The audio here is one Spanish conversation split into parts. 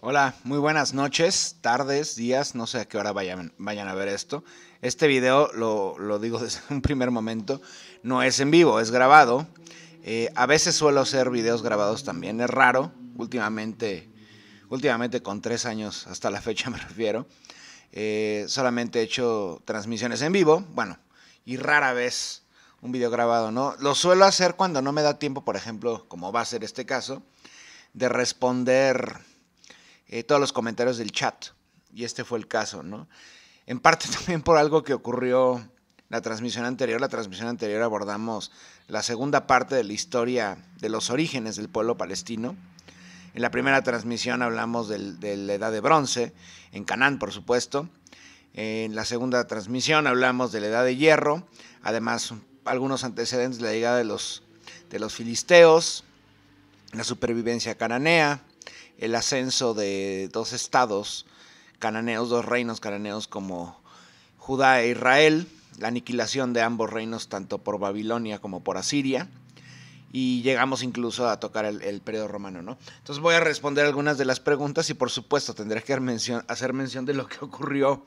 Hola, muy buenas noches, tardes, días, no sé a qué hora vayan, a ver esto. Este video, lo, digo desde un primer momento, no es en vivo, es grabado. Eh, a veces suelo hacer videos grabados también, es raro, últimamente, últimamente con tres años hasta la fecha me refiero. Eh, solamente he hecho transmisiones en vivo, bueno, y rara vez un video grabado, ¿no? Lo suelo hacer cuando no me da tiempo, por ejemplo, como va a ser este caso, de responder eh, todos los comentarios del chat. Y este fue el caso, ¿no? En parte también por algo que ocurrió la transmisión anterior. La transmisión anterior abordamos la segunda parte de la historia de los orígenes del pueblo palestino. En la primera transmisión hablamos de la Edad de Bronce, en Canaán, por supuesto. En la segunda transmisión hablamos de la Edad de Hierro, además algunos antecedentes de la llegada de los, de los filisteos, la supervivencia cananea, el ascenso de dos estados cananeos, dos reinos cananeos como Judá e Israel, la aniquilación de ambos reinos tanto por Babilonia como por Asiria, y llegamos incluso a tocar el, periodo romano, ¿no? Entonces voy a responder algunas de las preguntas y por supuesto tendré que hacer mención de lo que ocurrió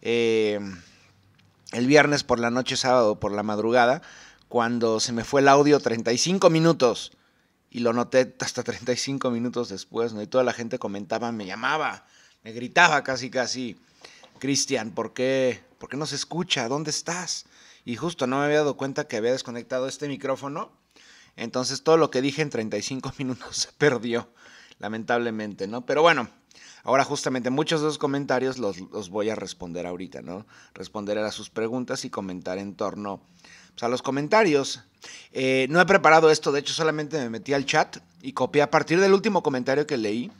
eh, el viernes por la noche, sábado por la madrugada, cuando se me fue el audio 35 minutos y lo noté hasta 35 minutos después, ¿no? Y toda la gente comentaba, me llamaba, me gritaba casi casi, Cristian, ¿por qué, ¿por qué no se escucha? ¿Dónde estás? Y justo no me había dado cuenta que había desconectado este micrófono, entonces todo lo que dije en 35 minutos se perdió, lamentablemente, ¿no? Pero bueno, Ahora justamente muchos de los comentarios los, voy a responder ahorita, ¿no? Responder a sus preguntas y comentar en torno pues, a los comentarios eh, no he preparado esto, de hecho solamente me metí al chat y copié a partir del último comentario que leí,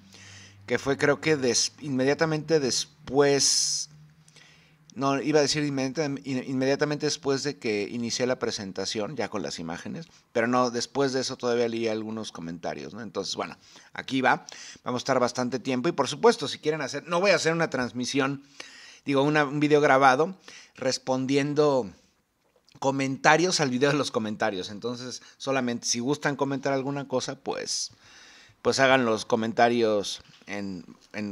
que fue creo que inmediatamente después, no, iba a decir inmediatamente, después de que inicié la presentación, ya con las imágenes, pero no, después de eso todavía leí algunos comentarios, ¿no? Entonces, bueno, aquí va, vamos a estar bastante tiempo y por supuesto, si quieren hacer, no voy a hacer una transmisión, digo, un video grabado respondiendo comentarios al video de los comentarios. Entonces, solamente si gustan comentar alguna cosa, pues, pues hagan los comentarios en,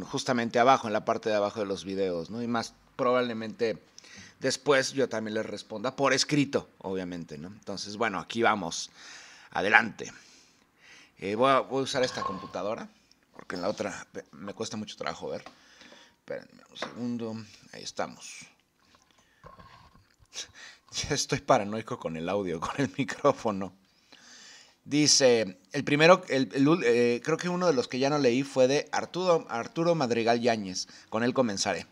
justamente abajo, en la parte de abajo de los videos, ¿no? Y más probablemente después yo también les responda por escrito, obviamente, ¿no? Entonces, bueno, aquí vamos. Adelante. Eh, voy, a, usar esta computadora, porque en la otra me cuesta mucho trabajo ver. Espérenme un segundo. Ahí estamos. estoy paranoico con el audio, con el micrófono. Dice, el primero, eh, creo que uno de los que ya no leí fue de Arturo, Madrigal Yáñez. Con él comenzaré.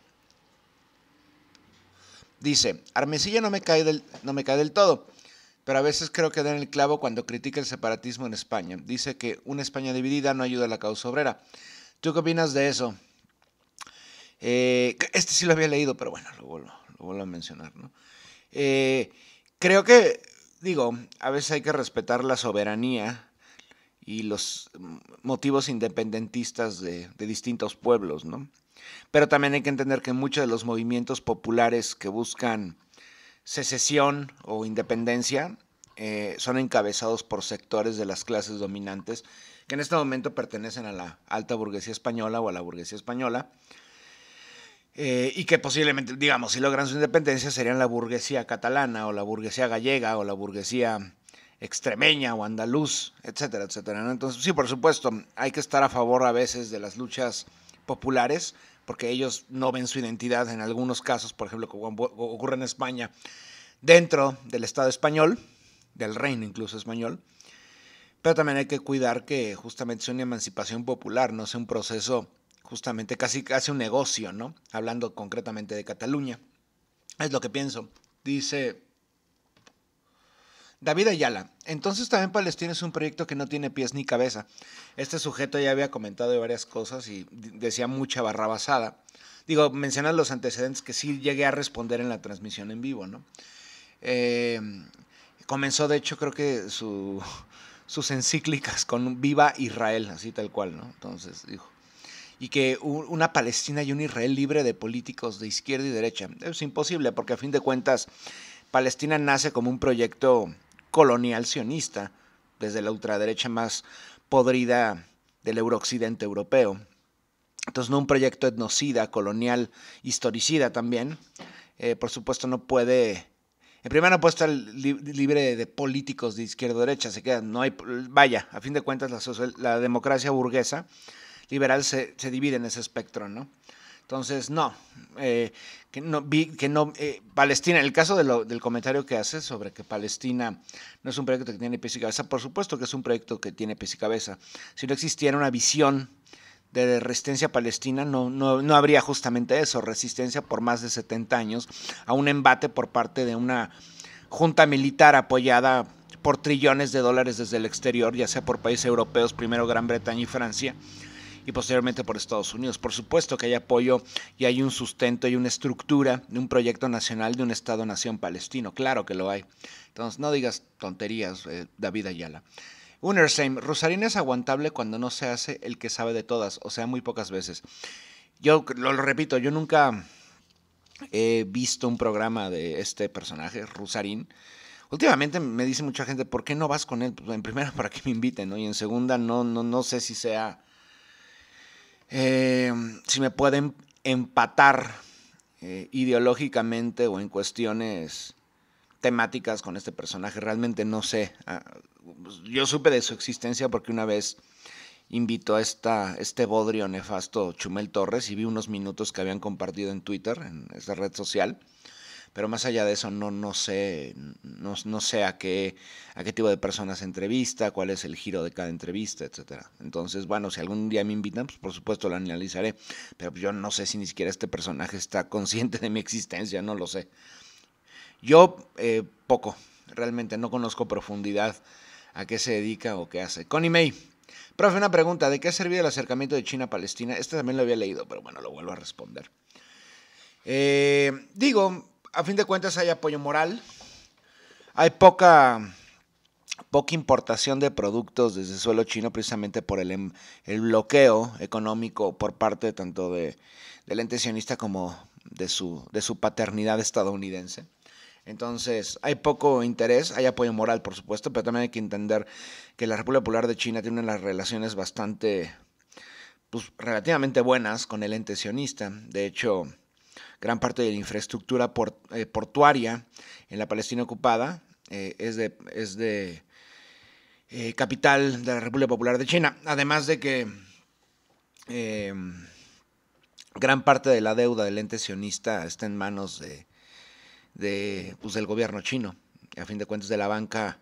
Dice, Armesilla no me, cae del, no me cae del todo, pero a veces creo que da en el clavo cuando critica el separatismo en España. Dice que una España dividida no ayuda a la causa obrera. ¿Tú qué opinas de eso? Eh, este sí lo había leído, pero bueno, lo vuelvo, lo vuelvo a mencionar, ¿no? Eh, creo que, digo, a veces hay que respetar la soberanía y los motivos independentistas de, distintos pueblos, ¿no? Pero también hay que entender que muchos de los movimientos populares que buscan secesión o independencia eh, son encabezados por sectores de las clases dominantes que en este momento pertenecen a la alta burguesía española o a la burguesía española, eh, y que posiblemente, digamos, si logran su independencia serían la burguesía catalana o la burguesía gallega o la burguesía extremeña o andaluz, etcétera, etcétera. Entonces, sí, por supuesto, hay que estar a favor a veces de las luchas populares, porque ellos no ven su identidad en algunos casos, por ejemplo, como ocurre en España, dentro del Estado español, del reino incluso español, pero también hay que cuidar que justamente sea una emancipación popular, no sea un proceso justamente casi hace un negocio, ¿no? Hablando concretamente de Cataluña. Es lo que pienso. Dice David Ayala. Entonces también Palestina es un proyecto que no tiene pies ni cabeza. Este sujeto ya había comentado de varias cosas y decía mucha barra basada. Digo, mencionas los antecedentes que sí llegué a responder en la transmisión en vivo, ¿no? Eh, comenzó, de hecho, creo que sus encíclicas con Viva Israel, así tal cual, ¿no? Entonces, dijo, y que una Palestina y un Israel libre de políticos de izquierda y derecha. Es imposible porque a fin de cuentas Palestina nace como un proyecto colonial sionista desde la ultraderecha más podrida del eurooccidente europeo. Entonces no un proyecto etnocida, colonial, historicida también. Eh, por supuesto no puede... En primera no puede estar libre de políticos de izquierda y derecha, se queda, no hay, vaya, a fin de cuentas la democracia burguesa liberal se, divide en ese espectro, ¿no? Entonces, no, eh, que no, vi, que no eh, Palestina, el caso del comentario que haces sobre que Palestina no es un proyecto que tiene pies y cabeza, por supuesto que es un proyecto que tiene pies y cabeza. Si no existiera una visión de resistencia palestina, no, no, no habría justamente eso, resistencia por más de 70 años a un embate por parte de una junta militar apoyada por trillones de dólares desde el exterior, ya sea por países europeos, primero Gran Bretaña y Francia, y posteriormente por Estados Unidos. Por supuesto que hay apoyo y hay un sustento y una estructura de un proyecto nacional de un Estado-nación palestino, claro que lo hay. Entonces no digas tonterías, eh, David Ayala. Unersheim, Rosarín es aguantable cuando no se hace el que sabe de todas, o sea, muy pocas veces. Yo lo, repito, yo nunca he visto un programa de este personaje, Rosarín. Últimamente me dice mucha gente, ¿por qué no vas con él? Pues, en primera, para que me inviten, ¿no? Y en segunda, no, no, no sé si sea eh, si me pueden empatar eh, ideológicamente o en cuestiones temáticas con este personaje. Realmente no sé. Ah, pues, yo supe de su existencia porque una vez invitó a esta, este bodrio nefasto Chumel Torres y vi unos minutos que habían compartido en Twitter, en esa red social. Pero más allá de eso, no, no sé, no, sé a qué, a qué tipo de personas entrevista, cuál es el giro de cada entrevista, etcétera. Entonces, bueno, si algún día me invitan, pues por supuesto lo analizaré. Pero pues, yo no sé si ni siquiera este personaje está consciente de mi existencia, no lo sé. Yo eh, poco, realmente no conozco profundidad a qué se dedica o qué hace. Connie May, Profe, una pregunta, ¿de qué ha servido el acercamiento de China a Palestina? Este también lo había leído, pero bueno, lo vuelvo a responder. Eh, digo, a fin de cuentas hay apoyo moral, hay poca, poca importación de productos desde el suelo chino precisamente por el, em, bloqueo económico por parte tanto de, del ente como de su, de su paternidad estadounidense. Entonces, hay poco interés, hay apoyo moral, por supuesto, pero también hay que entender que la República Popular de China tiene unas relaciones bastante, pues, relativamente buenas con el ente De hecho, gran parte de la infraestructura eh, portuaria en la Palestina ocupada eh, es de, de eh, capital de la República Popular de China. Además de que em, gran parte de la deuda del ente sionista está en manos de, pues, del gobierno chino, a fin de cuentas de la banca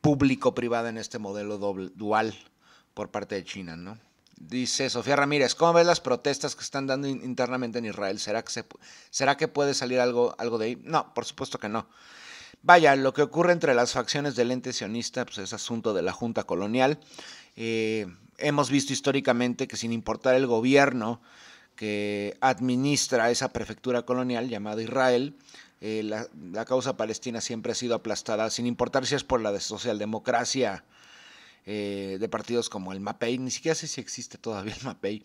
público-privada en este modelo dual por parte de China, ¿no? Dice Sofía Ramírez, ¿cómo ves las protestas que están dando internamente en Israel? ¿Será que, ¿Será que puede salir algo, algo de ahí? No, por supuesto que no. Vaya, lo que ocurre entre las facciones del ente sionista pues es asunto de la Junta Colonial. Eh, hemos visto históricamente que sin importar el gobierno que administra esa prefectura colonial llamada Israel, eh, la, la, causa palestina siempre ha sido aplastada, sin importar si es por la de socialdemocracia eh, de partidos como el MAPEI, ni siquiera sé si existe todavía el MAPEI,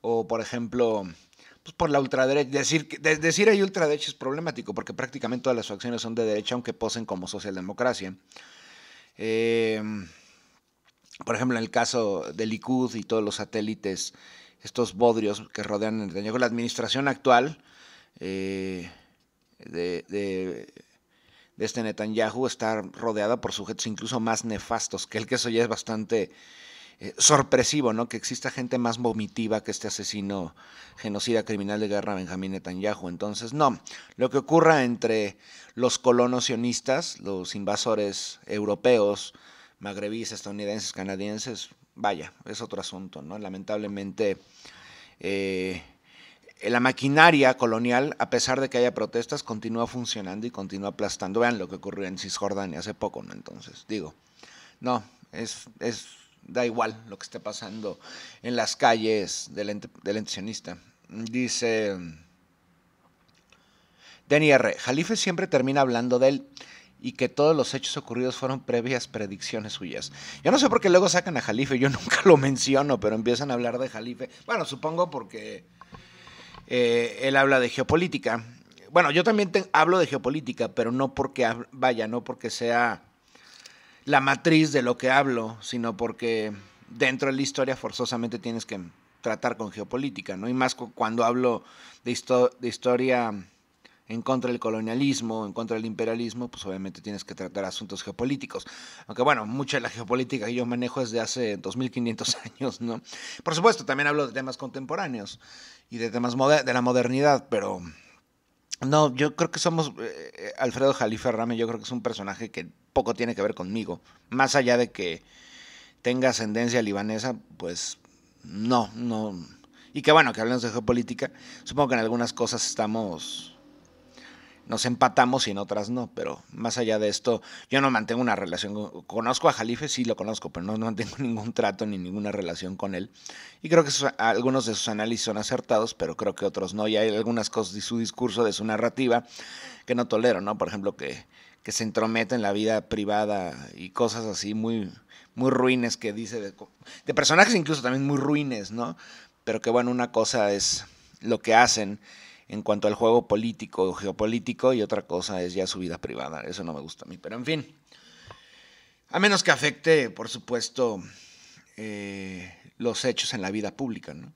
o por ejemplo, pues por la ultraderecha, decir, que decir hay ultraderecha es problemático, porque prácticamente todas las facciones son de derecha, aunque posen como socialdemocracia. Eh, por ejemplo, en el caso de Likud y todos los satélites, estos bodrios que rodean la administración actual eh, de de este Netanyahu estar rodeada por sujetos incluso más nefastos que el que eso ya es bastante eh, sorpresivo, ¿no? Que exista gente más vomitiva que este asesino genocida criminal de guerra Benjamín Netanyahu. Entonces, no, lo que ocurra entre los colonos sionistas, los invasores europeos, magrebíes, estadounidenses, canadienses, vaya, es otro asunto, ¿no? Lamentablemente... Eh, eh, la maquinaria colonial, a pesar de que haya protestas, continúa funcionando y continúa aplastando. Vean lo que ocurrió en Cisjordania hace poco, ¿no? Entonces, digo, no, es, da igual lo que esté pasando en las calles del, entisionista. Dice DNR, Jalife siempre termina hablando de él y que todos los hechos ocurridos fueron previas predicciones suyas. Yo no sé por qué luego sacan a Jalife, yo nunca lo menciono, pero empiezan a hablar de Jalife. Bueno, supongo porque eh, él habla de geopolítica. Bueno, yo también hablo de geopolítica, pero no porque vaya, no porque sea la matriz de lo que hablo, sino porque dentro de la historia forzosamente tienes que tratar con geopolítica, ¿no? Y más cuando hablo de, de historia en contra del colonialismo, en contra del imperialismo, pues obviamente tienes que tratar asuntos geopolíticos. Aunque bueno, mucha de la geopolítica que yo manejo es de hace 2500 años, ¿no? Por supuesto, también hablo de temas contemporáneos y de temas de la modernidad, pero no, yo creo que somos, eh, eh, Alfredo Jalife Rame, yo creo que es un personaje que poco tiene que ver conmigo, más allá de que tenga ascendencia libanesa, pues no, no. Y que bueno, que hablemos de geopolítica, supongo que en algunas cosas estamos nos empatamos y en otras no, pero más allá de esto, yo no mantengo una relación, conozco a Jalife, sí lo conozco, pero no, no mantengo ningún trato ni ninguna relación con él. Y creo que algunos de sus análisis son acertados, pero creo que otros no, y hay algunas cosas de su discurso, de su narrativa, que no tolero, ¿no? Por ejemplo, que, que se entromete en la vida privada y cosas así muy, muy ruines que dice, de, de personajes incluso también muy ruines, ¿no? Pero que bueno, una cosa es lo que hacen en cuanto al juego político o geopolítico y otra cosa es ya su vida privada. Eso no me gusta a mí, pero en fin. A menos que afecte, por supuesto, eh, los hechos en la vida pública, ¿no?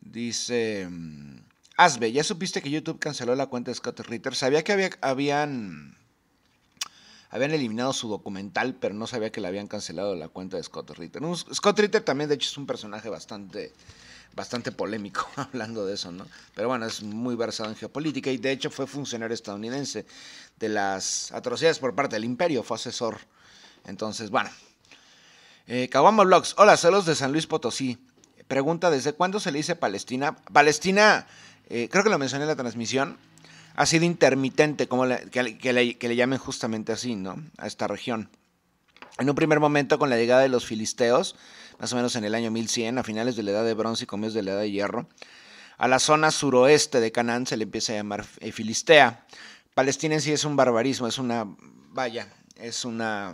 Dice... Mm, Asbe, ¿ya supiste que YouTube canceló la cuenta de Scott Ritter? Sabía que había, habían, habían eliminado su documental, pero no sabía que le habían cancelado la cuenta de Scott Ritter. Scott Ritter también, de hecho, es un personaje bastante bastante polémico hablando de eso, ¿no? Pero bueno, es muy versado en geopolítica y de hecho fue funcionario estadounidense de las atrocidades por parte del imperio, fue asesor. Entonces, bueno. Eh, Blogs, hola, saludos de San Luis Potosí. Pregunta, ¿desde cuándo se le dice Palestina? Palestina, eh, creo que lo mencioné en la transmisión, ha sido intermitente, como que le llamen justamente así, ¿no? A esta región. En un primer momento, con la llegada de los filisteos, más o menos en el año 1100, a finales de la Edad de Bronce y comienzos de la Edad de Hierro. A la zona suroeste de Canaán se le empieza a llamar eh, Filistea. Palestina en sí es un barbarismo, es una, vaya, es una,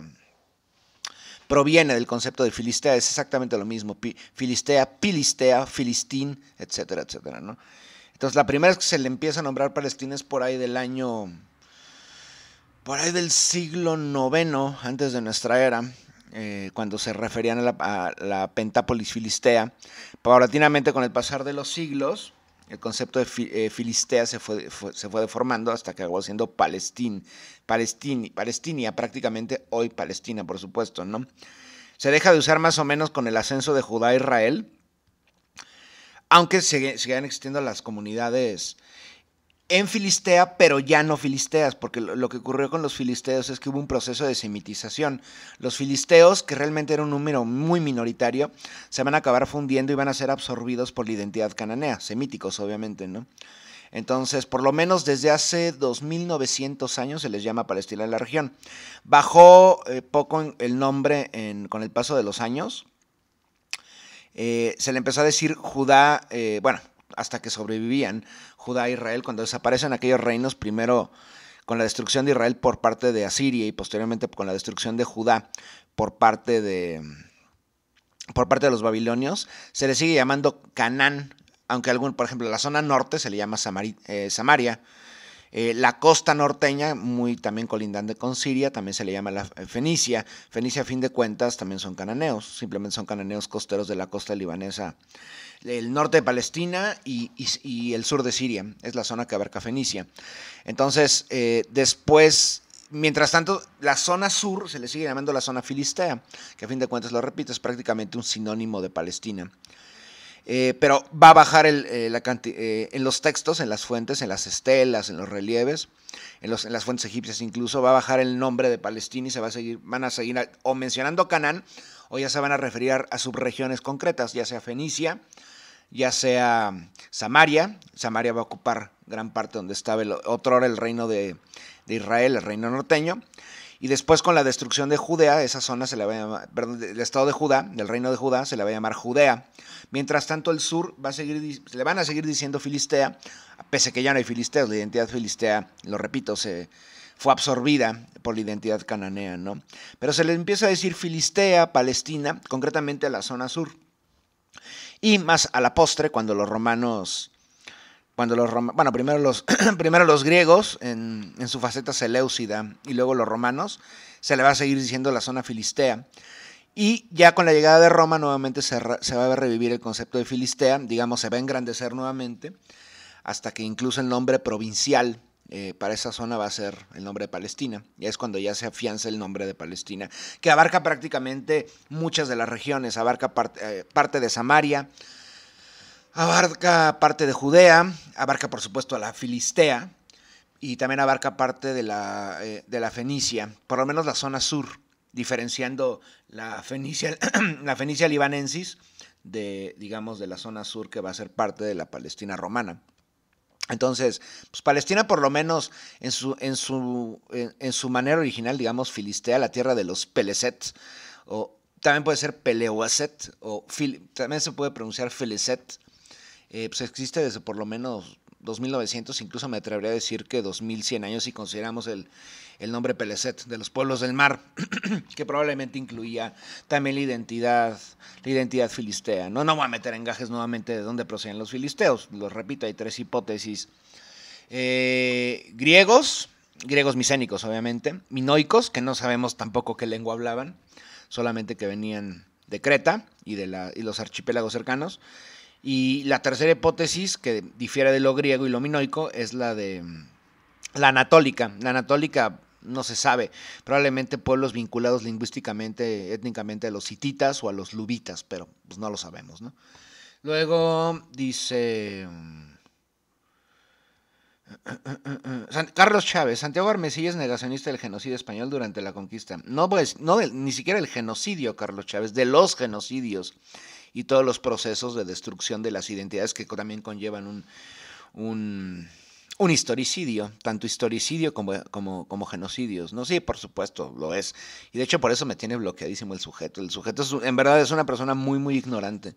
proviene del concepto de Filistea, es exactamente lo mismo, Filistea, Pilistea, Filistín, etcétera, etcétera, ¿no? Entonces la primera vez que se le empieza a nombrar Palestina es por ahí del año, por ahí del siglo IX, antes de nuestra era, eh, cuando se referían a la, Pentápolis filistea. Paulatinamente, con el pasar de los siglos, el concepto de eh, filistea se fue, deformando hasta que acabó siendo Palestín, Palestina, Palestinia, prácticamente hoy Palestina, por supuesto, ¿no? Se deja de usar más o menos con el ascenso de Judá a Israel, aunque siguen existiendo las comunidades en Filistea, pero ya no filisteas, porque lo que ocurrió con los filisteos es que hubo un proceso de semitización. Los filisteos, que realmente era un número muy minoritario, se van a acabar fundiendo y van a ser absorbidos por la identidad cananea, semíticos obviamente, ¿no? Entonces, por lo menos desde hace 2900 años se les llama Palestina en la región. Bajó eh, poco el nombre con el paso de los años. Eh, se le empezó a decir Judá, eh, bueno, hasta que sobrevivían. Judá e Israel, cuando desaparecen aquellos reinos, primero con la destrucción de Israel por parte de Asiria y posteriormente con la destrucción de Judá por parte de, por parte de los babilonios, se le sigue llamando Canaán, aunque algún, por ejemplo, la zona norte se le llama eh, Samaria. Eh, la costa norteña, muy también colindante con Siria, también se le llama la Fenicia. Fenicia, a fin de cuentas, también son cananeos, simplemente son cananeos costeros de la costa libanesa el norte de Palestina y, el sur de Siria. Es la zona que abarca Fenicia. Entonces, eh, después, mientras tanto, la zona sur se le sigue llamando la zona filistea, que a fin de cuentas, lo repito, es prácticamente un sinónimo de Palestina. Eh, pero va a bajar eh, en los textos, en las fuentes, en las estelas, en los relieves, en, las fuentes egipcias incluso, va a bajar el nombre de Palestina y se va a seguir, van a seguir o mencionando Canaán o ya se van a referir a, a subregiones concretas, ya sea Fenicia, ya sea Samaria, Samaria va a ocupar gran parte donde estaba el, otro el reino de, Israel, el reino norteño, y después con la destrucción de Judea, esa zona se le va a llamar, perdón, el estado de Judá, del reino de Judá, se le va a llamar Judea. Mientras tanto, el sur va a seguir, le van a seguir diciendo Filistea, pese que ya no hay filisteos, la identidad filistea, lo repito, se, fue absorbida por la identidad cananea, ¿no? Pero se le empieza a decir Filistea, Palestina, concretamente a la zona sur y más a la postre cuando los romanos cuando los romanos, bueno, primero los, los griegos en, su faceta seleucida y luego los romanos, se le va a seguir diciendo la zona filistea. Y ya con la llegada de Roma nuevamente se, se va a revivir el concepto de filistea, digamos, se va a engrandecer nuevamente, hasta que incluso el nombre provincial eh, para esa zona va a ser el nombre de Palestina. Y es cuando ya se afianza el nombre de Palestina, que abarca prácticamente muchas de las regiones. Abarca eh, parte de Samaria, abarca parte de Judea, abarca por supuesto a la Filistea y también abarca parte de la, eh, de la Fenicia, por lo menos la zona sur, diferenciando la Fenicia, la Fenicia libanensis de, digamos, de la zona sur que va a ser parte de la Palestina romana. Entonces, pues Palestina por lo menos en su, en su, en, su manera original, digamos, filistea la tierra de los peleset o también puede ser peleoaset, o también se puede pronunciar feleset, eh, pues existe desde por lo menos 2900, incluso me atrevería a decir que 2100 años si consideramos el, nombre Peleset de los pueblos del mar, que probablemente incluía también la identidad, la identidad filistea. No, no voy a meter engajes nuevamente de dónde proceden los filisteos, los repito, hay tres hipótesis. Eh, griegos, griegos misénicos obviamente, minoicos, que no sabemos tampoco qué lengua hablaban, solamente que venían de Creta y de y los archipiélagos cercanos. Y la tercera hipótesis, que difiere de lo griego y lo minoico, es la de mm, la anatólica. La anatólica no se sabe, probablemente pueblos vinculados lingüísticamente, étnicamente a los hititas o a los lubitas, pero pues no lo sabemos, ¿no? Luego dice... Mm, Carlos Chávez, Santiago Armesilla es negacionista del genocidio español durante la conquista. No, pues, no ni siquiera el genocidio, Carlos Chávez, de los genocidios y todos los procesos de destrucción de las identidades que también conllevan un, un, un historicidio, tanto historicidio como, como, como, genocidios, ¿no? Sí, por supuesto, lo es. Y de hecho por eso me tiene bloqueadísimo el sujeto. El sujeto en verdad es una persona muy, muy ignorante.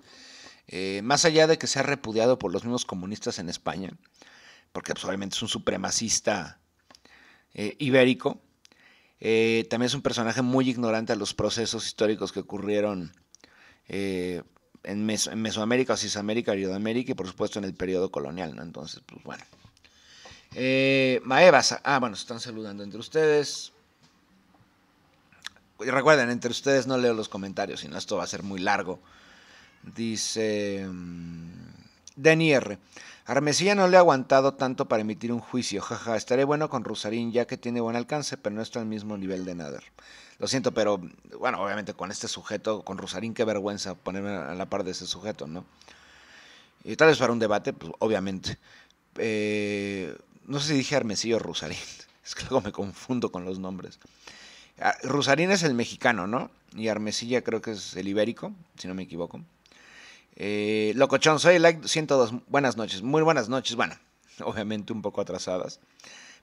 Eh, más allá de que sea repudiado por los mismos comunistas en España, porque pues, es un supremacista eh, ibérico, eh, también es un personaje muy ignorante a los procesos históricos que ocurrieron en, Mesoamérica o Mesoamérica, Cisamérica, y por supuesto en el periodo colonial, ¿no? Entonces, pues bueno. Eh, Maevas, ah, bueno, se están saludando entre ustedes. Y recuerden, entre ustedes no leo los comentarios, sino esto va a ser muy largo. Dice mm, Denier. Armesilla no le ha aguantado tanto para emitir un juicio, jaja, estaré bueno con Rusarín ya que tiene buen alcance, pero no está al mismo nivel de Nader. Lo siento, pero bueno, obviamente con este sujeto, con Rusarín, qué vergüenza ponerme a la par de ese sujeto, ¿no? Y tal vez para un debate, pues obviamente. Eh, no sé si dije Armesilla o Rusarín, es que luego me confundo con los nombres. Ah, Rusarín es el mexicano, ¿no? Y Armesilla creo que es el ibérico, si no me equivoco. Eh, Locochón, soy like 102. Buenas noches, muy buenas noches. Bueno, obviamente un poco atrasadas.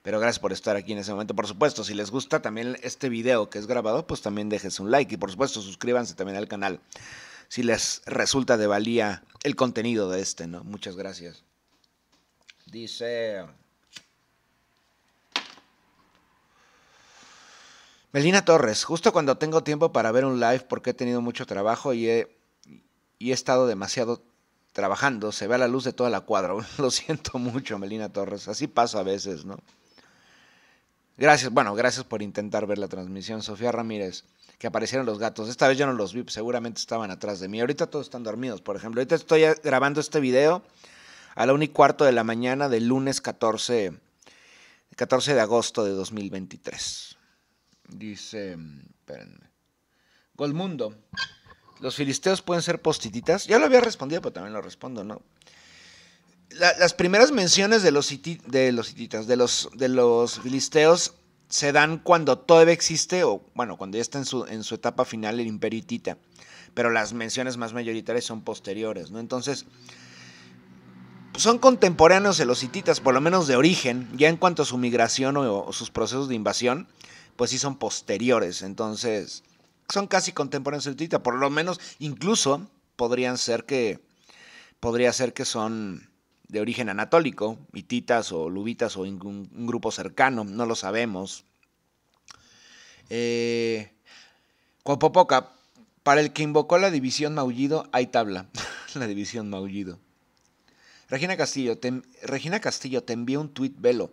Pero gracias por estar aquí en ese momento. Por supuesto, si les gusta también este video que es grabado, pues también dejes un like y por supuesto suscríbanse también al canal si les resulta de valía el contenido de este, ¿no? Muchas gracias. Dice... Melina Torres, justo cuando tengo tiempo para ver un live porque he tenido mucho trabajo y he y he estado demasiado trabajando, se ve a la luz de toda la cuadra. Lo siento mucho, Melina Torres. Así pasa a veces, ¿no? Gracias, bueno, gracias por intentar ver la transmisión. Sofía Ramírez, que aparecieron los gatos. Esta vez yo no los vi, seguramente estaban atrás de mí. Ahorita todos están dormidos, por ejemplo. Ahorita estoy eh, grabando este video a la 1 y cuarto de la mañana del lunes 14, 14 de agosto de 2023. Dice, mm, espérenme. Golmundo los filisteos pueden ser postititas. Ya lo había respondido, pero también lo respondo, ¿no? las primeras menciones de los, de los hititas, de los, de los filisteos, se dan cuando todavía existe, o bueno, cuando ya está en su, etapa final el imperio hitita. Pero las menciones más mayoritarias son posteriores, ¿no? Entonces, son contemporáneos de los hititas, por lo menos de origen, ya en cuanto a su migración o, o sus procesos de invasión, pues sí son posteriores. Entonces, son casi contemporáneos de Tita, por lo menos incluso podrían ser que podría ser que son de origen anatólico, hititas o lubitas o un, grupo cercano, no lo sabemos. Eh, poca para el que invocó la división Maullido, hay tabla. la división Maullido. Regina Castillo, Regina Castillo, te envió un tuit velo.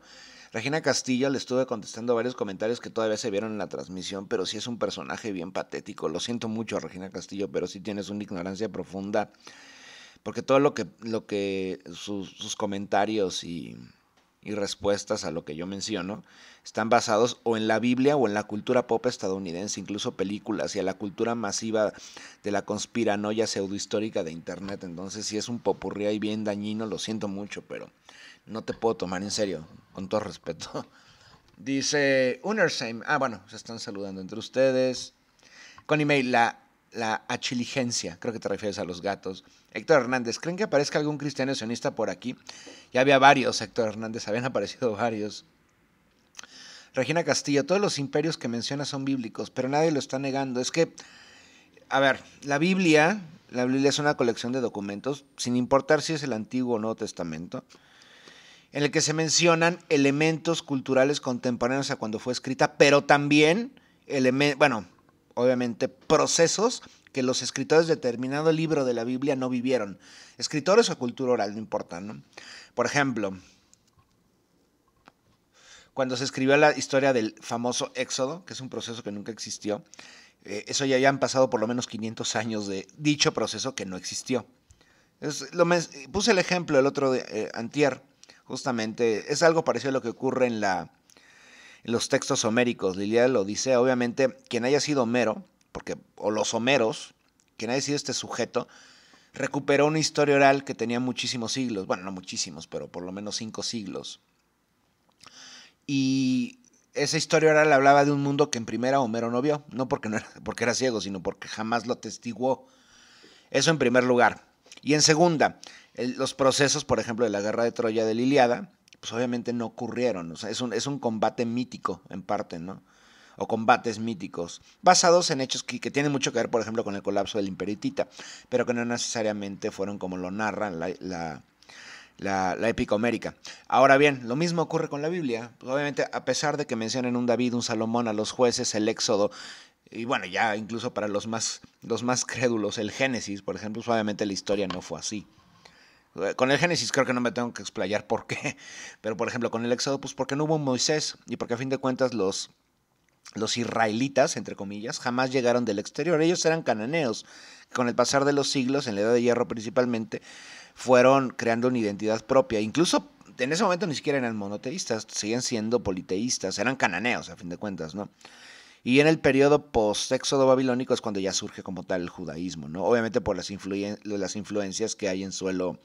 Regina Castillo le estuve contestando varios comentarios que todavía se vieron en la transmisión, pero sí es un personaje bien patético. Lo siento mucho, Regina Castillo, pero sí tienes una ignorancia profunda. Porque todo lo que, lo que sus, comentarios y, respuestas a lo que yo menciono están basados o en la Biblia o en la cultura pop estadounidense, incluso películas y a la cultura masiva de la conspiranoia pseudohistórica de Internet. Entonces, si es un popurría y bien dañino, lo siento mucho, pero no te puedo tomar en serio, con todo respeto. Dice Unersheim. Ah, bueno, se están saludando entre ustedes. Con email, la, la achiligencia. Creo que te refieres a los gatos. Héctor Hernández. ¿Creen que aparezca algún cristiano sionista por aquí? Ya había varios, Héctor Hernández. Habían aparecido varios. Regina Castillo. Todos los imperios que menciona son bíblicos, pero nadie lo está negando. Es que, a ver, la Biblia. La Biblia es una colección de documentos, sin importar si es el Antiguo o Nuevo Testamento en el que se mencionan elementos culturales contemporáneos a cuando fue escrita, pero también, bueno, obviamente procesos que los escritores de determinado libro de la Biblia no vivieron. Escritores o cultura oral, no importa, ¿no? Por ejemplo, cuando se escribió la historia del famoso Éxodo, que es un proceso que nunca existió, eh, eso ya, han pasado por lo menos 500 años de dicho proceso que no existió. puse el ejemplo el otro de eh, Antier Justamente es algo parecido a lo que ocurre en, la, los textos homéricos, lilia lo dice, Obviamente, quien haya sido Homero, porque, o los Homeros, quien haya sido este sujeto, recuperó una historia oral que tenía muchísimos siglos, bueno, no muchísimos, pero por lo menos cinco siglos. Y esa historia oral hablaba de un mundo que en primera Homero no vio, no porque, no era, porque era ciego, sino porque jamás lo testiguó. Eso en primer lugar. Y en segunda, los procesos, por ejemplo, de la guerra de Troya de la Iliada, pues obviamente no ocurrieron. es un, combate mítico, en parte, ¿no? o combates míticos, basados en hechos que, tienen mucho que ver, por ejemplo, con el colapso del imperitita, pero que no necesariamente fueron como lo narra la, la, la, épica homérica. Ahora bien, lo mismo ocurre con la Biblia. Pues, obviamente, a pesar de que mencionen un David, un Salomón, a los jueces, el Éxodo, y bueno, ya incluso para los más, los más crédulos, el Génesis, por ejemplo, suavemente pues, obviamente la historia no fue así. Eh, con el Génesis creo que no me tengo que explayar por qué, pero por ejemplo con el Éxodo, pues porque no hubo Moisés y porque a fin de cuentas los, los israelitas, entre comillas, jamás llegaron del exterior. Ellos eran cananeos, con el pasar de los siglos, en la Edad de Hierro principalmente, fueron creando una identidad propia. Incluso en ese momento ni siquiera eran monoteístas, siguen siendo politeístas, eran cananeos a fin de cuentas, ¿no? Y en el periodo post-éxodo babilónico es cuando ya surge como tal el judaísmo, ¿no? Obviamente por las, las influencias que hay en suelo,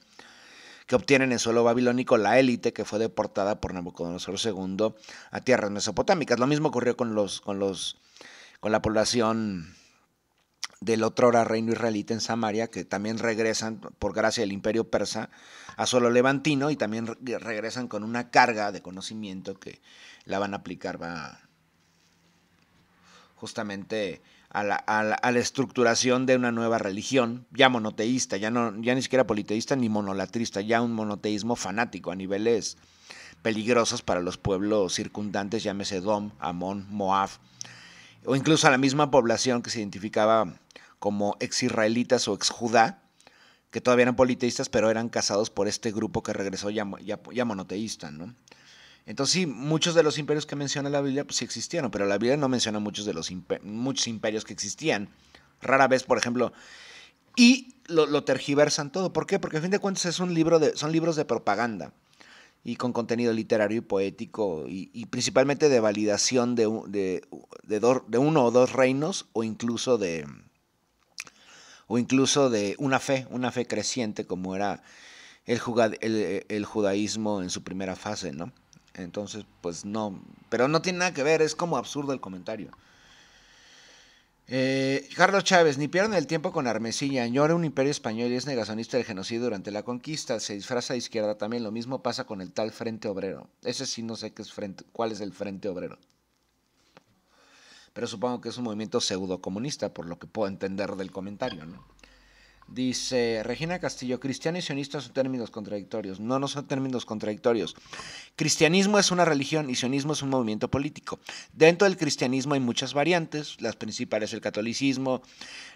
que obtienen en suelo babilónico la élite que fue deportada por Nabucodonosor II a tierras mesopotámicas. Lo mismo ocurrió con los, con los, con la población del otro reino israelita en Samaria, que también regresan por gracia del imperio persa a suelo levantino y también regresan con una carga de conocimiento que la van a aplicar va justamente a la, estructuración de una nueva religión, ya monoteísta, ya, no, ya ni siquiera politeísta ni monolatrista, ya un monoteísmo fanático a niveles peligrosos para los pueblos circundantes, llámese Dom, Amón, Moab, o incluso a la misma población que se identificaba como ex israelitas o ex judá, que todavía eran politeístas, pero eran casados por este grupo que regresó ya, ya monoteísta, ¿no? Entonces sí, muchos de los imperios que menciona la Biblia pues sí existieron, pero la Biblia no menciona muchos de los muchos imperios que existían. Rara vez, por ejemplo, y lo, tergiversan todo. ¿Por qué? Porque a fin de cuentas es un libro de, son libros de propaganda y con contenido literario y poético y, principalmente de validación de, de, de, uno o dos reinos o incluso de o incluso de una fe, una fe creciente como era el, el judaísmo en su primera fase, ¿no? Entonces, pues no. Pero no tiene nada que ver, es como absurdo el comentario. Eh, Carlos Chávez, ni pierden el tiempo con Armesilla, añora un imperio español y es negacionista del genocidio durante la conquista, se disfraza de izquierda también, lo mismo pasa con el tal Frente Obrero. Ese sí no sé qué es cuál es el Frente Obrero. Pero supongo que es un movimiento pseudo comunista, por lo que puedo entender del comentario, ¿no? Dice Regina Castillo, cristiano y sionista son términos contradictorios. No, no son términos contradictorios. Cristianismo es una religión y sionismo es un movimiento político. Dentro del cristianismo hay muchas variantes, las principales el catolicismo,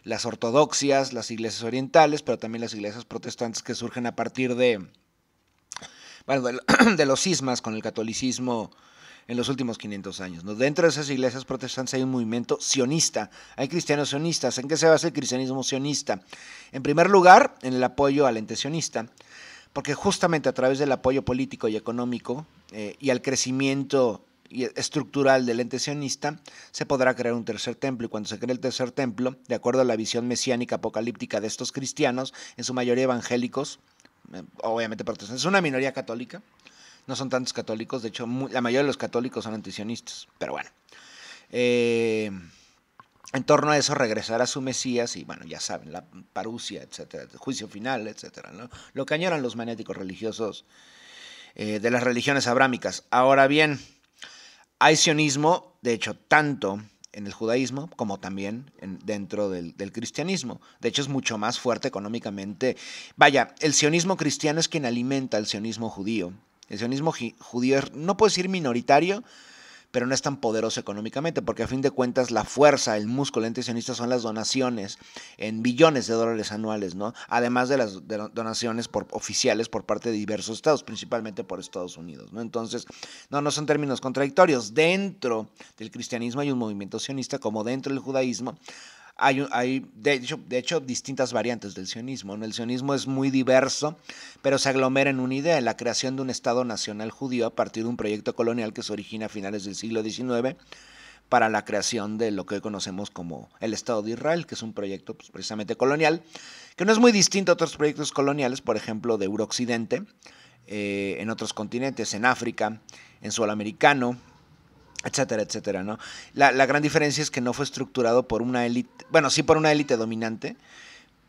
las ortodoxias, las iglesias orientales, pero también las iglesias protestantes que surgen a partir de, de los sismas con el catolicismo en los últimos 500 años. Dentro de esas iglesias protestantes hay un movimiento sionista, hay cristianos sionistas. ¿En qué se basa el cristianismo sionista? En primer lugar, en el apoyo al ente sionista, porque justamente a través del apoyo político y económico eh, y al crecimiento estructural del ente sionista, se podrá crear un tercer templo. Y cuando se cree el tercer templo, de acuerdo a la visión mesiánica apocalíptica de estos cristianos, en su mayoría evangélicos, eh, obviamente protestantes, es una minoría católica, no son tantos católicos, de hecho la mayoría de los católicos son antisionistas, pero bueno. Eh, en torno a eso regresar a su Mesías y bueno, ya saben, la parusia, etcétera, el juicio final, etcétera, lo que añoran los magnéticos religiosos eh, de las religiones abrámicas. Ahora bien, hay sionismo, de hecho, tanto en el judaísmo como también dentro del, cristianismo. De hecho, es mucho más fuerte económicamente. Vaya, el sionismo cristiano es quien alimenta el sionismo judío el sionismo judío no puede decir minoritario, pero no es tan poderoso económicamente, porque a fin de cuentas la fuerza, el músculo sionista son las donaciones en billones de dólares anuales, ¿no? Además de las donaciones por, oficiales por parte de diversos estados, principalmente por Estados Unidos, ¿no? Entonces, no, no son términos contradictorios. Dentro del cristianismo hay un movimiento sionista, como dentro del judaísmo hay, de, hecho, distintas variantes del sionismo. El sionismo es muy diverso, pero se aglomera en una idea, en la creación de un Estado nacional judío a partir de un proyecto colonial que se origina a finales del siglo XIX para la creación de lo que hoy conocemos como el Estado de Israel, que es un proyecto pues, precisamente colonial, que no es muy distinto a otros proyectos coloniales, por ejemplo, de Eurooccidente, eh, en otros continentes, en África, en Sudamericano, etcétera, etcétera, ¿no? La, gran diferencia es que no fue estructurado por una élite, bueno, sí por una élite dominante,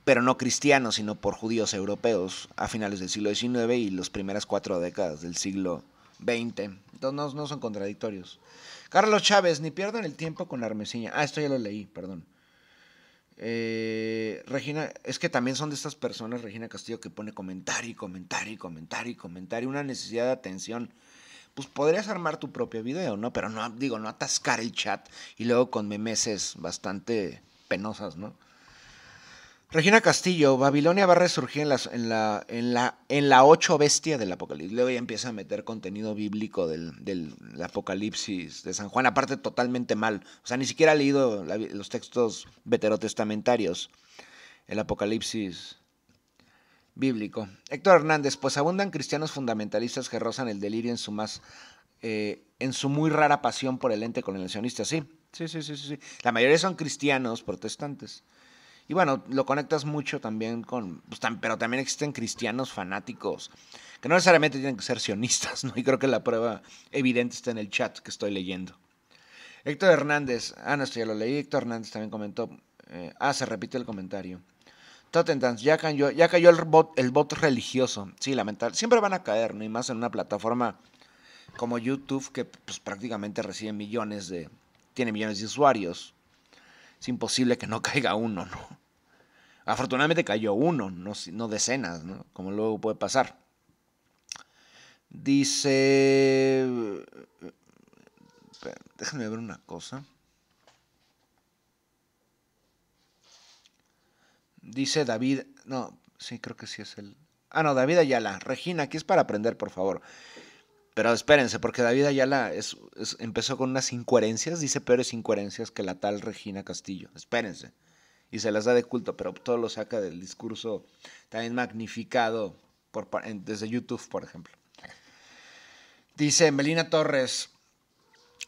pero no cristiano, sino por judíos europeos a finales del siglo XIX y las primeras cuatro décadas del siglo XX. Entonces no, son contradictorios. Carlos Chávez, ni pierdan el tiempo con la armesilla. Ah, esto ya lo leí, perdón. Eh, Regina, es que también son de estas personas, Regina Castillo, que pone comentar y comentar y comentar y comentario, una necesidad de atención pues podrías armar tu propio video, ¿no? Pero no, digo, no atascar el chat y luego con memeses bastante penosas, ¿no? Regina Castillo, Babilonia va a resurgir en, en, la, en, la, en la ocho bestia del apocalipsis. Luego ya empieza a meter contenido bíblico del, apocalipsis de San Juan, aparte totalmente mal. O sea, ni siquiera ha leído los textos veterotestamentarios. El apocalipsis bíblico. Héctor Hernández, pues abundan cristianos fundamentalistas que rozan el delirio en su más eh, en su muy rara pasión por el ente sionista. sí. Sí, sí, sí, sí. La mayoría son cristianos protestantes. Y bueno, lo conectas mucho también con, pues, pero también existen cristianos fanáticos, que no necesariamente tienen que ser sionistas, ¿no? Y creo que la prueba evidente está en el chat que estoy leyendo. Héctor Hernández, ah, no, esto ya lo leí, Héctor Hernández también comentó, eh, ah, se repite el comentario. Tottenham, ya cayó, ya cayó el bot, religioso. Sí, lamentable. Siempre van a caer, ¿no? Y más en una plataforma como YouTube que pues, prácticamente recibe millones de... tiene millones de usuarios. Es imposible que no caiga uno, ¿no? Afortunadamente cayó uno, no, no decenas, ¿no? Como luego puede pasar. Dice... Eh, Déjenme ver una cosa. Dice David, no, sí, creo que sí es él. Ah, no, David Ayala. Regina, aquí es para aprender, por favor. Pero espérense, porque David Ayala es, empezó con unas incoherencias, dice peores incoherencias que la tal Regina Castillo. Espérense. Y se las da de culto, pero todo lo saca del discurso también magnificado por, desde YouTube, por ejemplo. Dice Melina Torres,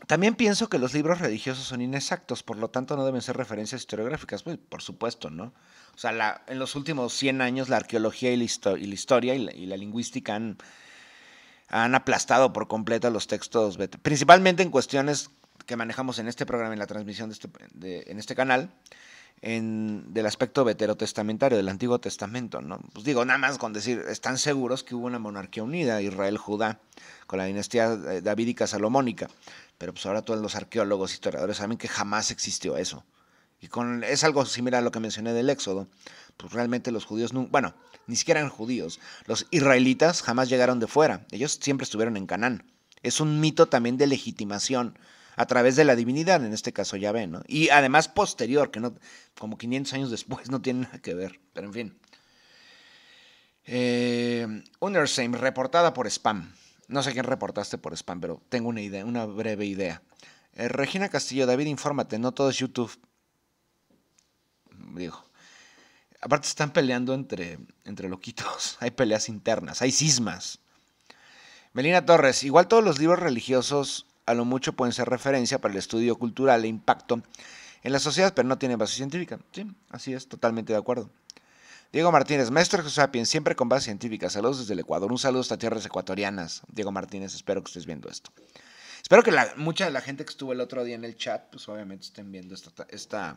también pienso que los libros religiosos son inexactos, por lo tanto no deben ser referencias historiográficas. Pues, por supuesto, ¿no? O sea, en los últimos 100 años la arqueología y la, historia y la, lingüística han, han aplastado por completo los textos, principalmente en cuestiones que manejamos en este programa, en la transmisión este, de en este canal, en, del aspecto veterotestamentario, del Antiguo Testamento, ¿no? Pues digo, nada más con decir, están seguros que hubo una monarquía unida, Israel-Judá, con la dinastía eh, davídica-salomónica. Pero pues ahora todos los arqueólogos, y historiadores saben que jamás existió eso. Y con, es algo similar a lo que mencioné del Éxodo. Pues realmente los judíos, no, bueno, ni siquiera eran judíos. Los israelitas jamás llegaron de fuera. Ellos siempre estuvieron en Canaán. Es un mito también de legitimación a través de la divinidad, en este caso Yahvé, ¿no? Y además posterior, que no, como 500 años después no tiene nada que ver, pero en fin. Eh, Unersheim, reportada por spam. No sé quién reportaste por spam, pero tengo una idea, una breve idea. Eh, Regina Castillo, David, infórmate, no todo es YouTube. Digo. Aparte están peleando entre, entre loquitos. Hay peleas internas, hay sismas. Melina Torres, igual todos los libros religiosos a lo mucho pueden ser referencia para el estudio cultural e impacto en la sociedad, pero no tienen base científica. Sí, así es, totalmente de acuerdo. Diego Martínez, maestro José siempre con base científica. Saludos desde el Ecuador. Un saludo hasta tierras ecuatorianas. Diego Martínez, espero que estés viendo esto. Espero que la, mucha de la gente que estuvo el otro día en el chat, pues obviamente estén viendo esta,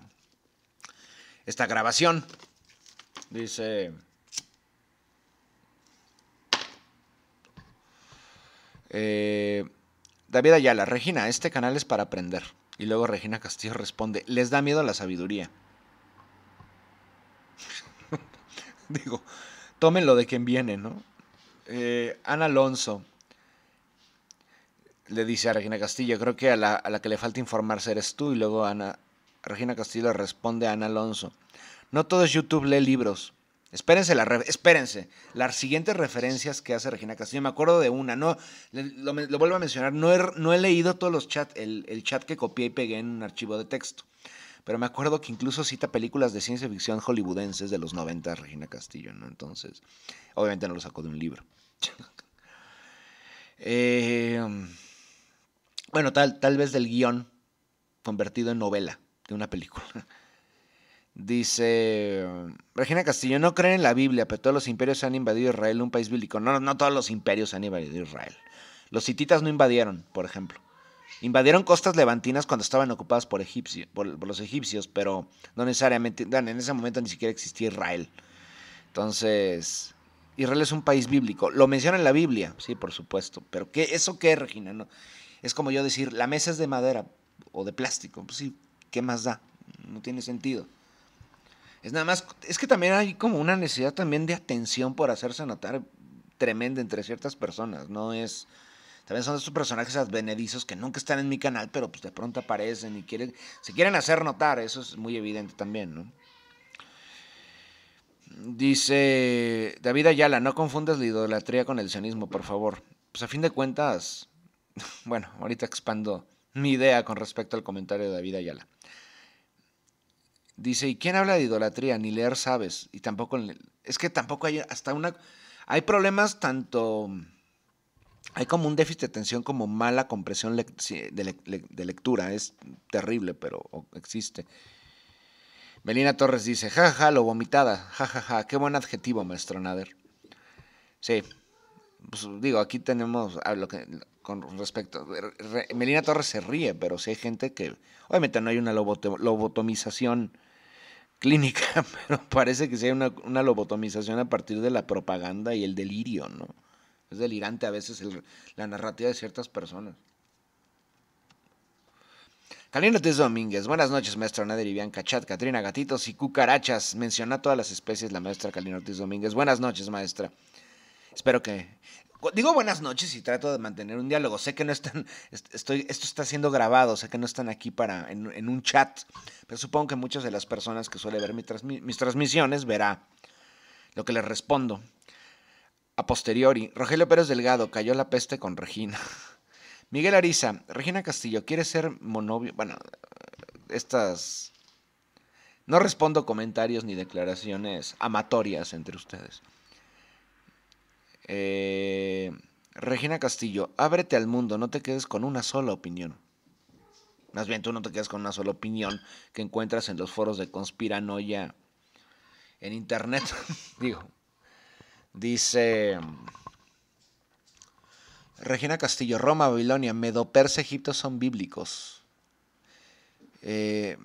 esta, grabación. Dice... Eh, David Ayala, Regina, este canal es para aprender. Y luego Regina Castillo responde, les da miedo la sabiduría. Digo, lo de quien viene, ¿no? Eh, Ana Alonso le dice a Regina Castillo, creo que a la, que le falta informarse eres tú. Y luego Ana, Regina Castillo responde a Ana Alonso. No todo es YouTube, lee libros. Espérense, la espérense las siguientes referencias que hace Regina Castillo. Me acuerdo de una, no lo, vuelvo a mencionar, no he, no he leído todos los chats, el, el, chat que copié y pegué en un archivo de texto. Pero me acuerdo que incluso cita películas de ciencia ficción hollywoodenses de los 90, Regina Castillo, ¿no? Entonces, obviamente no lo sacó de un libro. Eh, bueno, tal, tal vez del guión convertido en novela de una película. Dice Regina Castillo, no creen en la Biblia, pero todos los imperios han invadido Israel, un país bíblico. No, no todos los imperios han invadido Israel. Los hititas no invadieron, por ejemplo. Invadieron costas levantinas cuando estaban ocupadas por, egipcios, por, los egipcios, pero no necesariamente, en ese momento ni siquiera existía Israel. Entonces, Israel es un país bíblico. Lo menciona en la Biblia, sí, por supuesto. Pero ¿qué, ¿eso qué, Regina? No, es como yo decir, la mesa es de madera o de plástico. Pues sí, ¿qué más da? No tiene sentido. Es nada más, es que también hay como una necesidad también de atención por hacerse notar tremenda entre ciertas personas. No es también son estos personajes advenedizos que nunca están en mi canal, pero pues de pronto aparecen y quieren, se quieren hacer notar. Eso es muy evidente también, ¿no? Dice David Ayala, no confundas la idolatría con el sionismo, por favor. Pues a fin de cuentas, bueno, ahorita expando mi idea con respecto al comentario de David Ayala. Dice, ¿y quién habla de idolatría? Ni leer sabes. Y tampoco, es que tampoco hay, hasta una, hay problemas tanto hay como un déficit de atención, como mala compresión de, lectura. Es terrible, pero existe. Melina Torres dice, jajaja, ja, lo vomitada, jajaja, qué buen adjetivo, maestro Nader. Sí, pues digo, aquí tenemos, ah, lo que, con respecto, Melina Torres se ríe, pero sí hay gente que, obviamente no hay una lobotomización clínica, pero parece que sí hay una, una lobotomización a partir de la propaganda y el delirio, ¿no? Es delirante a veces la narrativa de ciertas personas. Ortiz Domínguez, buenas noches maestra Nader y Bianca Chat, Catrina, gatitos y cucarachas. Menciona todas las especies la maestra Ortiz Domínguez. Buenas noches maestra. Espero que... Digo buenas noches y trato de mantener un diálogo. Sé que no están... Estoy, esto está siendo grabado, sé que no están aquí para en, un chat, pero supongo que muchas de las personas que suele ver mis, mis transmisiones verá lo que les respondo. A posteriori, Rogelio Pérez Delgado cayó la peste con Regina. Miguel Arisa, Regina Castillo, ¿quiere ser monovio? Bueno, estas... No respondo comentarios ni declaraciones amatorias entre ustedes. Eh, Regina Castillo, ábrete al mundo, no te quedes con una sola opinión. Más bien, tú no te quedas con una sola opinión que encuentras en los foros de conspiranoia en internet, digo. Dice... Regina Castillo, Roma, Babilonia, Medo, Persa Egipto son bíblicos. Eh,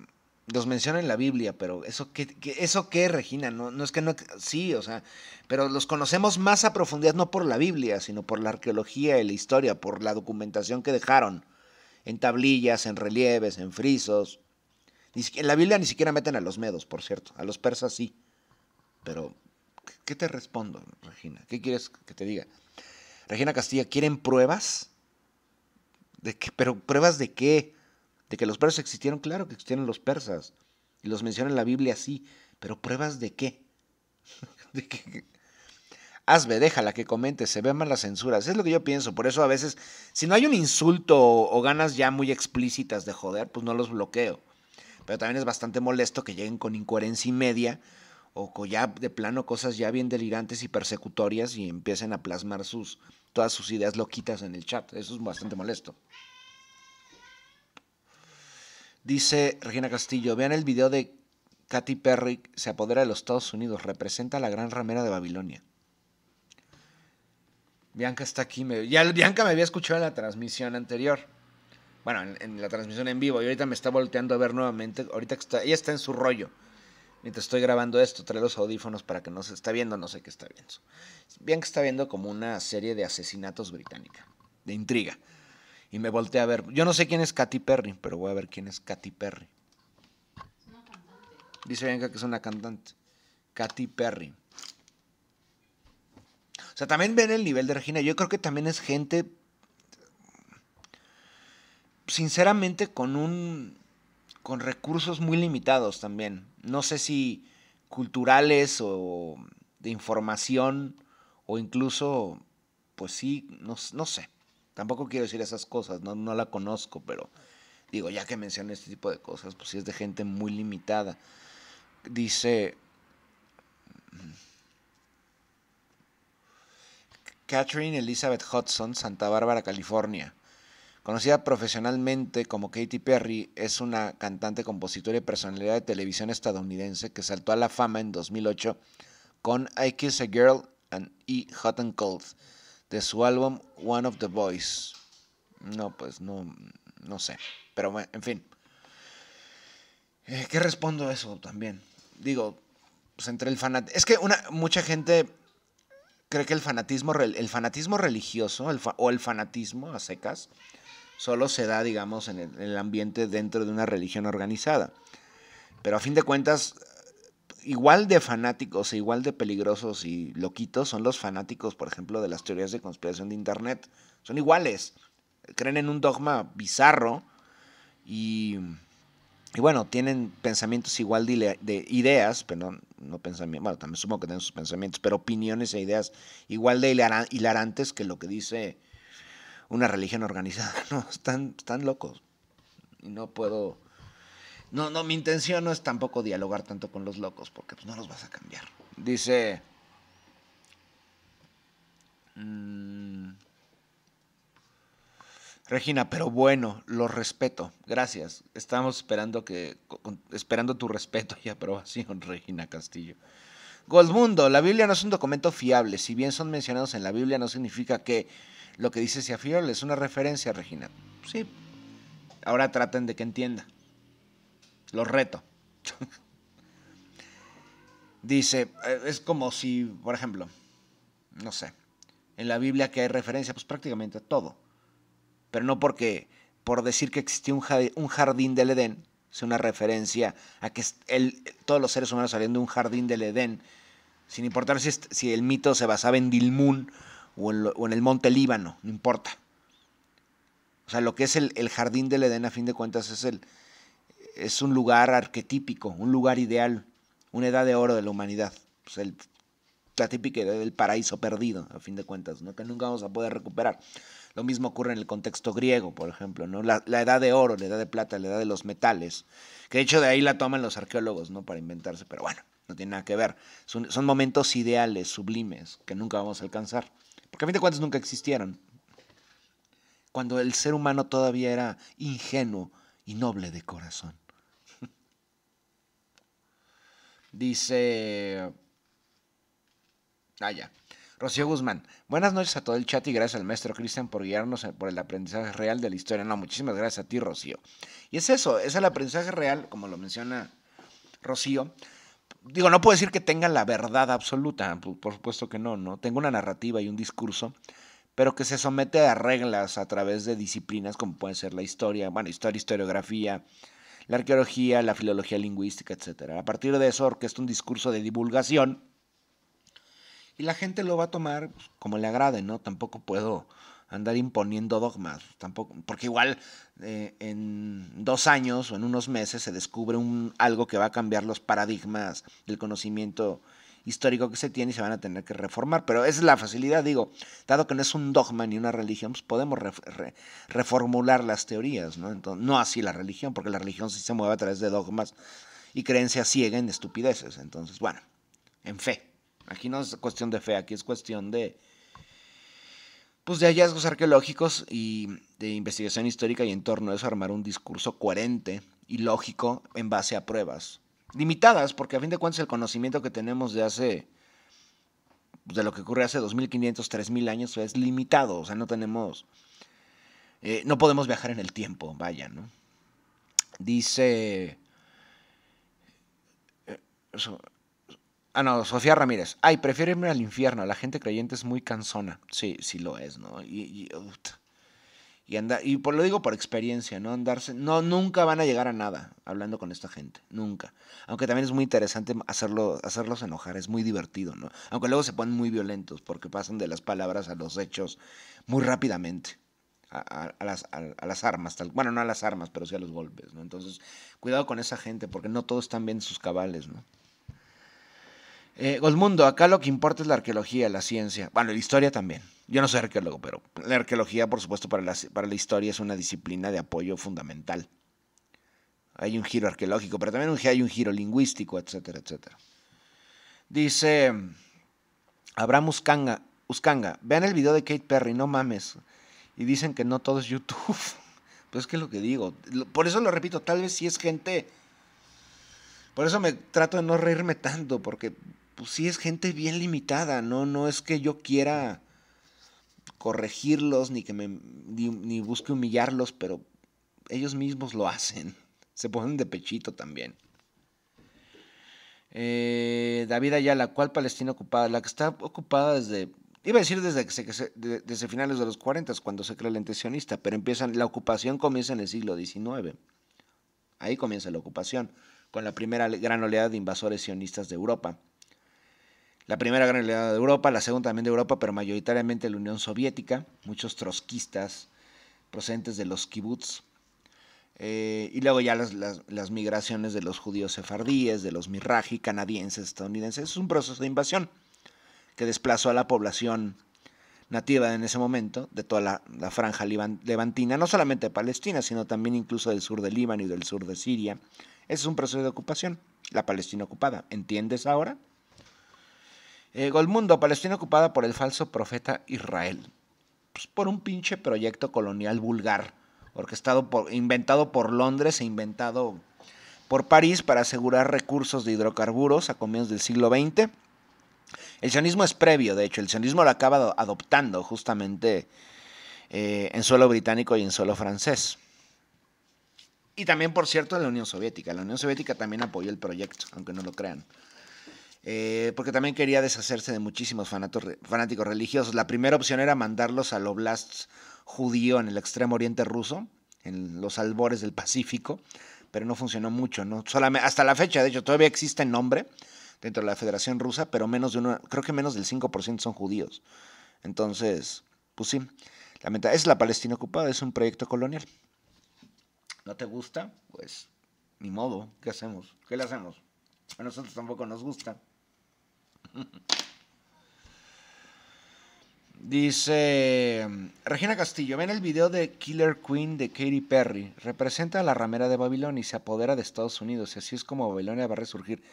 los menciona en la Biblia, pero ¿eso qué, eso Regina? No, no, es que no... Sí, o sea, pero los conocemos más a profundidad no por la Biblia, sino por la arqueología y la historia, por la documentación que dejaron en tablillas, en relieves, en frisos. En la Biblia ni siquiera meten a los medos, por cierto. A los persas sí, pero ¿Qué te respondo, Regina? ¿Qué quieres que te diga? Regina Castilla, ¿quieren pruebas? ¿De qué? ¿Pero pruebas ¿De que los persas existieron? Claro que existieron los persas. Y los menciona en la Biblia así. ¿Pero pruebas de qué? ¿De qué? Hazme, déjala que comente, se vean mal las censuras. Es lo que yo pienso. Por eso a veces, si no hay un insulto o, o ganas ya muy explícitas de joder, pues no los bloqueo. Pero también es bastante molesto que lleguen con incoherencia y media o ya de plano cosas ya bien delirantes y persecutorias y empiecen a plasmar sus, todas sus ideas loquitas en el chat. Eso es bastante molesto. Dice Regina Castillo, vean el video de Katy Perry, se apodera de los Estados Unidos, representa a la gran ramera de Babilonia. Bianca está aquí, ya Bianca me había escuchado en la transmisión anterior. Bueno, en, la transmisión en vivo, y ahorita me está volteando a ver nuevamente. Ahorita está, ella está en su rollo mientras estoy grabando esto, trae los audífonos para que no se está viendo, no sé qué está viendo. Bien que está viendo como una serie de asesinatos británica, de intriga. Y me volteé a ver. Yo no sé quién es Katy Perry, pero voy a ver quién es Katy Perry. Es una cantante. Dice Bianca que es una cantante. Katy Perry. O sea, también ven el nivel de Regina. Yo creo que también es gente, sinceramente, con un con recursos muy limitados también. No sé si culturales o de información o incluso, pues sí, no, sé. Tampoco quiero decir esas cosas, no, no la conozco, pero digo, ya que mencioné este tipo de cosas, pues sí es de gente muy limitada. Dice... Mm, Catherine Elizabeth Hudson, Santa Bárbara, California. Conocida profesionalmente como Katy Perry, es una cantante, compositora y personalidad de televisión estadounidense que saltó a la fama en 2008 con I Kiss a Girl and e Hot and Cold de su álbum One of the Boys. No, pues no, no sé. Pero bueno, en fin. Eh, ¿Qué respondo a eso también? Digo, pues entre el fanatismo. Es que una, mucha gente cree que el fanatismo, el fanatismo religioso o el fanatismo a secas solo se da, digamos, en el, ambiente dentro de una religión organizada. Pero a fin de cuentas, igual de fanáticos e igual de peligrosos y loquitos son los fanáticos, por ejemplo, de las teorías de conspiración de Internet. Son iguales. Creen en un dogma bizarro y, bueno, tienen pensamientos igual de, ideas, pero no pensamientos, bueno, también supongo que tienen sus pensamientos, pero opiniones e ideas igual de hilarantes que lo que dice una religión organizada. No, están, están locos. Y no puedo... No, no, mi intención no es tampoco dialogar tanto con los locos, porque pues, no los vas a cambiar. Dice... Mm, Regina, pero bueno, los respeto. Gracias. Estamos esperando que esperando tu respeto y aprobación, Regina Castillo. Goldmundo, la Biblia no es un documento fiable. Si bien son mencionados en la Biblia, no significa que lo que dice Siafiol es una referencia, Regina. Sí. Ahora traten de que entienda. Los reto. dice, eh, es como si, por ejemplo, no sé, en la Biblia que hay referencia, pues prácticamente a todo. Pero no porque, por decir que existió un jardín del Edén, sea una referencia a que todos los seres humanos saliendo de un jardín del Edén, sin importar si, si el mito se basaba en Dilmun o en, el monte Líbano, no importa. O sea, lo que es el, jardín del Edén, a fin de cuentas, es, el, es un lugar arquetípico, un lugar ideal, una edad de oro de la humanidad. Pues el, la típica idea del paraíso perdido, a fin de cuentas, ¿no? que nunca vamos a poder recuperar. Lo mismo ocurre en el contexto griego, por ejemplo, ¿no? La, edad de oro, la edad de plata, la edad de los metales, que de hecho de ahí la toman los arqueólogos, ¿no? Para inventarse, pero bueno, no tiene nada que ver. son momentos ideales, sublimes, que nunca vamos a alcanzar. Porque a fin de cuentas nunca existieron. Cuando el ser humano todavía era ingenuo y noble de corazón. Dice... Ah, ya. Rocío Guzmán, buenas noches a todo el chat y gracias al maestro Cristian por guiarnos por el aprendizaje real de la historia. No, muchísimas gracias a ti, Rocío. Y es eso, es el aprendizaje real, como lo menciona Rocío, digo, no puedo decir que tenga la verdad absoluta, por supuesto que no, ¿no? Tengo una narrativa y un discurso, pero que se somete a reglas a través de disciplinas como pueden ser la historia, bueno, historia, historiografía, la arqueología, la filología lingüística, etc. A partir de eso orquesta un discurso de divulgación y la gente lo va a tomar pues, como le agrade, ¿no? Tampoco puedo andar imponiendo dogmas, tampoco, porque igual eh, en dos años o en unos meses se descubre un, algo que va a cambiar los paradigmas del conocimiento histórico que se tiene y se van a tener que reformar, pero esa es la facilidad, digo, dado que no es un dogma ni una religión, pues podemos reformular las teorías, ¿no? Entonces, no así la religión, porque la religión sí se mueve a través de dogmas y creencias ciegas en estupideces, entonces, bueno, en fe, aquí no es cuestión de fe, aquí es cuestión de, pues, de hallazgos arqueológicos y de investigación histórica y en torno a eso armar un discurso coherente y lógico en base a pruebas. Limitadas, porque a fin de cuentas el conocimiento que tenemos de hace, pues, de lo que ocurrió hace 2500, 3000 años pues, es limitado, o sea, no tenemos, eh, no podemos viajar en el tiempo, vaya, ¿no? Dice... Eh, eso, Ah, no, Sofía Ramírez. Ay, prefiero irme al infierno. La gente creyente es muy cansona. Sí, sí lo es, ¿no? Y, y, y y por, lo digo por experiencia, ¿no? Andarse, no, nunca van a llegar a nada hablando con esta gente, nunca. Aunque también es muy interesante hacerlo, hacerlos enojar, es muy divertido, ¿no? Aunque luego se ponen muy violentos porque pasan de las palabras a los hechos muy rápidamente. A, las, las, armas, tal, bueno, no a las armas, pero sí a los golpes, ¿no? Entonces, cuidado con esa gente, porque no todos están bien sus cabales, ¿no? Eh, acá lo que importa es la arqueología, la ciencia. Bueno, la historia también. Yo no soy arqueólogo, pero la arqueología, por supuesto, para la, para la historia es una disciplina de apoyo fundamental. Hay un giro arqueológico, pero también hay un giro lingüístico, etcétera, etcétera. Dice Abraham Uscanga, Uscanga, vean el video de Kate Perry, no mames. Y dicen que no todo es YouTube. Pues ¿qué es lo que digo. Por eso lo repito, tal vez si es gente... Por eso me trato de no reírme tanto, porque pues sí es gente bien limitada, ¿no? No es que yo quiera corregirlos ni que me ni, busque humillarlos, pero ellos mismos lo hacen. Se ponen de pechito también. Eh, David Ayala, ¿cuál Palestina ocupada? La que está ocupada desde, iba a decir desde, que desde finales de los 40, cuando se crea el ente sionista, pero empiezan, la ocupación comienza en el siglo XIX. Ahí comienza la ocupación, con la primera gran oleada de invasores sionistas de Europa. La primera gran oleada de Europa, la segunda también de Europa, pero mayoritariamente de la Unión Soviética, muchos trotskistas procedentes de los kibbutz. Eh, y luego ya las, migraciones de los judíos sefardíes, de los mirraji, canadienses, estadounidenses. Es un proceso de invasión que desplazó a la población nativa en ese momento de toda la, franja levantina, no solamente de Palestina, sino también incluso del sur de Líbano y del sur de Siria. Ese es un proceso de ocupación, la Palestina ocupada. ¿Entiendes ahora? Goldmundo, eh, Golmundo, Palestina ocupada por el falso profeta Israel. Pues, por un pinche proyecto colonial vulgar, orquestado por, inventado por Londres e inventado por París para asegurar recursos de hidrocarburos a comienzos del siglo XX. El sionismo es previo, de hecho, el sionismo lo acaba adoptando justamente eh, en suelo británico y en suelo francés. Y también, por cierto, en la Unión Soviética. La Unión Soviética también apoyó el proyecto, aunque no lo crean. Eh, porque también quería deshacerse de muchísimos fanáticos religiosos. La primera opción era mandarlos al oblast judío en el extremo oriente ruso, en los albores del Pacífico, pero no funcionó mucho, ¿no? Solamente, hasta la fecha, de hecho, todavía existe nombre dentro de la Federación Rusa, pero menos de uno, creo que menos del 5% son judíos. Entonces, pues sí, es la Palestina ocupada, es un proyecto colonial. ¿No te gusta? Pues ni modo, ¿qué hacemos? ¿Qué le hacemos? A nosotros tampoco nos gusta. Dice Regina Castillo, ven el video de Killer Queen de Katy Perry. Representa a la ramera de Babilonia y se apodera de Estados Unidos. Y así es como Babilonia va a resurgir.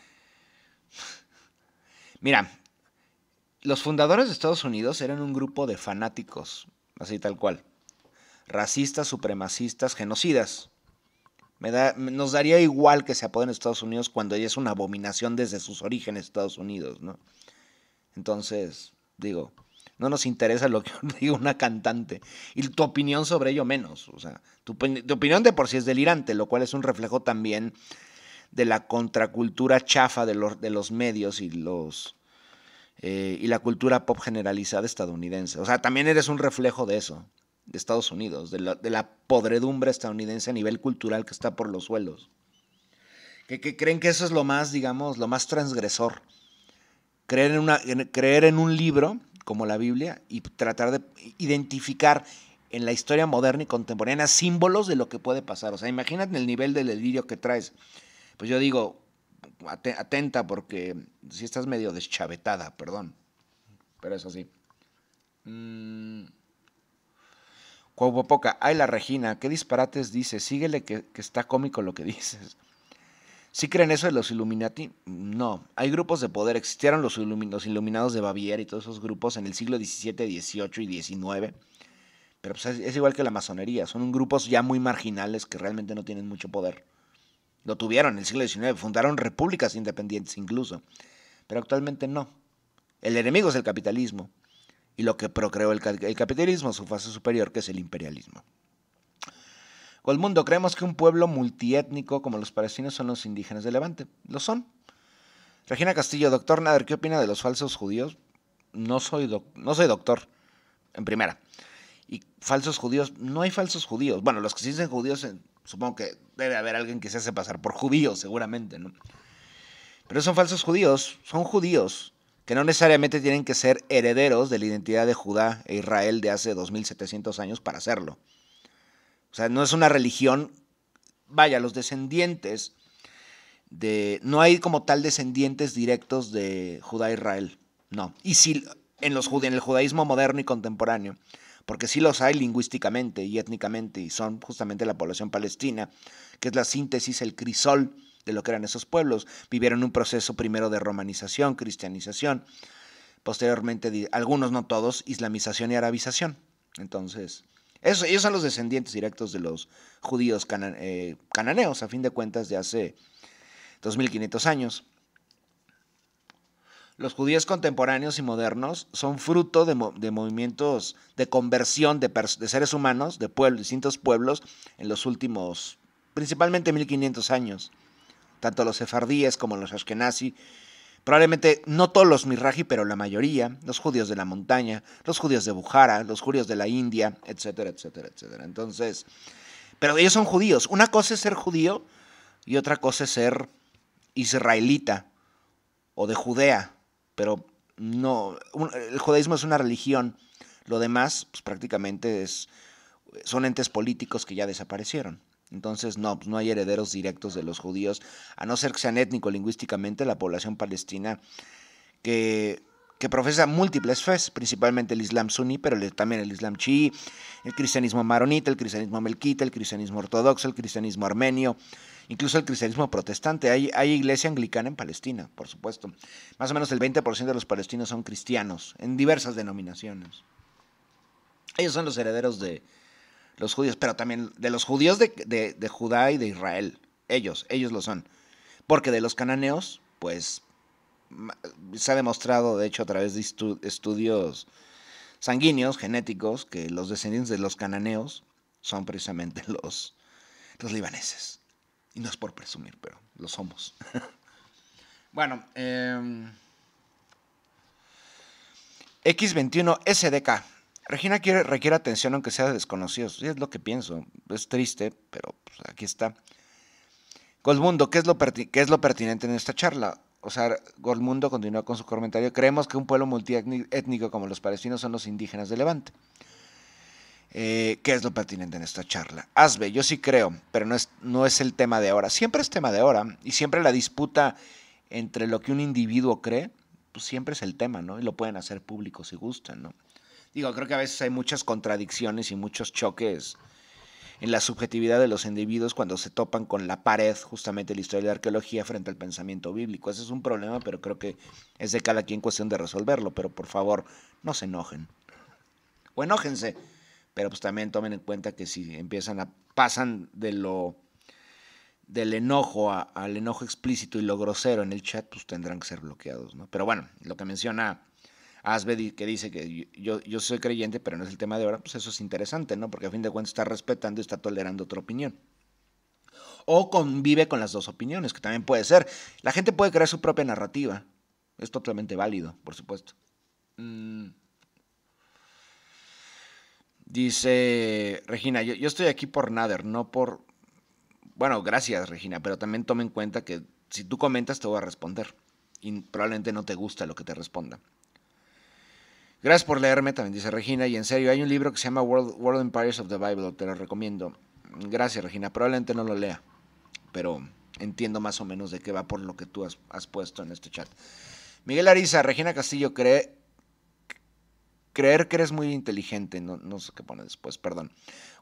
Mira, los fundadores de Estados Unidos eran un grupo de fanáticos, así tal cual. Racistas, supremacistas, genocidas nos daría igual que se apoden en Estados Unidos cuando ella es una abominación desde sus orígenes Estados Unidos, ¿no? Entonces, digo, no nos interesa lo que diga una cantante. Y tu opinión sobre ello menos. O sea, tu, opinión de por sí es delirante, lo cual es un reflejo también de la contracultura chafa de los, de los medios y los. Eh, y la cultura pop generalizada estadounidense. O sea, también eres un reflejo de eso de Estados Unidos, de la, podredumbre estadounidense a nivel cultural que está por los suelos. Que, creen que eso es lo más, digamos, lo más transgresor. Creer en, una, creer en un libro como la Biblia y tratar de identificar en la historia moderna y contemporánea símbolos de lo que puede pasar. O sea, imagínate el nivel del delirio que traes. Pues yo digo, atenta porque si estás medio deschavetada, perdón. Pero es así. Mm poca, ay la Regina, qué disparates dices, síguele que, está cómico lo que dices. ¿Sí creen eso de los Illuminati? No, hay grupos de poder, existieron los, Illuminados iluminados de Baviera y todos esos grupos en el siglo XVII, XVIII y XIX, pero pues, es igual que la masonería, son grupos ya muy marginales que realmente no tienen mucho poder. Lo tuvieron en el siglo XIX, fundaron repúblicas independientes incluso, pero actualmente no. El enemigo es el capitalismo, y lo que procreó el, capitalismo, su fase superior, que es el imperialismo. Mundo creemos que un pueblo multiétnico como los palestinos son los indígenas de Levante. Lo son. Regina Castillo, doctor Nader, ¿qué opina de los falsos judíos? No soy, no soy doctor, en primera. Y falsos judíos, no hay falsos judíos. Bueno, los que se dicen judíos, eh, supongo que debe haber alguien que se hace pasar por judío, seguramente, ¿no? Pero son falsos judíos, son judíos que no necesariamente tienen que ser herederos de la identidad de Judá e Israel de hace 2700 años para hacerlo. O sea, no es una religión, vaya, los descendientes de... No hay como tal descendientes directos de Judá e Israel, no. Y si en, los, en el judaísmo moderno y contemporáneo, porque sí los hay lingüísticamente y étnicamente, y son justamente la población palestina, que es la síntesis, el crisol de lo que eran esos pueblos. Vivieron un proceso primero de romanización, cristianización, posteriormente, algunos no todos, islamización y arabización. Entonces, ellos son los descendientes directos de los judíos eh, cananeos, a fin de cuentas, de hace 2500 años. Los judíos contemporáneos y modernos son fruto de, movimientos de conversión de, de seres humanos, de pueblos, distintos pueblos, en los últimos, principalmente 1500 años tanto los sefardíes como los ashkenazi, probablemente no todos los mirraji, pero la mayoría, los judíos de la montaña, los judíos de Bujara, los judíos de la India, etcétera, etcétera, etcétera. Entonces, pero ellos son judíos. Una cosa es ser judío y otra cosa es ser israelita o de Judea, pero no, el judaísmo es una religión, lo demás pues, prácticamente es, son entes políticos que ya desaparecieron. Entonces, no, pues, no hay herederos directos de los judíos, a no ser que sean étnico-lingüísticamente la población palestina que, que profesa múltiples fes, principalmente el Islam suní, pero también el Islam chií, el cristianismo maronita, el cristianismo melquita, el cristianismo ortodoxo, el cristianismo armenio, incluso el cristianismo protestante. Hay, hay iglesia anglicana en Palestina, por supuesto. Más o menos el 20% de los palestinos son cristianos, en diversas denominaciones. Ellos son los herederos de, los judíos, pero también de los judíos de, de, Judá y de Israel. Ellos, ellos lo son. Porque de los cananeos, pues se ha demostrado, de hecho, a través de estudios sanguíneos, genéticos, que los descendientes de los cananeos son precisamente los, los libaneses. Y no es por presumir, pero lo somos. bueno, em, X21SDK Regina quiere, requiere atención aunque sea de desconocidos. es lo que pienso. Es triste, pero pues, aquí está. Goldmundo, ¿qué es, lo es lo pertinente en esta charla? O sea, Goldmundo continúa con su comentario. Creemos que un pueblo multiétnico como los palestinos son los indígenas de Levante. Eh, ¿Qué es lo pertinente en esta charla? Asbe, yo sí creo, pero no es, no es el tema de ahora. Siempre es tema de ahora y siempre la disputa entre lo que un individuo cree, pues siempre es el tema, ¿no? Y lo pueden hacer público si gustan, ¿no? Digo, creo que a veces hay muchas contradicciones y muchos choques en la subjetividad de los individuos cuando se topan con la pared, justamente la historia de la arqueología frente al pensamiento bíblico. Ese es un problema, pero creo que es de cada quien cuestión de resolverlo. Pero por favor, no se enojen. O enójense. Pero pues también tomen en cuenta que si empiezan a. pasan de lo del enojo al enojo explícito y lo grosero en el chat, pues tendrán que ser bloqueados, ¿no? Pero bueno, lo que menciona Asbed que dice que yo, yo soy creyente, pero no es el tema de ahora, pues eso es interesante, ¿no? Porque a fin de cuentas está respetando y está tolerando otra opinión o convive con las dos opiniones, que también puede ser. La gente puede crear su propia narrativa. Es totalmente válido, por supuesto. Mm. Dice Regina, yo, estoy aquí por Nader, no por... Bueno, gracias Regina, pero también tome en cuenta que si tú comentas te voy a responder y probablemente no te gusta lo que te responda. Gracias por leerme, también dice Regina. Y en serio, hay un libro que se llama World, World Empires of the Bible, te lo recomiendo. Gracias, Regina. Probablemente no lo lea, pero entiendo más o menos de qué va por lo que tú has, puesto en este chat. Miguel Ariza, Regina Castillo, cree, creer que eres muy inteligente, no, no sé qué pone después, perdón.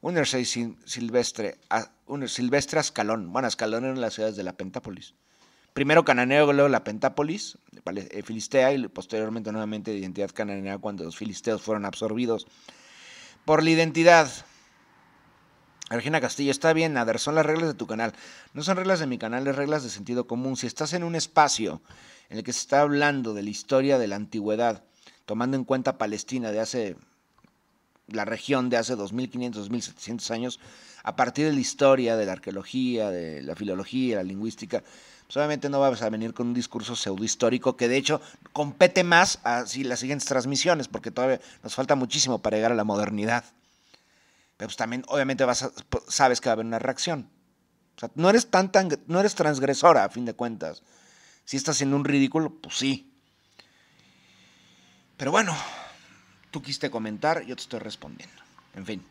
Unersey Silvestre, a, ah, un, Silvestre Ascalón, bueno, Ascalón en las ciudades de la Pentápolis primero cananeo, luego la Pentápolis, eh, Filistea, y posteriormente nuevamente de identidad cananea cuando los filisteos fueron absorbidos por la identidad. Regina Castillo, está bien, Nader, son las reglas de tu canal. No son reglas de mi canal, es reglas de sentido común. Si estás en un espacio en el que se está hablando de la historia de la antigüedad, tomando en cuenta Palestina de hace la región de hace 2500, 2700 años, a partir de la historia, de la arqueología, de la filología, la lingüística, pues, obviamente no vas a venir con un discurso pseudohistórico que de hecho compete más a las siguientes transmisiones, porque todavía nos falta muchísimo para llegar a la modernidad. Pero pues, también obviamente vas pues, sabes que va a haber una reacción. O sea, no eres, tan, tan, no eres transgresora a fin de cuentas. Si estás haciendo un ridículo, pues sí. Pero bueno, tú quisiste comentar, yo te estoy respondiendo. En fin.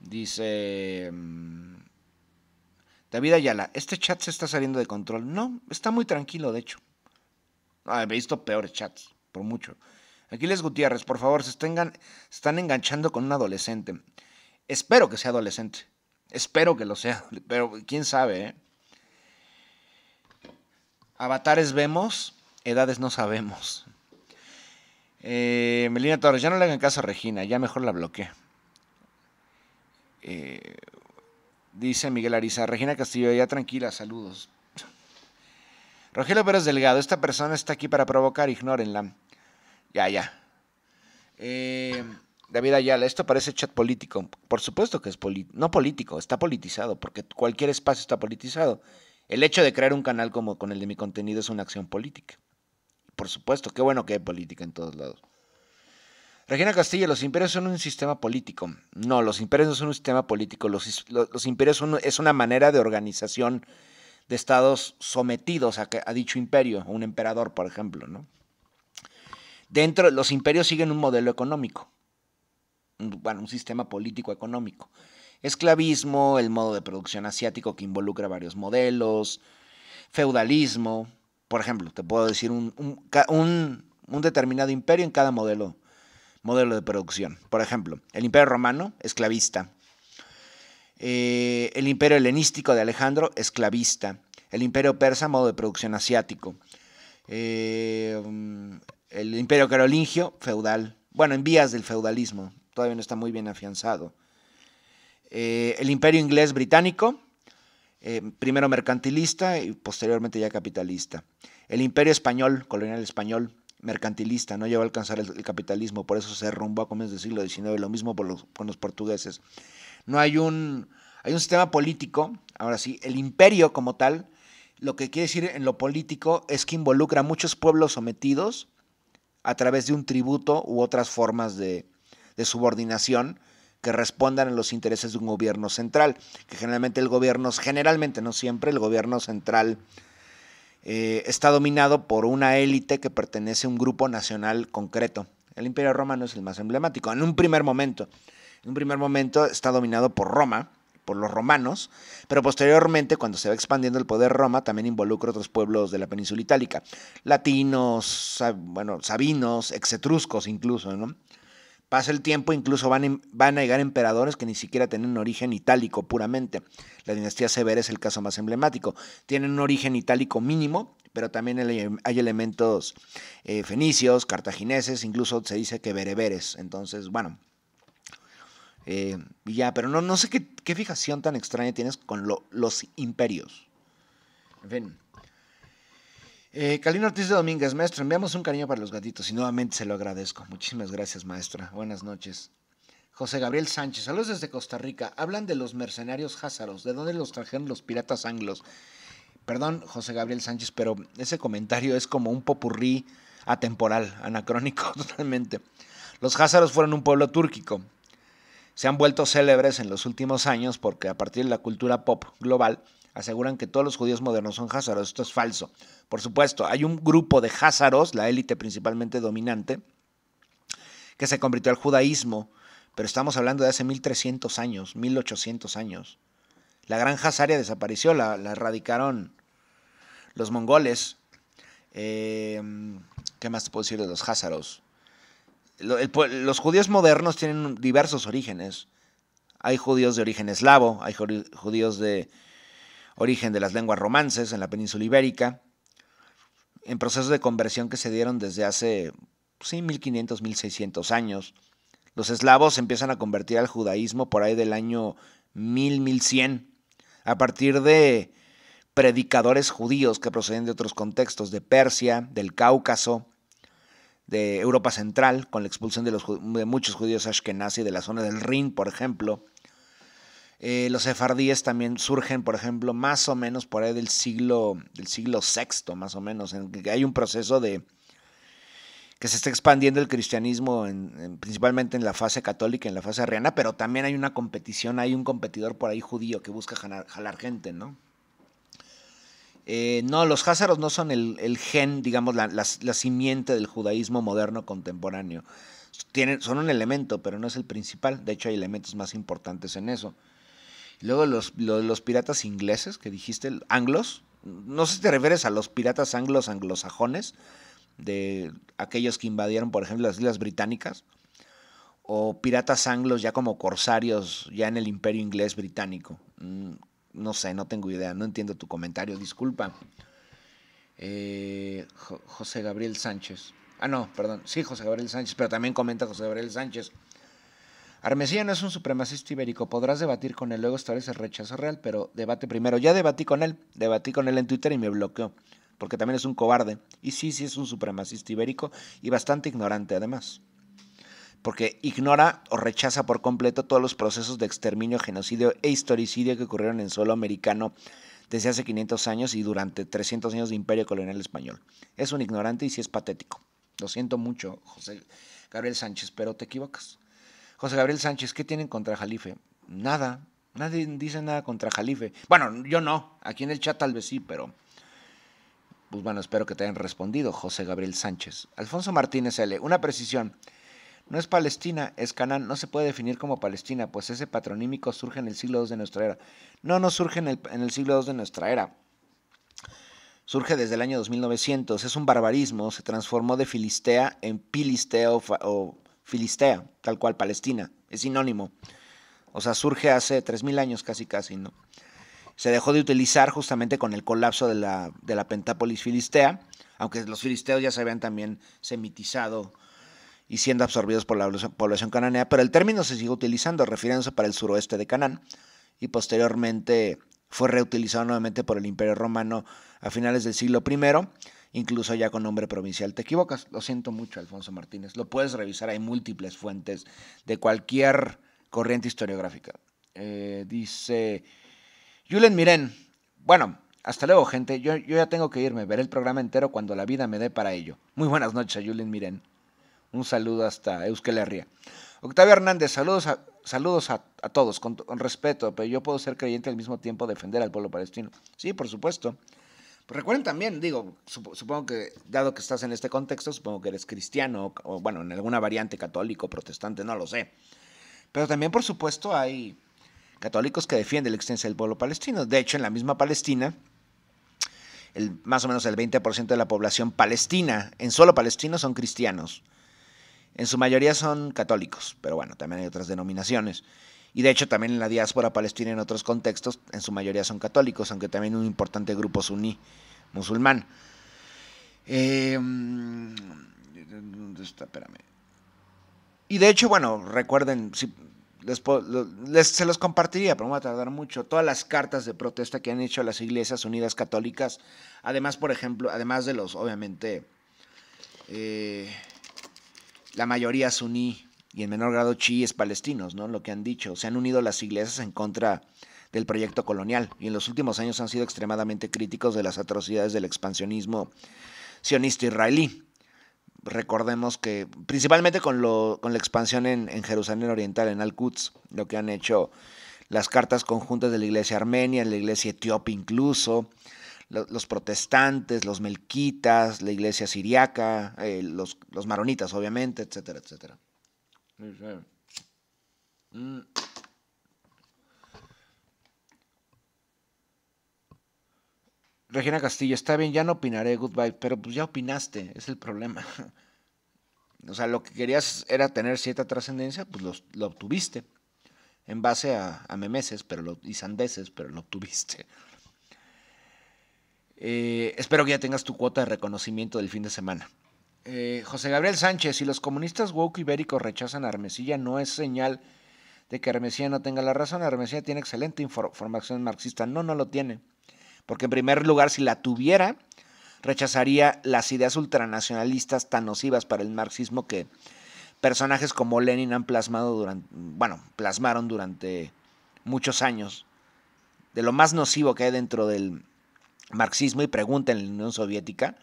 Dice... Mm, David Ayala, este chat se está saliendo de control. No, está muy tranquilo, de hecho. Ah, he visto peores chats, por mucho. Aquiles Gutiérrez, por favor, se, están enganchando con un adolescente. Espero que sea adolescente. Espero que lo sea, pero quién sabe, ¿eh? Avatares vemos, edades no sabemos. Eh, Melina Torres, ya no le hagan caso a Regina, ya mejor la bloqueé. Eh, Dice Miguel Ariza, Regina Castillo, ya tranquila, saludos. Rogelio Pérez Delgado, esta persona está aquí para provocar, ignórenla. Ya, ya. Eh, David Ayala, esto parece chat político. Por supuesto que es político, no político, está politizado, porque cualquier espacio está politizado. El hecho de crear un canal como con el de mi contenido es una acción política. Por supuesto, qué bueno que hay política en todos lados. Regina Castilla, los imperios son un sistema político. No, los imperios no son un sistema político. Los, imperios son, es una manera de organización de estados sometidos a, dicho imperio, a un emperador, por ejemplo. ¿no? Dentro, los imperios siguen un modelo económico, un, bueno, un sistema político económico. Esclavismo, el modo de producción asiático que involucra varios modelos, feudalismo. Por ejemplo, te puedo decir un determinado imperio en cada modelo modelo de producción. Por ejemplo, el Imperio Romano, esclavista. Eh, el Imperio Helenístico de Alejandro, esclavista. El Imperio Persa, modo de producción asiático. Eh, mm, el Imperio Carolingio, feudal. Bueno, en vías del feudalismo, todavía no está muy bien afianzado. Eh, el Imperio Inglés Británico, primero mercantilista y posteriormente ya capitalista. El Imperio Español, colonial español mercantilista, no llegó a alcanzar el, capitalismo, por eso se derrumbó a comienzos del siglo XIX, lo mismo por los, con los portugueses. No hay un, hay un sistema político, ahora sí, el imperio como tal, lo que quiere decir en lo político es que involucra a muchos pueblos sometidos a través de un tributo u otras formas de, de subordinación que respondan a los intereses de un gobierno central, que generalmente el gobierno, generalmente no siempre, el gobierno central eh, está dominado por una élite que pertenece a un grupo nacional concreto. El Imperio Romano es el más emblemático. En un primer momento, en un primer momento está dominado por Roma, por los romanos, pero posteriormente, cuando se va expandiendo el poder Roma, también involucra otros pueblos de la península itálica, latinos, bueno, sabinos, exetruscos incluso, ¿no? Pasa el tiempo, incluso van, van a llegar emperadores que ni siquiera tienen origen itálico puramente. La dinastía Severa es el caso más emblemático. Tienen un origen itálico mínimo, pero también hay elementos eh, fenicios, cartagineses, incluso se dice que bereberes. Entonces, bueno. Eh, y ya, pero no, no sé qué, qué, fijación tan extraña tienes con los imperios. En fin. Calino eh, Ortiz de Domínguez, maestro, enviamos un cariño para los gatitos y nuevamente se lo agradezco. Muchísimas gracias, maestra. Buenas noches. José Gabriel Sánchez, saludos desde Costa Rica. Hablan de los mercenarios házaros, de dónde los trajeron los piratas anglos. Perdón, José Gabriel Sánchez, pero ese comentario es como un popurrí atemporal, anacrónico totalmente. Los házaros fueron un pueblo túrquico. Se han vuelto célebres en los últimos años porque a partir de la cultura pop global aseguran que todos los judíos modernos son házaros. Esto es falso. Por supuesto, hay un grupo de házaros, la élite principalmente dominante, que se convirtió al judaísmo, pero estamos hablando de hace 1300 años, 1800 años. La gran Hazaria desapareció, la, erradicaron los mongoles. Eh, ¿Qué más te puedo decir de los házaros? Los judíos modernos tienen diversos orígenes. Hay judíos de origen eslavo, hay judíos de origen de las lenguas romances en la península ibérica, en procesos de conversión que se dieron desde hace sí, 1500, 1600 años. Los eslavos empiezan a convertir al judaísmo por ahí del año 1000, 1100, a partir de predicadores judíos que proceden de otros contextos, de Persia, del Cáucaso, de Europa Central, con la expulsión de, de muchos judíos ashkenazi de la zona del Rin, por ejemplo. Eh, los sefardíes también surgen, por ejemplo, más o menos por ahí del siglo, del siglo VI, más o menos, en que hay un proceso de que se está expandiendo el cristianismo principalmente en la fase católica, en la fase arriana, pero también hay una competición, hay un competidor por ahí judío que busca jalar, gente, ¿no? Eh, no, los házaros no son el, gen, digamos, la, la, simiente del judaísmo moderno contemporáneo. Tienen, son un elemento, pero no es el principal. De hecho, hay elementos más importantes en eso. Luego los, los, los, piratas ingleses que dijiste, anglos. No sé si te refieres a los piratas anglos anglosajones, de aquellos que invadieron, por ejemplo, las Islas Británicas, o piratas anglos ya como corsarios, ya en el imperio inglés británico. Mm, no sé, no tengo idea, no entiendo tu comentario, disculpa. Eh, José Gabriel Sánchez. Ah, no, perdón. Sí, José Gabriel Sánchez, pero también comenta José Gabriel Sánchez. Armesilla no es un supremacista ibérico. Podrás debatir con él, luego establece el rechazo real, pero debate primero. Ya debatí con él, debatí con él en Twitter y me bloqueó, porque también es un cobarde. Y sí, sí es un supremacista ibérico y bastante ignorante además. Porque ignora o rechaza por completo todos los procesos de exterminio, genocidio e historicidio que ocurrieron en suelo americano desde hace 500 años y durante 300 años de imperio colonial español. Es un ignorante y sí es patético. Lo siento mucho, José Gabriel Sánchez, pero te equivocas. José Gabriel Sánchez, ¿qué tienen contra Jalife? Nada, nadie dice nada contra Jalife. Bueno, yo no, aquí en el chat tal vez sí, pero pues bueno, espero que te hayan respondido, José Gabriel Sánchez. Alfonso Martínez L, una precisión. No es Palestina, es Canaán, no se puede definir como Palestina, pues ese patronímico surge en el siglo II de nuestra era. No, no surge en el, siglo II de nuestra era. Surge desde el año 2900, es un barbarismo, se transformó de Filistea en Pilisteo o Filistea, tal cual Palestina, es sinónimo. O sea, surge hace 3.000 años casi casi, ¿no? Se dejó de utilizar justamente con el colapso de la, Pentápolis filistea, aunque los filisteos ya se habían también semitizado y siendo absorbidos por la población cananea, pero el término se sigue utilizando, refiriéndose para el suroeste de Canaán, y posteriormente fue reutilizado nuevamente por el Imperio Romano a finales del siglo I incluso ya con nombre provincial. Te equivocas, lo siento mucho, Alfonso Martínez. Lo puedes revisar, hay múltiples fuentes de cualquier corriente historiográfica. Eh, dice Julen Miren, bueno, hasta luego gente, yo, ya tengo que irme, veré el programa entero cuando la vida me dé para ello. Muy buenas noches a Miren. Un saludo hasta Euskal Herria. Octavio Hernández, saludos a, saludos a, todos, con, respeto, pero yo puedo ser creyente al mismo tiempo defender al pueblo palestino. Sí, por supuesto. Pues recuerden también, digo, supongo que, dado que estás en este contexto, supongo que eres cristiano, o, bueno, en alguna variante católico, protestante, no lo sé. Pero también, por supuesto, hay católicos que defienden la existencia del pueblo palestino. De hecho, en la misma Palestina, el, más o menos el 20% de la población palestina, en solo palestino son cristianos. En su mayoría son católicos, pero bueno, también hay otras denominaciones y de hecho también en la diáspora palestina en otros contextos, en su mayoría son católicos, aunque también un importante grupo suní musulmán. Eh, y de hecho, bueno, recuerden, se los compartiría, pero no va a tardar mucho, todas las cartas de protesta que han hecho las iglesias unidas católicas, además, por ejemplo, además de los, obviamente, eh, la mayoría suní y en menor grado chiíes palestinos, ¿no? Lo que han dicho. Se han unido las iglesias en contra del proyecto colonial y en los últimos años han sido extremadamente críticos de las atrocidades del expansionismo sionista israelí. Recordemos que principalmente con, la expansión en, Jerusalén Oriental, en Al-Quds, lo que han hecho las cartas conjuntas de la iglesia armenia, la iglesia etíope incluso, los protestantes, los melquitas, la iglesia siriaca, eh, los maronitas obviamente, etcétera, etcétera. Mm. Regina Castillo, está bien, ya no opinaré, goodbye, pero pues ya opinaste, es el problema. O sea, lo que querías era tener cierta trascendencia, pues lo, obtuviste. En base a, memeses pero y sandeces, pero lo obtuviste. Eh, espero que ya tengas tu cuota de reconocimiento del fin de semana. Eh, José Gabriel Sánchez, si los comunistas woke ibéricos rechazan a Armesilla, no es señal de que Armesilla no tenga la razón. Armesilla tiene excelente información marxista. No, no lo tiene. Porque en primer lugar, si la tuviera, rechazaría las ideas ultranacionalistas tan nocivas para el marxismo que personajes como Lenin han plasmado durante, bueno, plasmaron durante muchos años. De lo más nocivo que hay dentro del marxismo y pregunta en la Unión Soviética,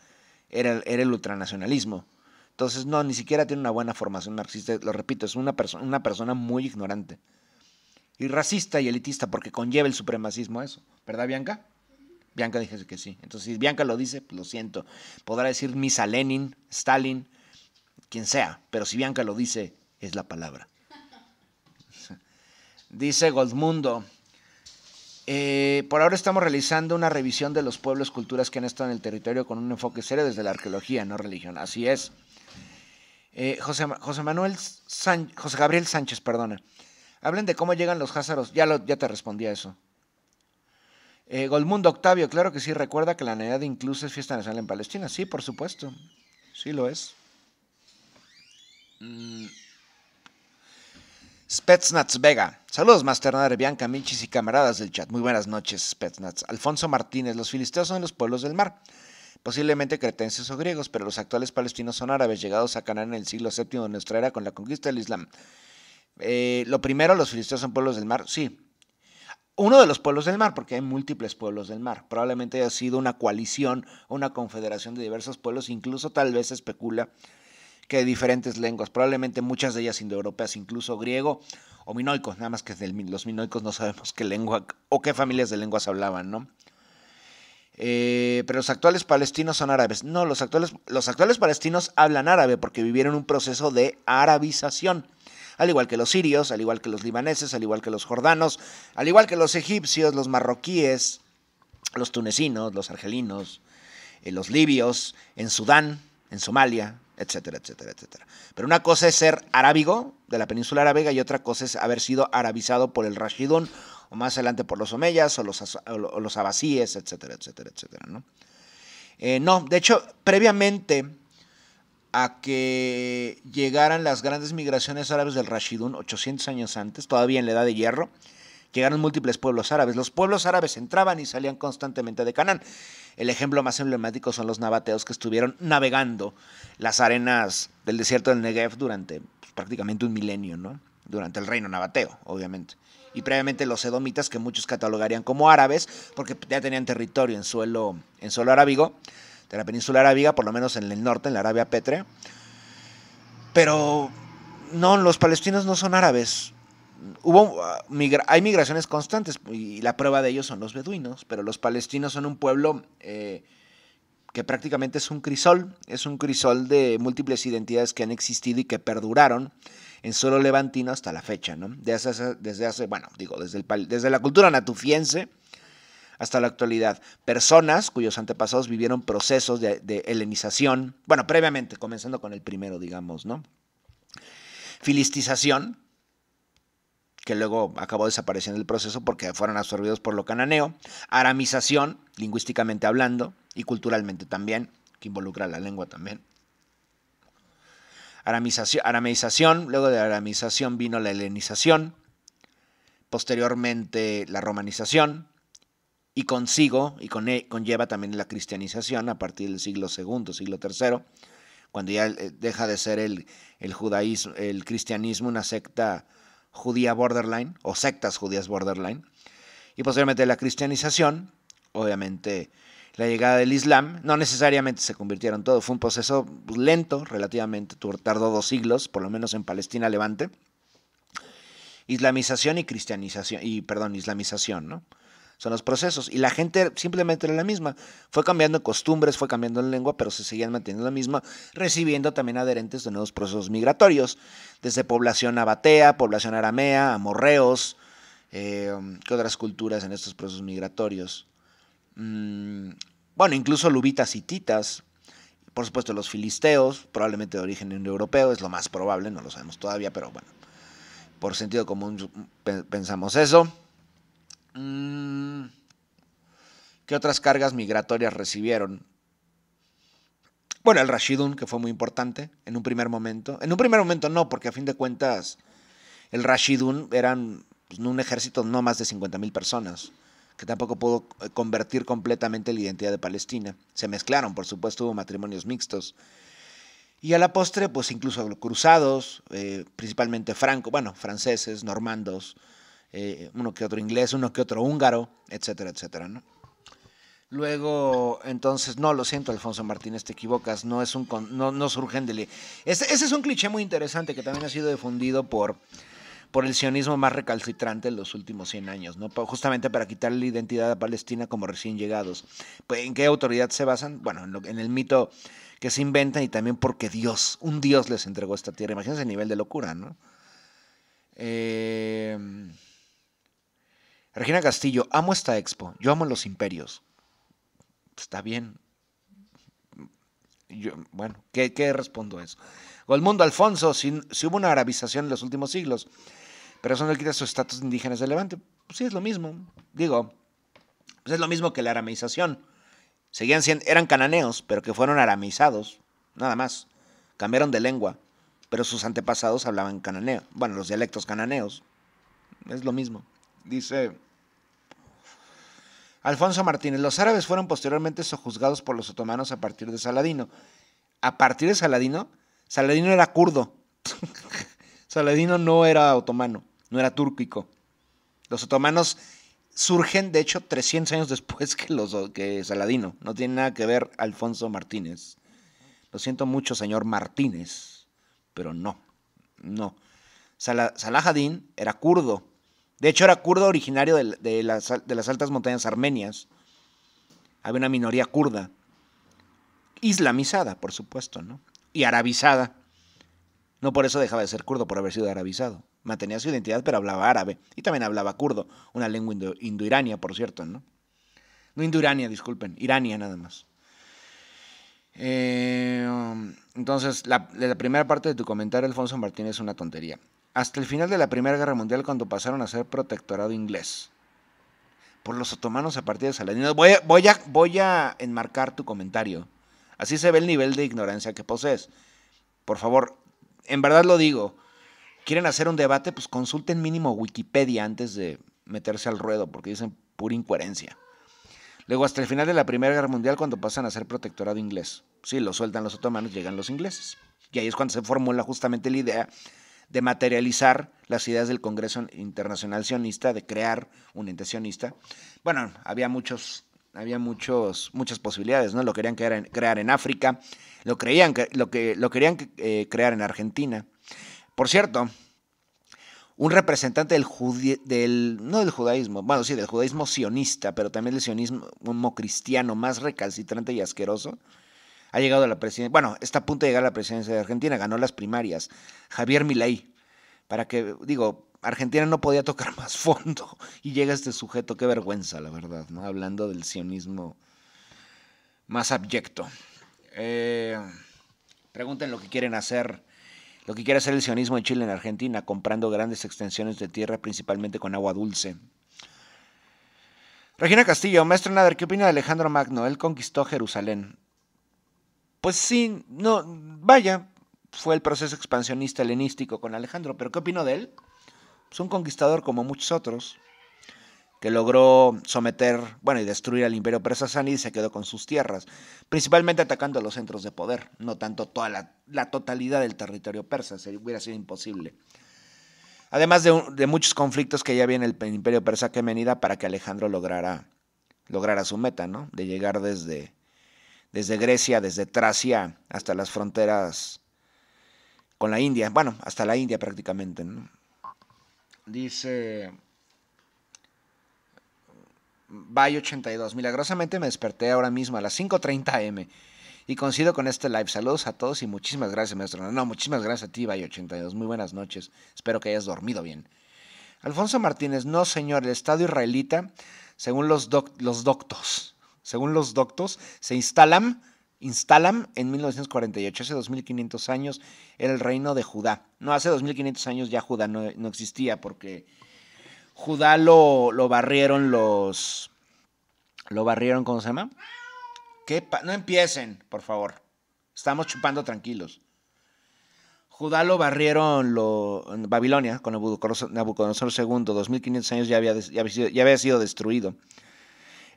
era, el ultranacionalismo. Entonces, no, ni siquiera tiene una buena formación marxista, lo repito, es una, una persona muy ignorante. Y racista y elitista, porque conlleva el supremacismo eso, ¿verdad, Bianca? Bianca dijese que sí. Entonces, si Bianca lo dice, pues lo siento. Podrá decir misa Lenin, Stalin, quien sea, pero si Bianca lo dice, es la palabra. Dice Goldmundo, eh, por ahora estamos realizando una revisión de los pueblos, culturas que han estado en el territorio con un enfoque serio desde la arqueología, no religión. Así es. Eh, José, Manuel José Gabriel Sánchez, perdona. Hablen de cómo llegan los házaros. Ya, te respondí a eso. Eh, Golmundo Octavio, claro que sí, recuerda que la Navidad incluso es fiesta nacional en Palestina. Sí, por supuesto. Sí lo es. Mm. Spetsnaz Vega. Saludos, Master Bianca, Michis y camaradas del chat. Muy buenas noches, Spetsnaz. Alfonso Martínez. Los filisteos son los pueblos del mar, posiblemente cretenses o griegos, pero los actuales palestinos son árabes llegados a Canaán en el siglo VII de nuestra era con la conquista del Islam. Eh, lo primero, los filisteos son pueblos del mar, sí. Uno de los pueblos del mar, porque hay múltiples pueblos del mar. Probablemente haya sido una coalición, una confederación de diversos pueblos, incluso tal vez especula que diferentes lenguas, probablemente muchas de ellas indoeuropeas, incluso griego o minoico, nada más que los minoicos no sabemos qué lengua o qué familias de lenguas hablaban, ¿no? Eh, pero los actuales palestinos son árabes. No, los actuales, los actuales palestinos hablan árabe porque vivieron un proceso de arabización. Al igual que los sirios, al igual que los libaneses, al igual que los jordanos, al igual que los egipcios, los marroquíes, los tunecinos, los argelinos, eh, los libios, en Sudán, en Somalia, etcétera, etcétera, etcétera. Pero una cosa es ser arábigo de la península arábiga y otra cosa es haber sido arabizado por el Rashidun o más adelante por los omeyas o los, abasíes, etcétera, etcétera, etcétera, ¿no? Eh, no, de hecho, previamente a que llegaran las grandes migraciones árabes del Rashidun, 800 años antes, todavía en la Edad de Hierro, llegaron múltiples pueblos árabes. Los pueblos árabes entraban y salían constantemente de Canaán. El ejemplo más emblemático son los nabateos que estuvieron navegando las arenas del desierto del Negev durante pues, prácticamente un milenio, ¿no? Durante el reino nabateo, obviamente. Y previamente los edomitas, que muchos catalogarían como árabes, porque ya tenían territorio en suelo, en suelo arábigo, de la península arábiga, por lo menos en el norte, en la Arabia Petrea. Pero no, los palestinos no son árabes hubo, ah, hay migraciones constantes y la prueba de ello son los beduinos, pero los palestinos son un pueblo eh, que prácticamente es un crisol, es un crisol de múltiples identidades que han existido y que perduraron en suelo levantino hasta la fecha, ¿no? Desde bueno, digo, desde, desde la cultura natufiense hasta la actualidad. Personas cuyos antepasados vivieron procesos de, de helenización, bueno, previamente, comenzando con el primero, digamos, ¿no? Filistización, que luego acabó desapareciendo el proceso porque fueron absorbidos por lo cananeo, aramización, lingüísticamente hablando, y culturalmente también, que involucra la lengua también. Aramización, arameización, luego de la aramización vino la helenización, posteriormente la romanización, y consigo, y con, e, conlleva también la cristianización a partir del siglo II, siglo III, cuando ya eh, deja de ser el, el judaísmo, el cristianismo una secta judía borderline o sectas judías borderline. Y posteriormente la cristianización, obviamente la llegada del Islam, no necesariamente se convirtieron todo, fue un proceso lento, relativamente, tardó dos siglos, por lo menos en Palestina Levante. Islamización y cristianización, y perdón, islamización, ¿no? Son los procesos. Y la gente simplemente era la misma. Fue cambiando costumbres, fue cambiando lengua, pero se seguían manteniendo la misma, recibiendo también adherentes de nuevos procesos migratorios desde población abatea, población aramea, amorreos, eh, ¿qué otras culturas en estos procesos migratorios? Mm, bueno, incluso lubitas y titas, por supuesto los filisteos, probablemente de origen indo-europeo es lo más probable, no lo sabemos todavía, pero bueno, por sentido común pensamos eso. Mm, ¿Qué otras cargas migratorias recibieron? Bueno, el Rashidun, que fue muy importante en un primer momento. En un primer momento no, porque a fin de cuentas el Rashidun eran pues, un ejército no más de 50.000 personas, que tampoco pudo eh, convertir completamente la identidad de Palestina. Se mezclaron, por supuesto, hubo matrimonios mixtos. Y a la postre, pues incluso cruzados, eh, principalmente franco, bueno, franceses, normandos, eh, uno que otro inglés, uno que otro húngaro, etcétera, etcétera, ¿no? Luego, entonces, no, lo siento, Alfonso Martínez, te equivocas, no es un no, Ese, es un cliché muy interesante que también ha sido difundido por, por el sionismo más recalcitrante en los últimos 100 años, ¿no? justamente para quitarle la identidad a Palestina como recién llegados. Pues, ¿En qué autoridad se basan? Bueno, en, el mito que se inventan y también porque Dios, un Dios les entregó esta tierra. Imagínense el nivel de locura, ¿no? Eh, Regina Castillo, amo esta expo, yo amo los imperios está bien. Yo, bueno, ¿qué, respondo a eso? Golmundo Alfonso, si, hubo una arabización en los últimos siglos, pero eso no quita su estatus indígenas de Levante. Pues sí, es lo mismo. Digo, pues es lo mismo que la arameización. Seguían siendo, eran cananeos, pero que fueron aramizados, nada más. Cambiaron de lengua, pero sus antepasados hablaban cananeo. Bueno, los dialectos cananeos. Es lo mismo. Dice Alfonso Martínez, los árabes fueron posteriormente sojuzgados por los otomanos a partir de Saladino. A partir de Saladino, Saladino era kurdo. Saladino no era otomano, no era túrquico. Los otomanos surgen, de hecho, 300 años después que, los, que Saladino. No tiene nada que ver Alfonso Martínez. Lo siento mucho, señor Martínez, pero no, no. Salah, era kurdo. De hecho, era kurdo originario de, las, altas montañas armenias. Había una minoría kurda. Islamizada, por supuesto, ¿no? Y arabizada. No por eso dejaba de ser kurdo, por haber sido arabizado. Mantenía su identidad, pero hablaba árabe. Y también hablaba kurdo, una lengua indoirania, por cierto, ¿no? No indoirania, disculpen, irania nada más. Eh, um, entonces, la, la primera parte de tu comentario, Alfonso Martínez, es una tontería hasta el final de la Primera Guerra Mundial cuando pasaron a ser protectorado inglés por los otomanos a partir de Saladino. Voy a, voy enmarcar tu comentario. Así se ve el nivel de ignorancia que posees. Por favor, en verdad lo digo. ¿Quieren hacer un debate? Pues consulten mínimo Wikipedia antes de meterse al ruedo, porque dicen pura incoherencia. Luego, hasta el final de la Primera Guerra Mundial, cuando pasan a ser protectorado inglés. Sí, lo sueltan los otomanos, llegan los ingleses. Y ahí es cuando se formula justamente la idea de materializar las ideas del Congreso Internacional Sionista, de crear un ente sionista. Bueno, había muchos había muchos, muchas posibilidades, ¿no? Lo querían crear en, crear en África, lo, creían, lo, que, lo querían eh, crear en Argentina. Por cierto, un representante del, del, no del judaísmo, bueno, sí, del judaísmo sionista, pero también del sionismo cristiano más recalcitrante y asqueroso, ha llegado a la presidencia, bueno, está a punto de llegar a la presidencia de Argentina, ganó las primarias, Javier Milei, para que, digo, Argentina no podía tocar más fondo y llega este sujeto, qué vergüenza, la verdad, ¿no? Hablando del sionismo más abyecto. Eh, pregunten lo que quieren hacer, lo que quiere hacer el sionismo en Chile, en Argentina, comprando grandes extensiones de tierra, principalmente con agua dulce. Regina Castillo, maestro Nader, ¿qué opina de Alejandro Magno? Él conquistó Jerusalén. Pues sí, no, vaya, fue el proceso expansionista helenístico con Alejandro, pero ¿qué opino de él? Es pues un conquistador como muchos otros, que logró someter, bueno, y destruir al imperio persa y se quedó con sus tierras, principalmente atacando los centros de poder, no tanto toda la, totalidad del territorio persa, se hubiera sido imposible. Además de, muchos conflictos que ya había en el imperio persa que venida para que Alejandro lograra, lograra su meta, ¿no? De llegar desde desde Grecia, desde Tracia, hasta las fronteras con la India, bueno, hasta la India prácticamente. Dice... Bay 82. Milagrosamente me desperté ahora mismo a las 5.30 am. Y coincido con este live. Saludos a todos y muchísimas gracias, maestro. No, muchísimas gracias a ti, Bay 82. Muy buenas noches. Espero que hayas dormido bien. Alfonso Martínez, no, señor. El Estado israelita, según los, los doctos, según los doctos, se instalan, instalan en 1948, hace 2500 años era el reino de Judá. No, hace 2500 años ya Judá no, existía porque Judá lo, lo, barrieron los... Lo barrieron, ¿cómo se llama? no empiecen, por favor. Estamos chupando tranquilos. Judá lo barrieron Babilonia con Nabucodonosor II, 2500 años ya había, ya había sido destruido.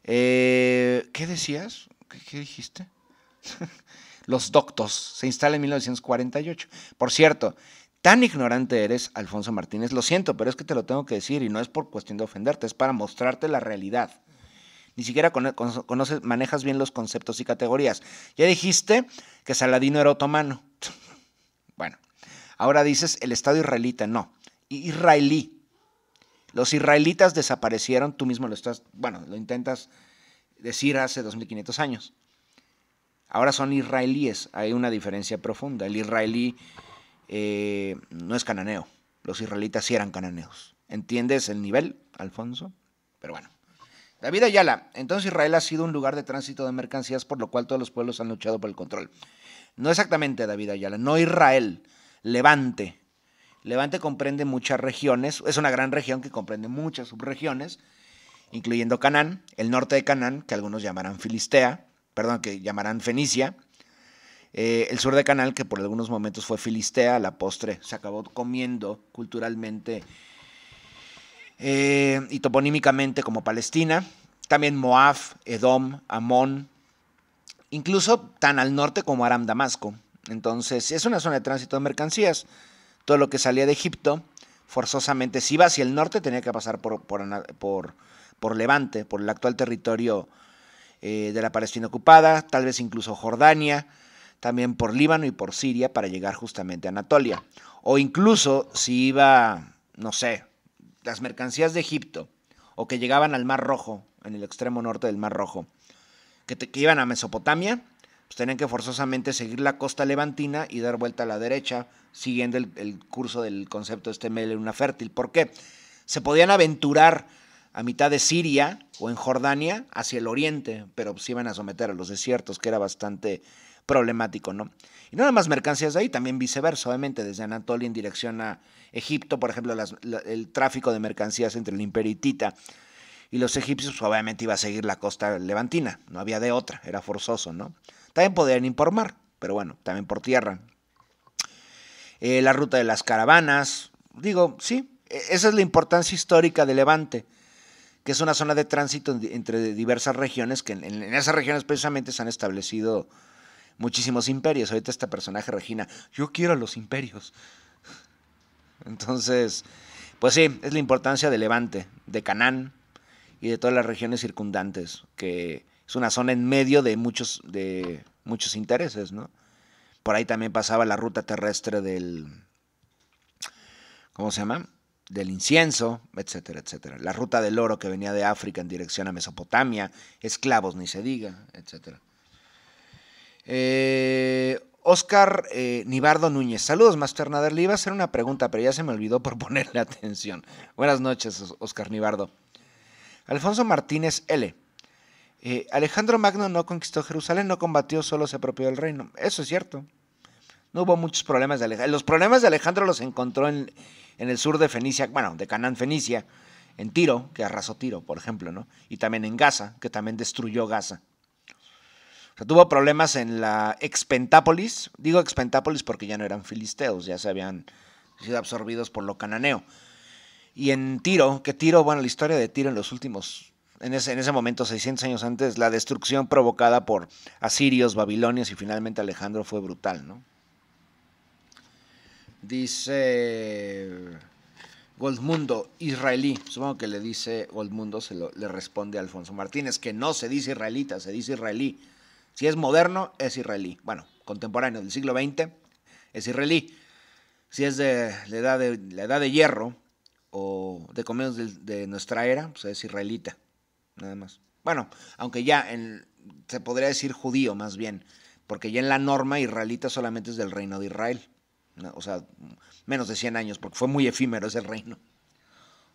Eh, ¿Qué decías? ¿Qué, dijiste? Los Doctos se instala en 1948. Por cierto, tan ignorante eres, Alfonso Martínez, lo siento, pero es que te lo tengo que decir y no es por cuestión de ofenderte, es para mostrarte la realidad. Ni siquiera conoces, manejas bien los conceptos y categorías. Ya dijiste que Saladino era otomano. bueno, ahora dices el Estado israelita, no, israelí. Los israelitas desaparecieron, tú mismo lo estás, bueno, lo intentas decir hace 2500 años. Ahora son israelíes, hay una diferencia profunda. El israelí eh, no es cananeo, los israelitas sí eran cananeos. ¿Entiendes el nivel, Alfonso? Pero bueno. David Ayala, entonces Israel ha sido un lugar de tránsito de mercancías por lo cual todos los pueblos han luchado por el control. No exactamente David Ayala, no Israel, Levante, Levante comprende muchas regiones, es una gran región que comprende muchas subregiones, incluyendo Canaán, el norte de Canaán, que algunos llamarán Filistea, perdón, que llamarán Fenicia, eh, el sur de Canaán, que por algunos momentos fue Filistea, la postre se acabó comiendo culturalmente eh, y toponímicamente como Palestina, también Moab, Edom, Amón, incluso tan al norte como Aram Damasco. Entonces, es una zona de tránsito de mercancías todo lo que salía de Egipto forzosamente, si iba hacia el norte, tenía que pasar por, por, por, Levante, por el actual territorio eh, de la Palestina ocupada, tal vez incluso Jordania, también por Líbano y por Siria para llegar justamente a Anatolia. O incluso si iba, no sé, las mercancías de Egipto, o que llegaban al Mar Rojo, en el extremo norte del Mar Rojo, que iban a Mesopotamia, pues tenían que forzosamente seguir la costa levantina y dar vuelta a la derecha, siguiendo el, curso del concepto de este una fértil. ¿Por qué? Se podían aventurar a mitad de Siria o en Jordania hacia el oriente, pero pues, se iban a someter a los desiertos, que era bastante problemático, ¿no? Y no nada más mercancías de ahí, también viceversa, obviamente, desde Anatolia en dirección a Egipto, por ejemplo, el tráfico de mercancías entre el imperio y los egipcios, pues, obviamente iba a seguir la costa levantina, no había de otra, era forzoso, ¿no? También podrían ir por mar, pero bueno, también por tierra. Eh, la ruta de las caravanas, digo, sí, e, esa es la importancia histórica de Levante, que es una zona de tránsito entre diversas regiones, que en, esas regiones precisamente se han establecido muchísimos imperios. Ahorita este personaje Regina, yo quiero los imperios. Entonces, pues sí, es la importancia de Levante, de Canaán y de todas las regiones circundantes, que es una zona en medio de muchos, de muchos intereses, ¿no? Por ahí también pasaba la ruta terrestre del, ¿cómo se llama? Del incienso, etcétera, etcétera. La ruta del oro que venía de África en dirección a Mesopotamia, esclavos, ni se diga, etcétera. Oscar eh, eh, Nibardo Núñez. Saludos, Master Nader. Le iba a hacer una pregunta, pero ya se me olvidó por ponerle atención. Buenas noches, Oscar Nibardo. Alfonso Martínez L. Eh, Alejandro Magno no conquistó Jerusalén, no combatió, solo se apropió del reino. Eso es cierto. No hubo muchos problemas de Alejandro. Los problemas de Alejandro los encontró en, en el sur de Fenicia, bueno, de Canaán Fenicia, en Tiro, que arrasó Tiro, por ejemplo, ¿no? Y también en Gaza, que también destruyó Gaza. tuvo problemas en la expentápolis. Digo expentápolis porque ya no eran filisteos, ya se habían sido absorbidos por lo cananeo. Y en Tiro, que Tiro, bueno, la historia de Tiro en los últimos en ese, momento, 600 años antes, la destrucción provocada por asirios, babilonios y finalmente Alejandro fue brutal, ¿no? Dice Goldmundo, israelí. Supongo que le dice Goldmundo, se le responde Alfonso Martínez, que no se dice israelita, se dice israelí. Si es moderno, es israelí. Bueno, contemporáneo del siglo XX, es israelí. Si es de la edad de, hierro o de comienzos de, de nuestra era, pues es israelita nada más. Bueno, aunque ya en, se podría decir judío más bien, porque ya en la norma israelita solamente es del reino de Israel. O sea, menos de 100 años, porque fue muy efímero ese reino.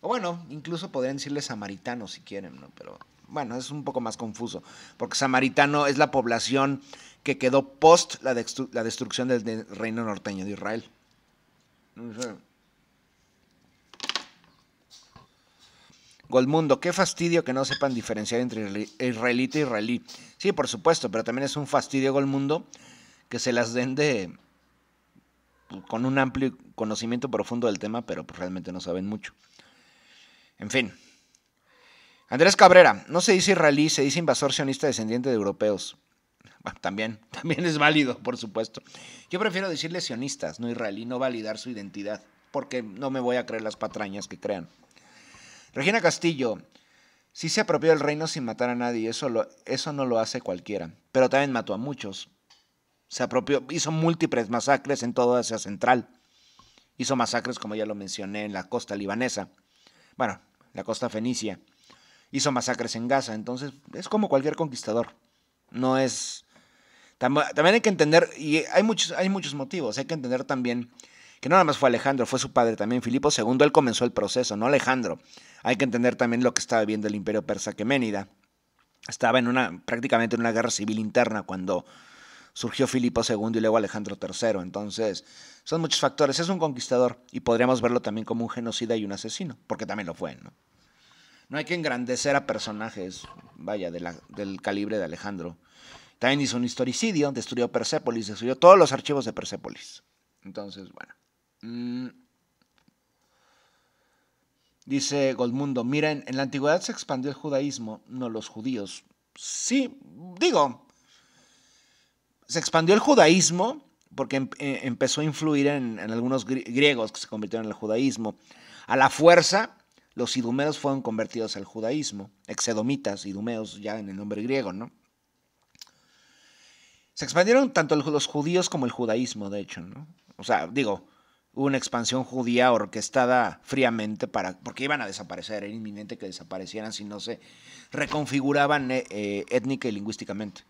O bueno, incluso podrían decirle samaritano si quieren, ¿no? Pero bueno, es un poco más confuso, porque samaritano es la población que quedó post la, la destrucción del reino norteño de Israel. No sé. Goldmundo, qué fastidio que no sepan diferenciar entre israelita e israelí. Sí, por supuesto, pero también es un fastidio, Golmundo, que se las den de pues, con un amplio conocimiento profundo del tema, pero pues, realmente no saben mucho. En fin. Andrés Cabrera, no se dice israelí, se dice invasor sionista descendiente de europeos. Ah, también, también es válido, por supuesto. Yo prefiero decirle sionistas, no israelí, no validar su identidad, porque no me voy a creer las patrañas que crean. Regina Castillo, sí se apropió el reino sin matar a nadie, eso, eso no lo hace cualquiera, pero también mató a muchos. Se apropió, hizo múltiples masacres en toda Asia Central. Hizo masacres, como ya lo mencioné, en la costa libanesa. Bueno, la costa fenicia. Hizo masacres en Gaza. Entonces, es como cualquier conquistador. No es. También hay que entender, y hay muchos, hay muchos motivos, hay que entender también que no nada más fue Alejandro, fue su padre también, Filipo II, él comenzó el proceso, no Alejandro. Hay que entender también lo que estaba viendo el imperio persa Ménida Estaba en una, prácticamente en una guerra civil interna cuando surgió Filipo II y luego Alejandro III. Entonces, son muchos factores. Es un conquistador y podríamos verlo también como un genocida y un asesino, porque también lo fue, ¿no? No hay que engrandecer a personajes, vaya, del calibre de Alejandro. También hizo un historicidio, destruyó Persépolis, destruyó todos los archivos de Persépolis. Entonces, bueno. Mm. Dice Goldmundo, miren, en la antigüedad se expandió el judaísmo, no los judíos. Sí, digo, se expandió el judaísmo porque em, eh, empezó a influir en, algunos griegos que se convirtieron el judaísmo. A la fuerza, los idumeos fueron convertidos al judaísmo, exedomitas, idumeos ya en el nombre griego, ¿no? Se expandieron tanto los judíos como el judaísmo, de hecho, ¿no? O sea, digo, una expansión judía orquestada fríamente para, porque iban a desaparecer, era inminente que desaparecieran si no se reconfiguraban eh, eh, étnica y lingüísticamente.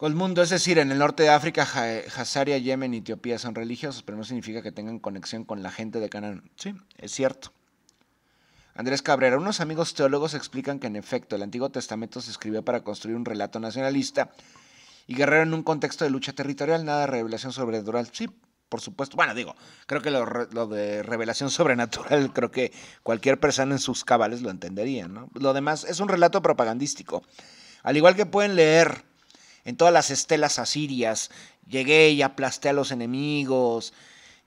mundo es decir, en el norte de África, Hazaria, Yemen y Etiopía son religiosos, pero no significa que tengan conexión con la gente de Canaán. Sí, es cierto. Andrés Cabrera, unos amigos teólogos explican que en efecto el Antiguo Testamento se escribió para construir un relato nacionalista y guerrero en un contexto de lucha territorial, nada de revelación Dural, Sí, por supuesto, bueno, digo, creo que lo, de revelación sobrenatural, creo que cualquier persona en sus cabales lo entendería, ¿no? Lo demás es un relato propagandístico. Al igual que pueden leer en todas las estelas asirias, llegué y aplasté a los enemigos,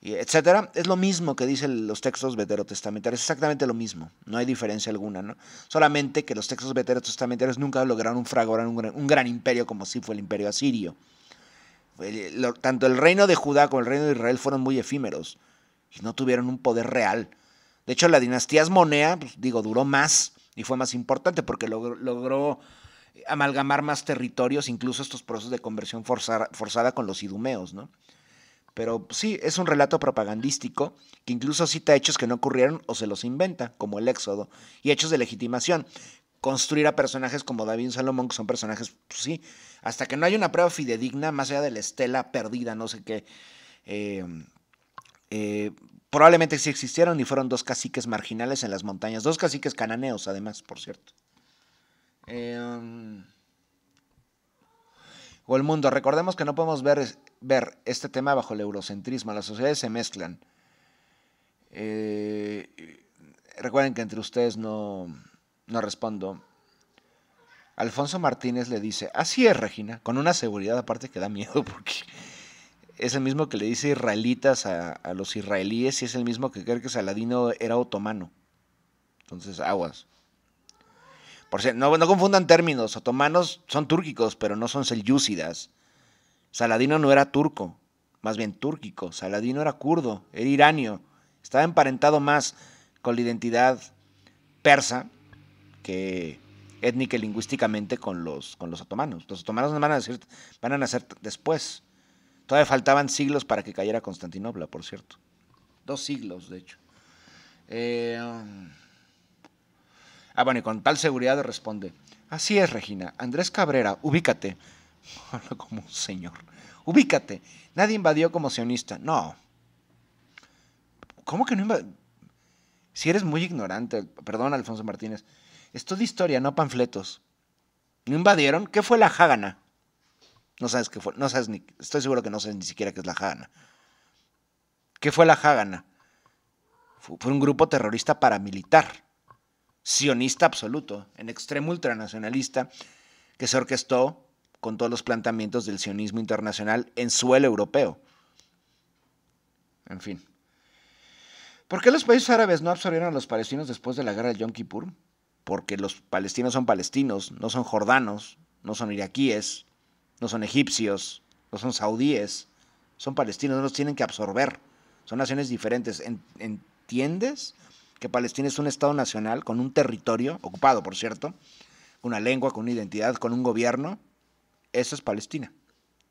etcétera, es lo mismo que dicen los textos veterotestamentarios, exactamente lo mismo, no hay diferencia alguna, ¿no? Solamente que los textos veterotestamentarios nunca lograron un fragor, un un gran imperio como si fue el imperio asirio tanto el reino de Judá como el reino de Israel fueron muy efímeros y no tuvieron un poder real. De hecho, la dinastía Asmonea, pues, digo, duró más y fue más importante porque logró amalgamar más territorios, incluso estos procesos de conversión forzada con los idumeos, ¿no? Pero pues, sí, es un relato propagandístico que incluso cita hechos que no ocurrieron o se los inventa, como el Éxodo, y hechos de legitimación, construir a personajes como David Salomón, que son personajes, pues sí, hasta que no hay una prueba fidedigna, más allá de la estela perdida, no sé qué. Eh, eh, probablemente sí existieron y fueron dos caciques marginales en las montañas, dos caciques cananeos, además, por cierto. Eh, o el mundo. Recordemos que no podemos ver, ver, este tema bajo el eurocentrismo. Las sociedades se mezclan. recuerden que entre ustedes no, no respondo. Alfonso Martínez le dice, así es, Regina, con una seguridad aparte que da miedo porque es el mismo que le dice israelitas a, los israelíes y es el mismo que cree que Saladino era otomano. Entonces, aguas. Por si, no, no confundan términos, otomanos son túrquicos, pero no son selyúcidas. Saladino no era turco, más bien túrquico. Saladino era kurdo, era iranio. Estaba emparentado más con la identidad persa que étnica y lingüísticamente con los, con los otomanos. Los otomanos van a, decir, van a nacer después. Todavía faltaban siglos para que cayera Constantinopla, por cierto. Dos siglos, de hecho. Eh, um, ah, bueno, y con tal seguridad responde. Así es, Regina. Andrés Cabrera, ubícate. como un señor. Ubícate. Nadie invadió como sionista. No. ¿Cómo que no invadió? Si eres muy ignorante, perdón, Alfonso Martínez de historia, no panfletos. ¿No invadieron? ¿Qué fue la hagana? No sabes qué fue, no sabes ni, estoy seguro que no sabes ni siquiera qué es la hagana. ¿Qué fue la hagana? Fue, fue un grupo terrorista paramilitar, sionista absoluto, en extremo ultranacionalista, que se orquestó con todos los planteamientos del sionismo internacional en suelo europeo. En fin. ¿Por qué los países árabes no absorbieron a los palestinos después de la guerra de Yom Kippur? porque los palestinos son palestinos, no son jordanos, no son iraquíes, no son egipcios, no son saudíes, son palestinos, no los tienen que absorber, son naciones diferentes. ¿Entiendes que Palestina es un Estado nacional con un territorio, ocupado por cierto, una lengua, con una identidad, con un gobierno? Eso es Palestina.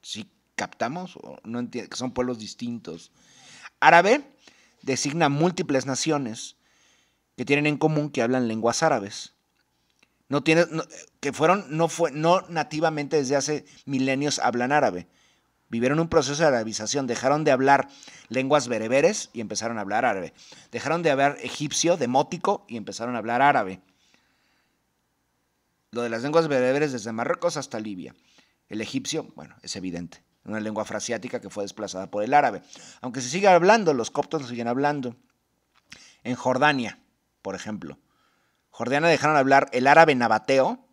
Si captamos, no que son pueblos distintos. Árabe designa múltiples naciones que tienen en común que hablan lenguas árabes. No tienen que fueron, no, fue, no nativamente desde hace milenios hablan árabe. Vivieron un proceso de arabización. Dejaron de hablar lenguas bereberes y empezaron a hablar árabe. Dejaron de hablar egipcio, demótico, y empezaron a hablar árabe. Lo de las lenguas bereberes desde Marruecos hasta Libia. El egipcio, bueno, es evidente. Una lengua frasiática que fue desplazada por el árabe. Aunque se siga hablando, los coptos siguen hablando. En Jordania, por ejemplo. Jordiana dejaron hablar el árabe nabateo,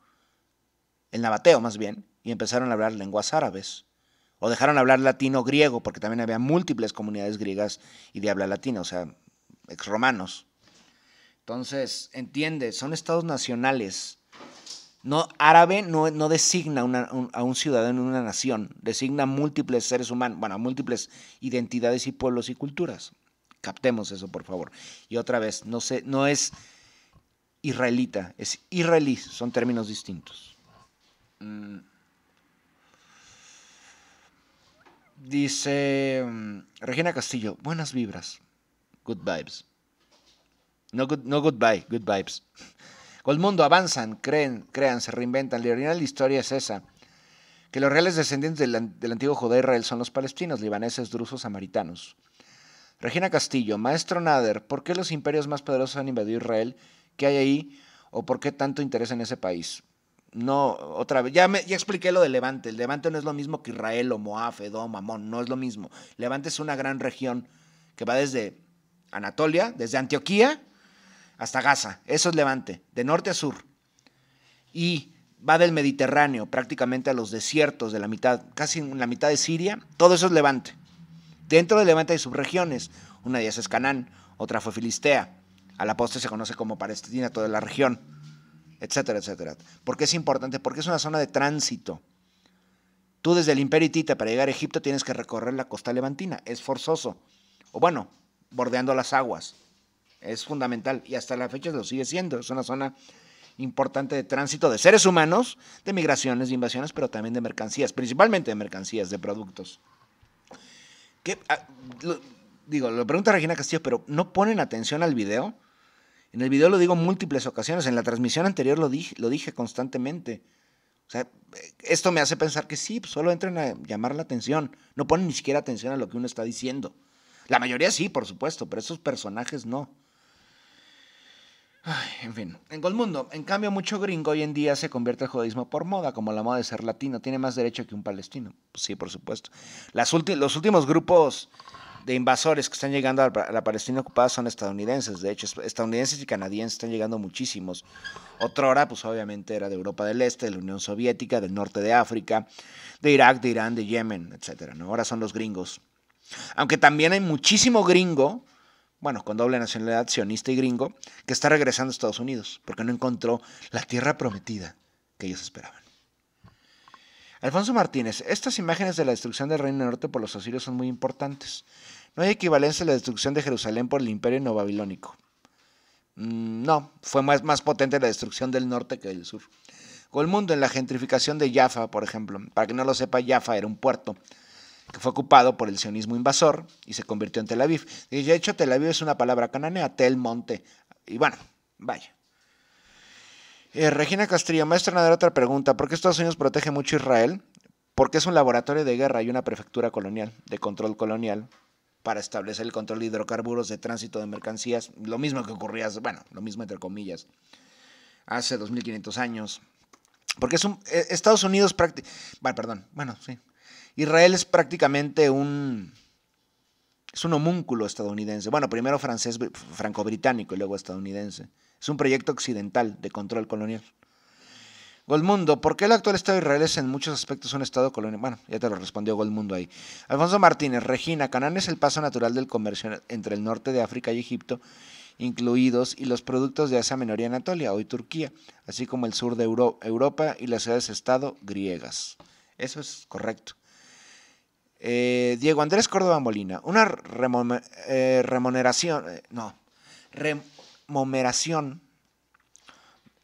el nabateo más bien, y empezaron a hablar lenguas árabes. O dejaron hablar latino griego, porque también había múltiples comunidades griegas y de habla latina, o sea, ex romanos. Entonces, entiende, son estados nacionales. No, árabe no, designa a un ciudadano en una nación, designa múltiples seres humanos, bueno, múltiples identidades y pueblos y culturas. Captemos eso, por favor. Y otra vez, no, no es israelita, es israelí, son términos distintos. Mm. Dice mm, Regina Castillo, buenas vibras, good vibes. No, good, no goodbye, good vibes. Con el mundo avanzan, creen, crean, se reinventan. La original historia es esa. Que los reales descendientes del, antiguo Judá e Israel son los palestinos, libaneses, drusos, samaritanos. Regina Castillo, maestro Nader, ¿por qué los imperios más poderosos han invadido Israel? ¿Qué hay ahí? ¿O por qué tanto interés en ese país? No, otra vez, ya, me, expliqué lo de Levante. El Levante no es lo mismo que Israel o Moab, Edom, Amón, no es lo mismo. Levante es una gran región que va desde Anatolia, desde Antioquía hasta Gaza. Eso es Levante, de norte a sur. Y va del Mediterráneo prácticamente a los desiertos de la mitad, casi la mitad de Siria. Todo eso es Levante dentro de Levante hay subregiones. Una de ellas es Canaán, otra fue Filistea. A la postre se conoce como Palestina toda la región, etcétera, etcétera. ¿Por qué es importante? Porque es una zona de tránsito. Tú desde el Imperio Hitita para llegar a Egipto tienes que recorrer la costa levantina, es forzoso. O bueno, bordeando las aguas. Es fundamental y hasta la fecha lo sigue siendo. Es una zona importante de tránsito de seres humanos, de migraciones, de invasiones, pero también de mercancías, principalmente de mercancías, de productos. Ah, digo, lo pregunta Regina Castillo, pero ¿no ponen atención al video? En el video lo digo múltiples ocasiones, en la transmisión anterior lo dije, lo dije constantemente. O sea, esto me hace pensar que sí, pues, solo entran a llamar la atención. No ponen ni siquiera atención a lo que uno está diciendo. La mayoría sí, por supuesto, pero esos personajes no en fin, en mundo. en cambio mucho gringo hoy en día se convierte al judaísmo por moda, como la moda de ser latino, tiene más derecho que un palestino. Pues sí, por supuesto. los últimos grupos de invasores que están llegando a la Palestina ocupada son estadounidenses, de hecho, estadounidenses y canadienses están llegando muchísimos. hora, pues obviamente era de Europa del Este, de la Unión Soviética, del norte de África, de Irak, de Irán, de Yemen, etc. ¿no? Ahora son los gringos. Aunque también hay muchísimo gringo bueno, con doble nacionalidad sionista y gringo, que está regresando a Estados Unidos porque no encontró la tierra prometida que ellos esperaban. Alfonso Martínez, estas imágenes de la destrucción del Reino Norte por los asirios son muy importantes. No hay equivalencia a la destrucción de Jerusalén por el imperio no Babilónico. Mm, no, fue más, más potente la destrucción del norte que del sur. O el mundo en la gentrificación de Jaffa, por ejemplo. Para que no lo sepa, Jaffa era un puerto que fue ocupado por el sionismo invasor y se convirtió en Tel Aviv. Y de hecho, Tel Aviv es una palabra cananea, Tel Monte. Y bueno, vaya. Eh, Regina Castillo, maestra, nada otra pregunta. ¿Por qué Estados Unidos protege mucho Israel? Porque es un laboratorio de guerra y una prefectura colonial, de control colonial, para establecer el control de hidrocarburos, de tránsito de mercancías. Lo mismo que ocurría, bueno, lo mismo entre comillas, hace 2500 años. Porque es un. Eh, Estados Unidos prácticamente. Bueno, perdón. Bueno, sí, Israel es prácticamente un... Es un homúnculo estadounidense. Bueno, primero francés, franco-británico y luego estadounidense. Es un proyecto occidental de control colonial. Goldmundo, ¿por qué el actual Estado de Israel es en muchos aspectos un Estado colonial? Bueno, ya te lo respondió Goldmundo ahí. Alfonso Martínez, Regina, ¿Canán es el paso natural del comercio entre el norte de África y Egipto, incluidos y los productos de Asia Menor y Anatolia, hoy Turquía, así como el sur de Europa y las ciudades-estado griegas. Eso es correcto. Eh, Diego Andrés Córdoba Molina, una eh, remuneración, eh, no, remuneración,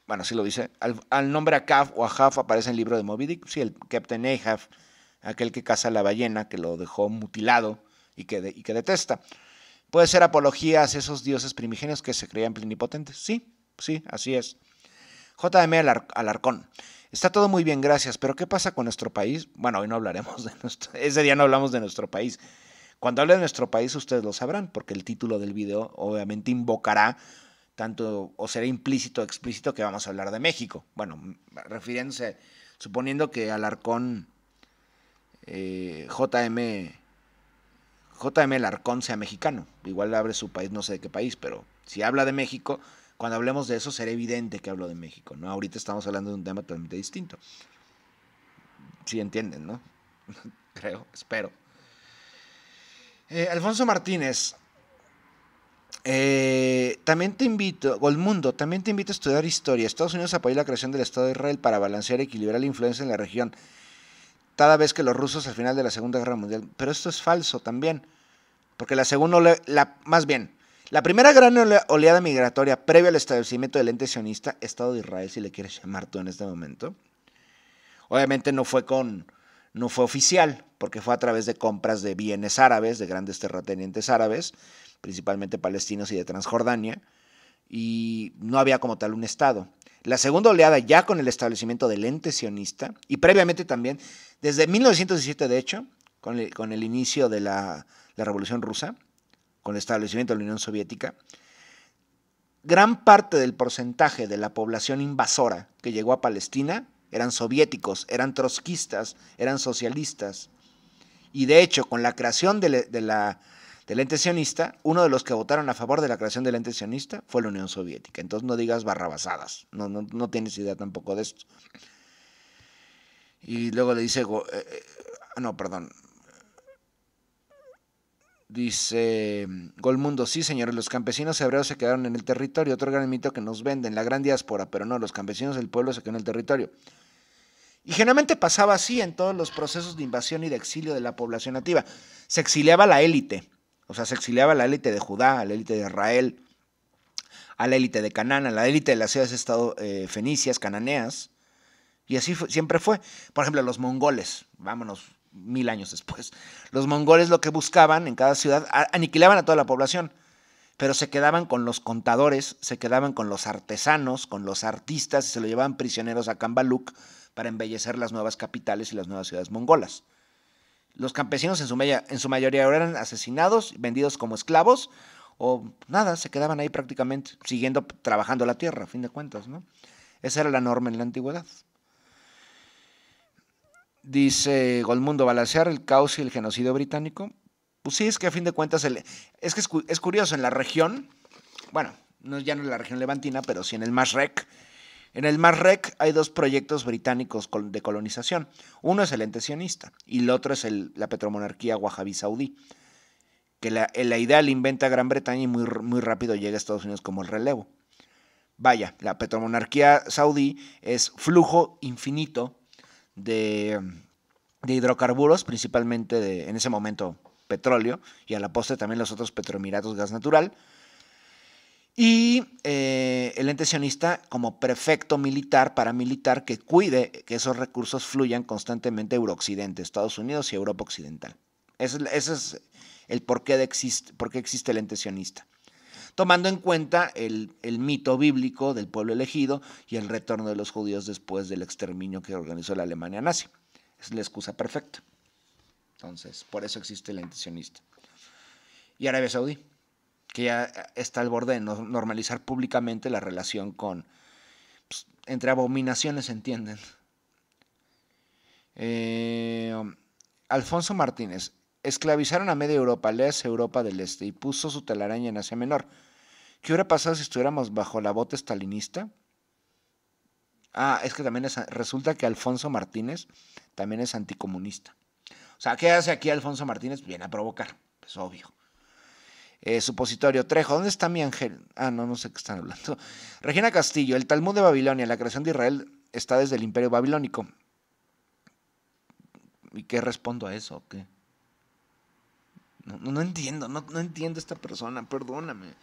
bueno, sí lo dice, al, nombre Acaf o Ajaf aparece en el libro de Moby sí, el Captain Ahab, aquel que caza la ballena, que lo dejó mutilado y que, y que detesta. Puede ser apologías a esos dioses primigenios que se creían plenipotentes, sí, sí, así es. J.M. Alarcón. Está todo muy bien, gracias, pero ¿qué pasa con nuestro país? Bueno, hoy no hablaremos de nuestro, ese día no hablamos de nuestro país. Cuando hable de nuestro país ustedes lo sabrán, porque el título del video obviamente invocará tanto o será implícito o explícito que vamos a hablar de México. Bueno, refiriéndose, suponiendo que Alarcón, eh, JM, JM Alarcón sea mexicano, igual abre su país, no sé de qué país, pero si habla de México, cuando hablemos de eso será evidente que hablo de México, ¿no? Ahorita estamos hablando de un tema totalmente distinto. Si entienden, ¿no? Creo, espero. Eh, Alfonso Martínez. Eh, también te invito, Golmundo, también te invito a estudiar historia. Estados Unidos apoyó la creación del Estado de Israel para balancear y equilibrar la influencia en la región. Cada vez que los rusos al final de la Segunda Guerra Mundial. Pero esto es falso también. Porque la segunda, la, más bien, la primera gran oleada migratoria previa al establecimiento del ente sionista, Estado de Israel, si le quieres llamar tú en este momento, obviamente no fue con, no fue oficial, porque fue a través de compras de bienes árabes, de grandes terratenientes árabes, principalmente palestinos y de Transjordania, y no había como tal un Estado. La segunda oleada ya con el establecimiento del ente sionista, y previamente también, desde 1917 de hecho, con el, inicio de la Revolución Rusa, con el establecimiento de la Unión Soviética, gran parte del porcentaje de la población invasora que llegó a Palestina eran soviéticos, eran trotskistas, eran socialistas. Y de hecho, con la creación del de la, de ente sionista, uno de los que votaron a favor de la creación del ente sionista fue la Unión Soviética. Entonces no digas barrabasadas, no, no, tienes idea tampoco de esto. Y luego le dice, eh, eh, no, perdón, Dice Golmundo, sí señores, los campesinos hebreos se quedaron en el territorio, otro gran mito que nos venden, la gran diáspora, pero no, los campesinos del pueblo se quedaron en el territorio. Y generalmente pasaba así en todos los procesos de invasión y de exilio de la población nativa. Se exiliaba la élite, o sea, se exiliaba la élite de Judá, la élite de Israel, a la élite de Canaán, a la élite de las ciudades de estado eh, fenicias, cananeas, y así siempre fue. Por ejemplo, los mongoles, vámonos mil años después. Los mongoles lo que buscaban en cada ciudad, aniquilaban a toda la población, pero se quedaban con los contadores, se quedaban con los artesanos, con los artistas, y se lo llevaban prisioneros a Kambaluk para embellecer las nuevas capitales y las nuevas ciudades mongolas. Los campesinos en su, en su mayoría eran asesinados, vendidos como esclavos, o nada, se quedaban ahí prácticamente, siguiendo trabajando la tierra, a fin de cuentas, ¿no? Esa era la norma en la antigüedad. Dice Golmundo, Balasear, el caos y el genocidio británico. Pues sí, es que a fin de cuentas, es que es, curioso, en la región, bueno, no, ya no en la región levantina, pero sí en el MASREC. En el MASREC hay dos proyectos británicos de colonización. Uno es el ente sionista y el otro es la petromonarquía wahabí saudí, que eh, la, idea la inventa Gran Bretaña y muy, muy rápido llega a Estados Unidos como el relevo. Vaya, la petromonarquía saudí es flujo infinito de, hidrocarburos, principalmente de, en ese momento petróleo y a la postre también los otros petroemiratos, gas natural. Y eh, el ente sionista como prefecto militar, paramilitar, que cuide que esos recursos fluyan constantemente a Eurooccidente, Estados Unidos y Europa Occidental. Ese, es el porqué de por qué existe el ente sionista tomando en cuenta el, mito bíblico del pueblo elegido y el retorno de los judíos después del exterminio que organizó la Alemania nazi. Es la excusa perfecta. Entonces, por eso existe el intencionista Y Arabia Saudí, que ya está al borde de normalizar públicamente la relación con, pues, entre abominaciones, ¿entienden? Eh, Alfonso Martínez, Esclavizaron a media Europa, leas Europa del Este, y puso su telaraña en Asia Menor. ¿Qué hubiera pasado si estuviéramos bajo la bota estalinista? Ah, es que también resulta que Alfonso Martínez también es anticomunista. O sea, ¿qué hace aquí Alfonso Martínez? Viene a provocar, es pues, obvio. Eh, supositorio Trejo, ¿dónde está mi ángel? Ah, no, no sé qué están hablando. Regina Castillo, el Talmud de Babilonia, la creación de Israel está desde el Imperio Babilónico. ¿Y qué respondo a eso? ¿Qué? No, no entiendo, no, entiendo esta persona, perdóname.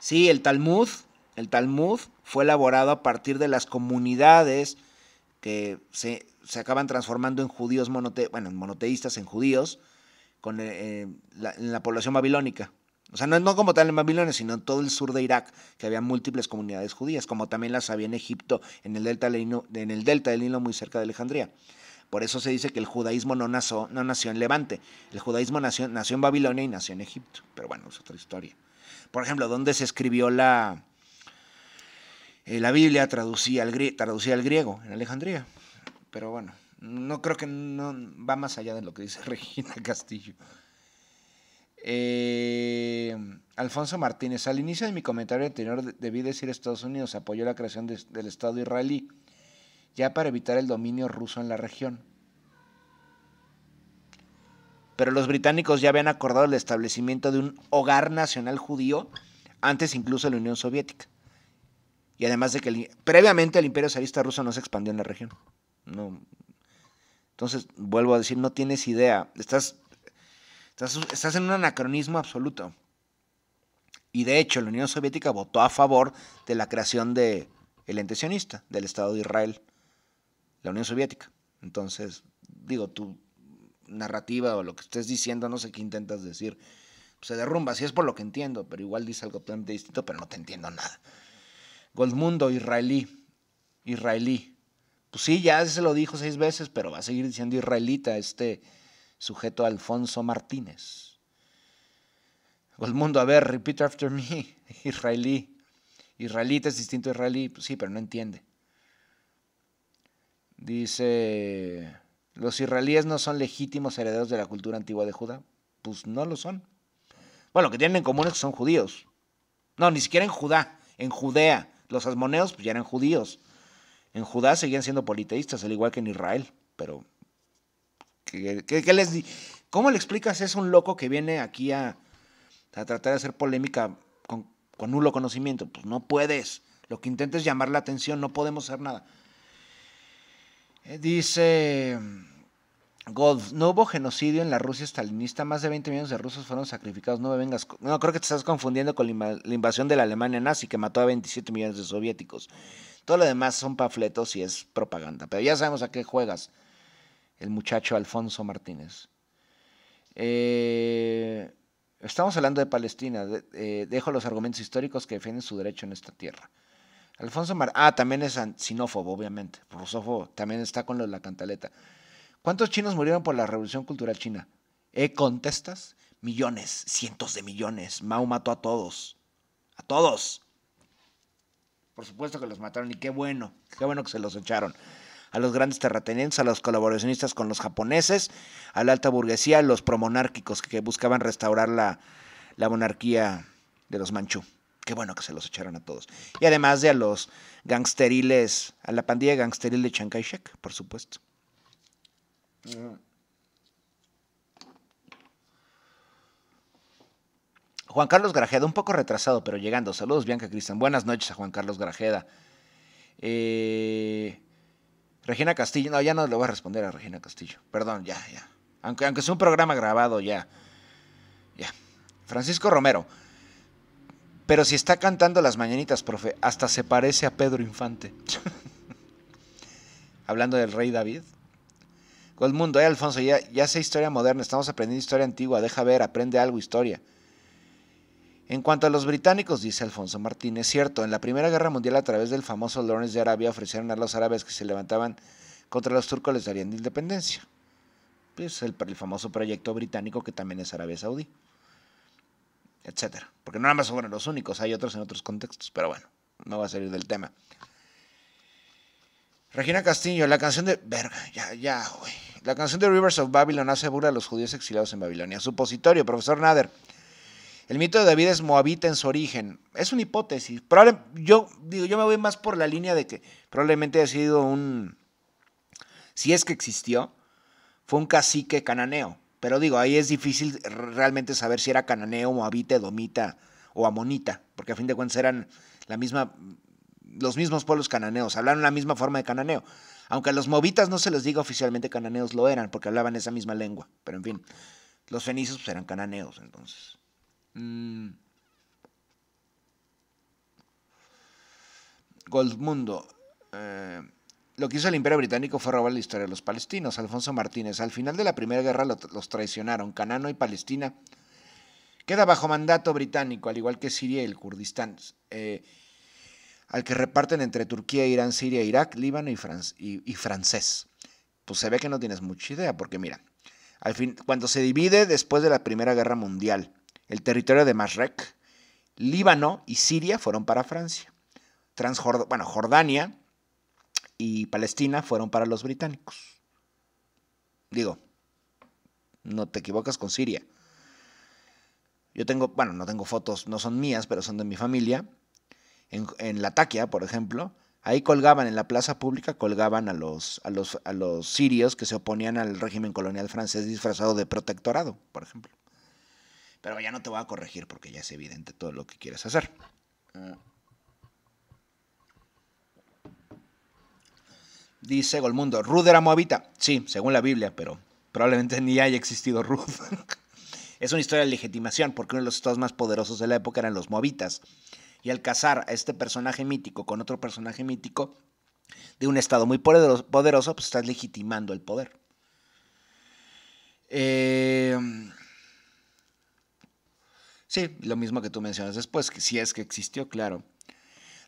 Sí, el Talmud, el Talmud fue elaborado a partir de las comunidades que se, acaban transformando en judíos bueno, monoteístas, en judíos, con eh, eh, la, en la población babilónica. O sea, no, no, como tal en Babilonia, sino en todo el sur de Irak, que había múltiples comunidades judías, como también las había en Egipto, en el delta del Nilo, en el delta del Nilo muy cerca de Alejandría. Por eso se dice que el judaísmo no nació, no nació en Levante. El judaísmo nació, nació en Babilonia y nació en Egipto. Pero bueno, es otra historia. Por ejemplo, ¿dónde se escribió la, eh, la Biblia Traducía al, traducía al griego? En Alejandría. Pero bueno, no creo que no, va más allá de lo que dice Regina Castillo. Eh, Alfonso Martínez, al inicio de mi comentario anterior debí decir Estados Unidos apoyó la creación del Estado israelí ya para evitar el dominio ruso en la región. Pero los británicos ya habían acordado el establecimiento de un hogar nacional judío antes incluso de la Unión Soviética. Y además de que previamente el imperio zarista ruso no se expandió en la región. No. Entonces, vuelvo a decir, no tienes idea. Estás, estás, estás en un anacronismo absoluto. Y de hecho, la Unión Soviética votó a favor de la creación del de ente sionista, del Estado de Israel la Unión Soviética. Entonces, digo, tu narrativa o lo que estés diciendo, no sé qué intentas decir, se derrumba, si es por lo que entiendo, pero igual dice algo totalmente distinto, pero no te entiendo nada. Goldmundo, israelí, israelí. Pues sí, ya se lo dijo seis veces, pero va a seguir diciendo israelita este sujeto Alfonso Martínez. Goldmundo, a ver, repeat after me, israelí. Israelita es distinto a israelí, pues sí, pero no entiende. Dice, los israelíes no son legítimos herederos de la cultura antigua de Judá. Pues no lo son. Bueno, lo que tienen en común es que son judíos. No, ni siquiera en Judá, en Judea. Los asmoneos pues, ya eran judíos. En Judá seguían siendo politeístas, al igual que en Israel. Pero, ¿qué, les ¿cómo le explicas a un loco que viene aquí a, a tratar de hacer polémica con, nulo conocimiento? Pues no puedes. Lo que intentes es llamar la atención, no podemos hacer nada. Eh, dice God, no hubo genocidio en la Rusia estalinista, más de 20 millones de rusos fueron sacrificados, no me vengas... No, creo que te estás confundiendo con la invasión de la Alemania nazi que mató a 27 millones de soviéticos. Todo lo demás son pafletos y es propaganda, pero ya sabemos a qué juegas el muchacho Alfonso Martínez. Eh, estamos hablando de Palestina, eh, dejo los argumentos históricos que defienden su derecho en esta tierra. Alfonso Mar. Ah, también es sinófobo, obviamente. También está con lo de la cantaleta. ¿Cuántos chinos murieron por la Revolución Cultural China? ¿Eh? ¿Contestas? Millones, cientos de millones. Mao mató a todos. A todos. Por supuesto que los mataron y qué bueno. Qué bueno que se los echaron. A los grandes terratenientes, a los colaboracionistas con los japoneses, a la alta burguesía, a los promonárquicos que buscaban restaurar la, la monarquía de los manchú. Qué bueno que se los echaron a todos. Y además de a los gangsteriles, a la pandilla gangsteril de Chiang shek por supuesto. Juan Carlos Grajeda, un poco retrasado, pero llegando. Saludos, Bianca Cristian. Buenas noches a Juan Carlos Grajeda. Eh, Regina Castillo. No, ya no le voy a responder a Regina Castillo. Perdón, ya, ya. Aunque, aunque es un programa grabado, ya. Ya. Francisco Romero. Pero si está cantando las mañanitas, profe, hasta se parece a Pedro Infante. Hablando del rey David. Goldmundo, eh, Alfonso, ya, ya sé historia moderna, estamos aprendiendo historia antigua, deja ver, aprende algo, historia. En cuanto a los británicos, dice Alfonso Martínez, cierto, en la Primera Guerra Mundial a través del famoso Lawrence de Arabia ofrecieron a los árabes que se levantaban contra los turcos les darían independencia. Pues el famoso proyecto británico que también es Arabia Saudí etcétera. Porque no nada más son los únicos, hay otros en otros contextos, pero bueno, no va a salir del tema. Regina Castillo, la canción de. Verga, La canción de Rivers of Babylon hace burla a los judíos exiliados en Babilonia. Supositorio, profesor Nader. El mito de David es moabita en su origen. Es una hipótesis. Probable, yo, digo, yo me voy más por la línea de que probablemente ha sido un. Si es que existió, fue un cacique cananeo pero digo, ahí es difícil realmente saber si era cananeo, moabita, domita o amonita, porque a fin de cuentas eran la misma, mm, los mismos pueblos cananeos, hablaron la misma forma de cananeo. Aunque a los moabitas no se les diga oficialmente cananeos, lo eran, porque hablaban esa misma lengua. Pero en fin, los fenicios pues, eran cananeos, entonces. Mm. Goldmundo. Eh, lo que hizo el Imperio Británico fue robar la historia de los palestinos. Alfonso Martínez, al final de la Primera Guerra los traicionaron, Canano y Palestina. Queda bajo mandato británico, al igual que Siria y el Kurdistán, eh, al que reparten entre Turquía, Irán, Siria, Irak, Líbano y, francés. Pues se ve que no tienes mucha idea, porque mira, al fin, cuando se divide después de la Primera Guerra Mundial, el territorio de Masrek, Líbano y Siria fueron para Francia. Transjord bueno, Jordania y Palestina fueron para los británicos. Digo, no te equivocas con Siria. Yo tengo, bueno, no tengo fotos, no son mías, pero son de mi familia. En, la Latakia, por ejemplo, ahí colgaban, en la plaza pública colgaban a los, los, a los sirios que se oponían al régimen colonial francés disfrazado de protectorado, por ejemplo. Pero ya no te voy a corregir porque ya es evidente todo lo que quieres hacer. Dice Golmundo, Ruth era moabita. Sí, según la Biblia, pero probablemente ni haya existido Ruth. es una historia de legitimación, porque uno de los estados más poderosos de la época eran los moabitas. Y al casar a este personaje mítico con otro personaje mítico de un estado muy poderoso, pues estás legitimando el poder. Em, sí, lo mismo que tú mencionas después, que si es que existió, claro.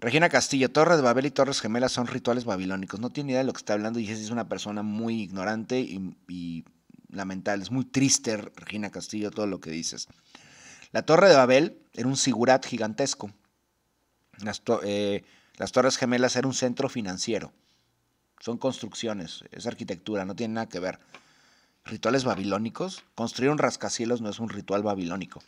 Regina Castillo, Torre de Babel y Torres Gemelas son rituales babilónicos. No tiene idea de lo que está hablando y es una persona muy ignorante y, lamentable. Es muy triste, Regina Castillo, todo lo que dices. La Torre de Babel era un sigurat gigantesco. Las, eh, Torres Gemelas eran un centro financiero. Son construcciones, es arquitectura, no tiene nada que ver. Rituales babilónicos. Construir un rascacielos no es un ritual babilónico.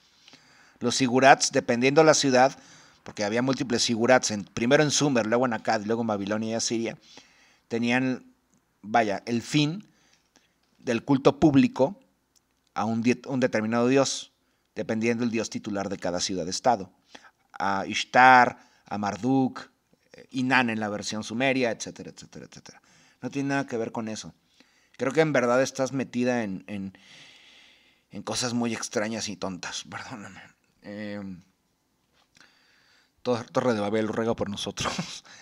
Los sigurats, dependiendo la ciudad, porque había múltiples figurats, en, primero en Sumer, luego en Akkad, luego en Babilonia y Asiria, tenían, vaya, el fin del culto público a un, determinado dios, dependiendo del dios titular de cada ciudad-estado. A Ishtar, a Marduk, eh, Inán en la versión sumeria, etcétera, etcétera, etcétera. No tiene nada que ver con eso. Creo que en verdad estás metida en, en cosas muy extrañas y tontas, perdóname. Eh, Torre de Babel ruega por nosotros.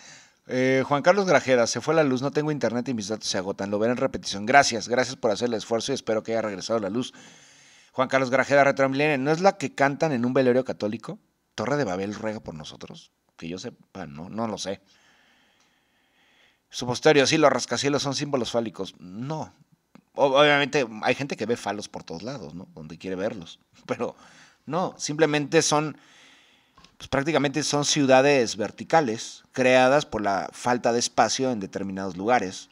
Eh, Juan Carlos Grajeda se fue la luz, no tengo internet y mis datos se agotan. Lo verán en repetición. Gracias, gracias por hacer el esfuerzo y espero que haya regresado la luz. Juan Carlos Grajeda RetroMilenio, ¿no es la que cantan en un velorio católico? Torre de Babel ruega por nosotros. Que yo sepa, no, no lo sé. Su sí, los rascacielos son símbolos fálicos. No. Obviamente hay gente que ve falos por todos lados, ¿no? Donde quiere verlos. Pero no, simplemente son pues prácticamente son ciudades verticales creadas por la falta de espacio en determinados lugares.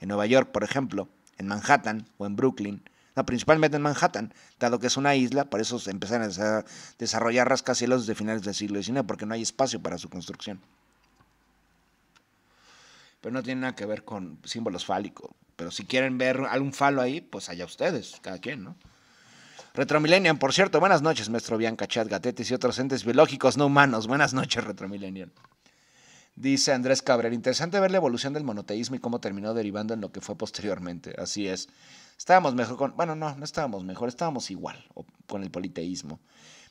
En Nueva York, por ejemplo, en Manhattan o en Brooklyn. No, principalmente en Manhattan, dado que es una isla, por eso se empezaron a desarrollar rascacielos desde finales del siglo XIX, porque no hay espacio para su construcción. Pero no tiene nada que ver con símbolos fálicos. Pero si quieren ver algún falo ahí, pues allá ustedes, cada quien, ¿no? Retromilenium, por cierto, buenas noches, maestro Bianca Chat, Gatetes y otros entes biológicos no humanos. Buenas noches, Retromilenium. Dice Andrés Cabrera, interesante ver la evolución del monoteísmo y cómo terminó derivando en lo que fue posteriormente. Así es. Estábamos mejor con, bueno, no, no estábamos mejor, estábamos igual con el politeísmo.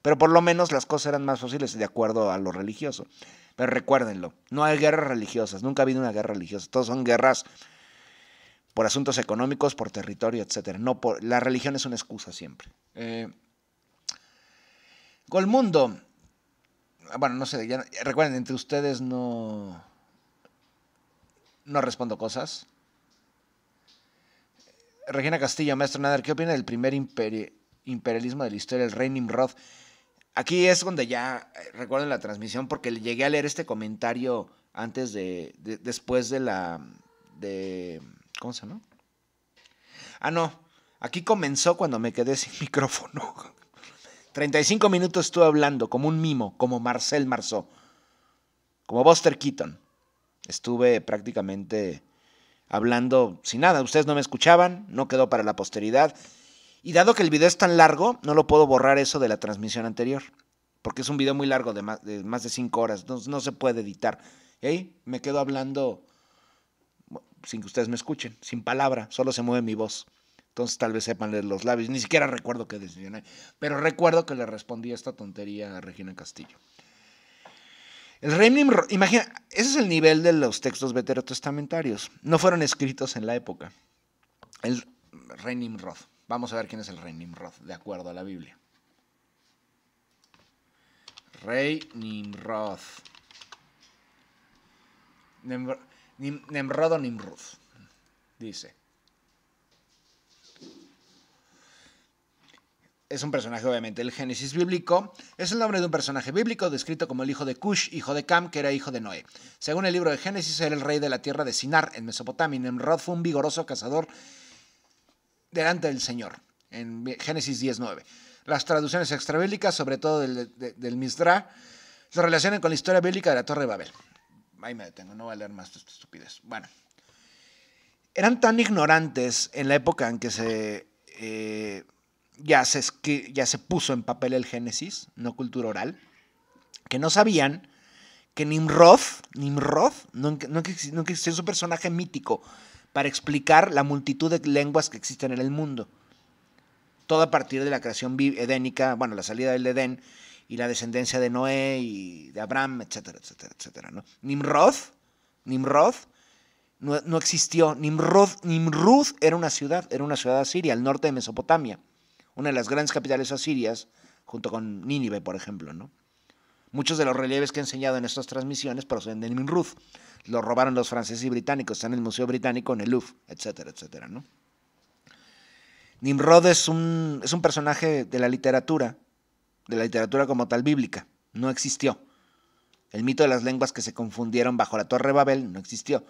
Pero por lo menos las cosas eran más fáciles de acuerdo a lo religioso. Pero recuérdenlo, no hay guerras religiosas, nunca ha habido una guerra religiosa, todos son guerras por asuntos económicos, por territorio, etcétera. No por, la religión es una excusa siempre. Golmundo, eh, bueno, no sé, recuerden, entre ustedes no, no respondo cosas. Regina Castillo, maestro Nader, ¿qué opina del primer imperialismo de la historia, el rey Nimrod? Aquí es donde ya eh, recuerden la transmisión porque llegué a leer este comentario antes de después de la de ¿Cómo se llama? Ah, no. Aquí comenzó cuando me quedé sin micrófono. 35 minutos estuve hablando como un mimo, como Marcel Marceau, como Buster Keaton. Estuve prácticamente hablando sin nada. Ustedes no me escuchaban, no quedó para la posteridad. Y dado que el video es tan largo, no lo puedo borrar eso de la transmisión anterior. Porque es un video muy largo, de más de, 5 horas. No, se puede editar. Y me quedo hablando sin que ustedes me escuchen, sin palabra, solo se mueve mi voz. Entonces tal vez sepan leer los labios. Ni siquiera recuerdo qué hay. Pero recuerdo que le respondí esta tontería a Regina Castillo. El Rey Nimrod, imagina, ese es el nivel de los textos veterotestamentarios. No fueron escritos en la época. El Rey Nimrod. Vamos a ver quién es el Rey Nimrod, de acuerdo a la Biblia. Rey Nimrod. Nimrod. Nemrod o Nimrud, dice. es un personaje, obviamente, el Génesis bíblico. Es el nombre de un personaje bíblico descrito como el hijo de Cush, hijo de Cam, que era hijo de Noé. Según el libro de Génesis, era el rey de la tierra de Sinar, en Mesopotamia. Nemrod fue un vigoroso cazador delante del Señor, en Génesis 19. Las traducciones extrabíblicas, sobre todo del, se Misdra, relacionan con la historia bíblica de la Torre de Babel ahí me detengo, no voy a leer más esta estupidez. Bueno, eran tan ignorantes en la época en que se, eh, ya, se ya se puso en papel el Génesis, no cultura oral, que no sabían que Nimrod, Nimrod no existía su personaje mítico para explicar la multitud de lenguas que existen en el mundo. Todo a partir de la creación edénica, bueno, la salida del Edén y la descendencia de Noé y de Abraham, etcétera, etcétera, etcétera. ¿no? Nimrod, Nimrod no, existió. Nimrod, Nimrud era una ciudad, era una ciudad asiria, al norte de Mesopotamia, una de las grandes capitales asirias, junto con Nínive, por ejemplo. ¿no? Muchos de los relieves que he enseñado en estas transmisiones proceden de Nimrud. Lo robaron los franceses y británicos, están en el Museo Británico, en el Louvre, etcétera, etcétera. ¿no? Nimrod es es un personaje de la literatura de la literatura como tal bíblica. No existió. El mito de las lenguas que se confundieron bajo la Torre de Babel no existió.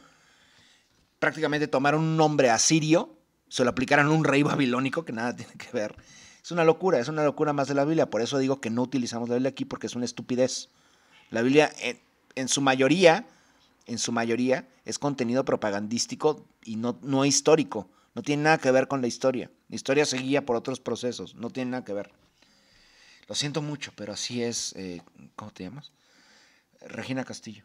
Prácticamente tomaron un nombre asirio, se lo aplicaron a un rey babilónico que nada tiene que ver. Es una locura, es una locura más de la Biblia. Por eso digo que no utilizamos la Biblia aquí porque es una estupidez. La Biblia en, su mayoría, en su mayoría, es contenido propagandístico y no, no histórico. No tiene nada que ver con la historia. La historia seguía por otros procesos. No tiene nada que ver. Lo siento mucho, pero así es. Eh, ¿Cómo te llamas? Regina Castillo.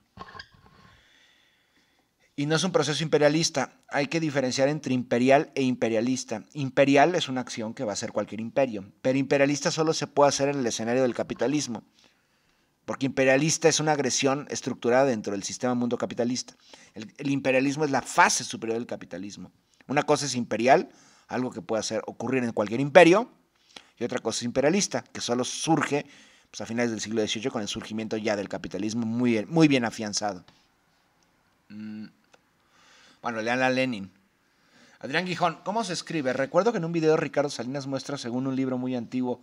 Y no es un proceso imperialista. Hay que diferenciar entre imperial e imperialista. Imperial es una acción que va a hacer cualquier imperio, pero imperialista solo se puede hacer en el escenario del capitalismo. Porque imperialista es una agresión estructurada dentro del sistema mundo capitalista. El, el imperialismo es la fase superior del capitalismo. Una cosa es imperial, algo que puede hacer ocurrir en cualquier imperio, y otra cosa es imperialista, que solo surge pues, a finales del siglo XVIII con el surgimiento ya del capitalismo muy, muy bien afianzado. Mm. Bueno, lean a Lenin. Adrián Gijón, ¿cómo se escribe? Recuerdo que en un video Ricardo Salinas muestra, según un libro muy antiguo,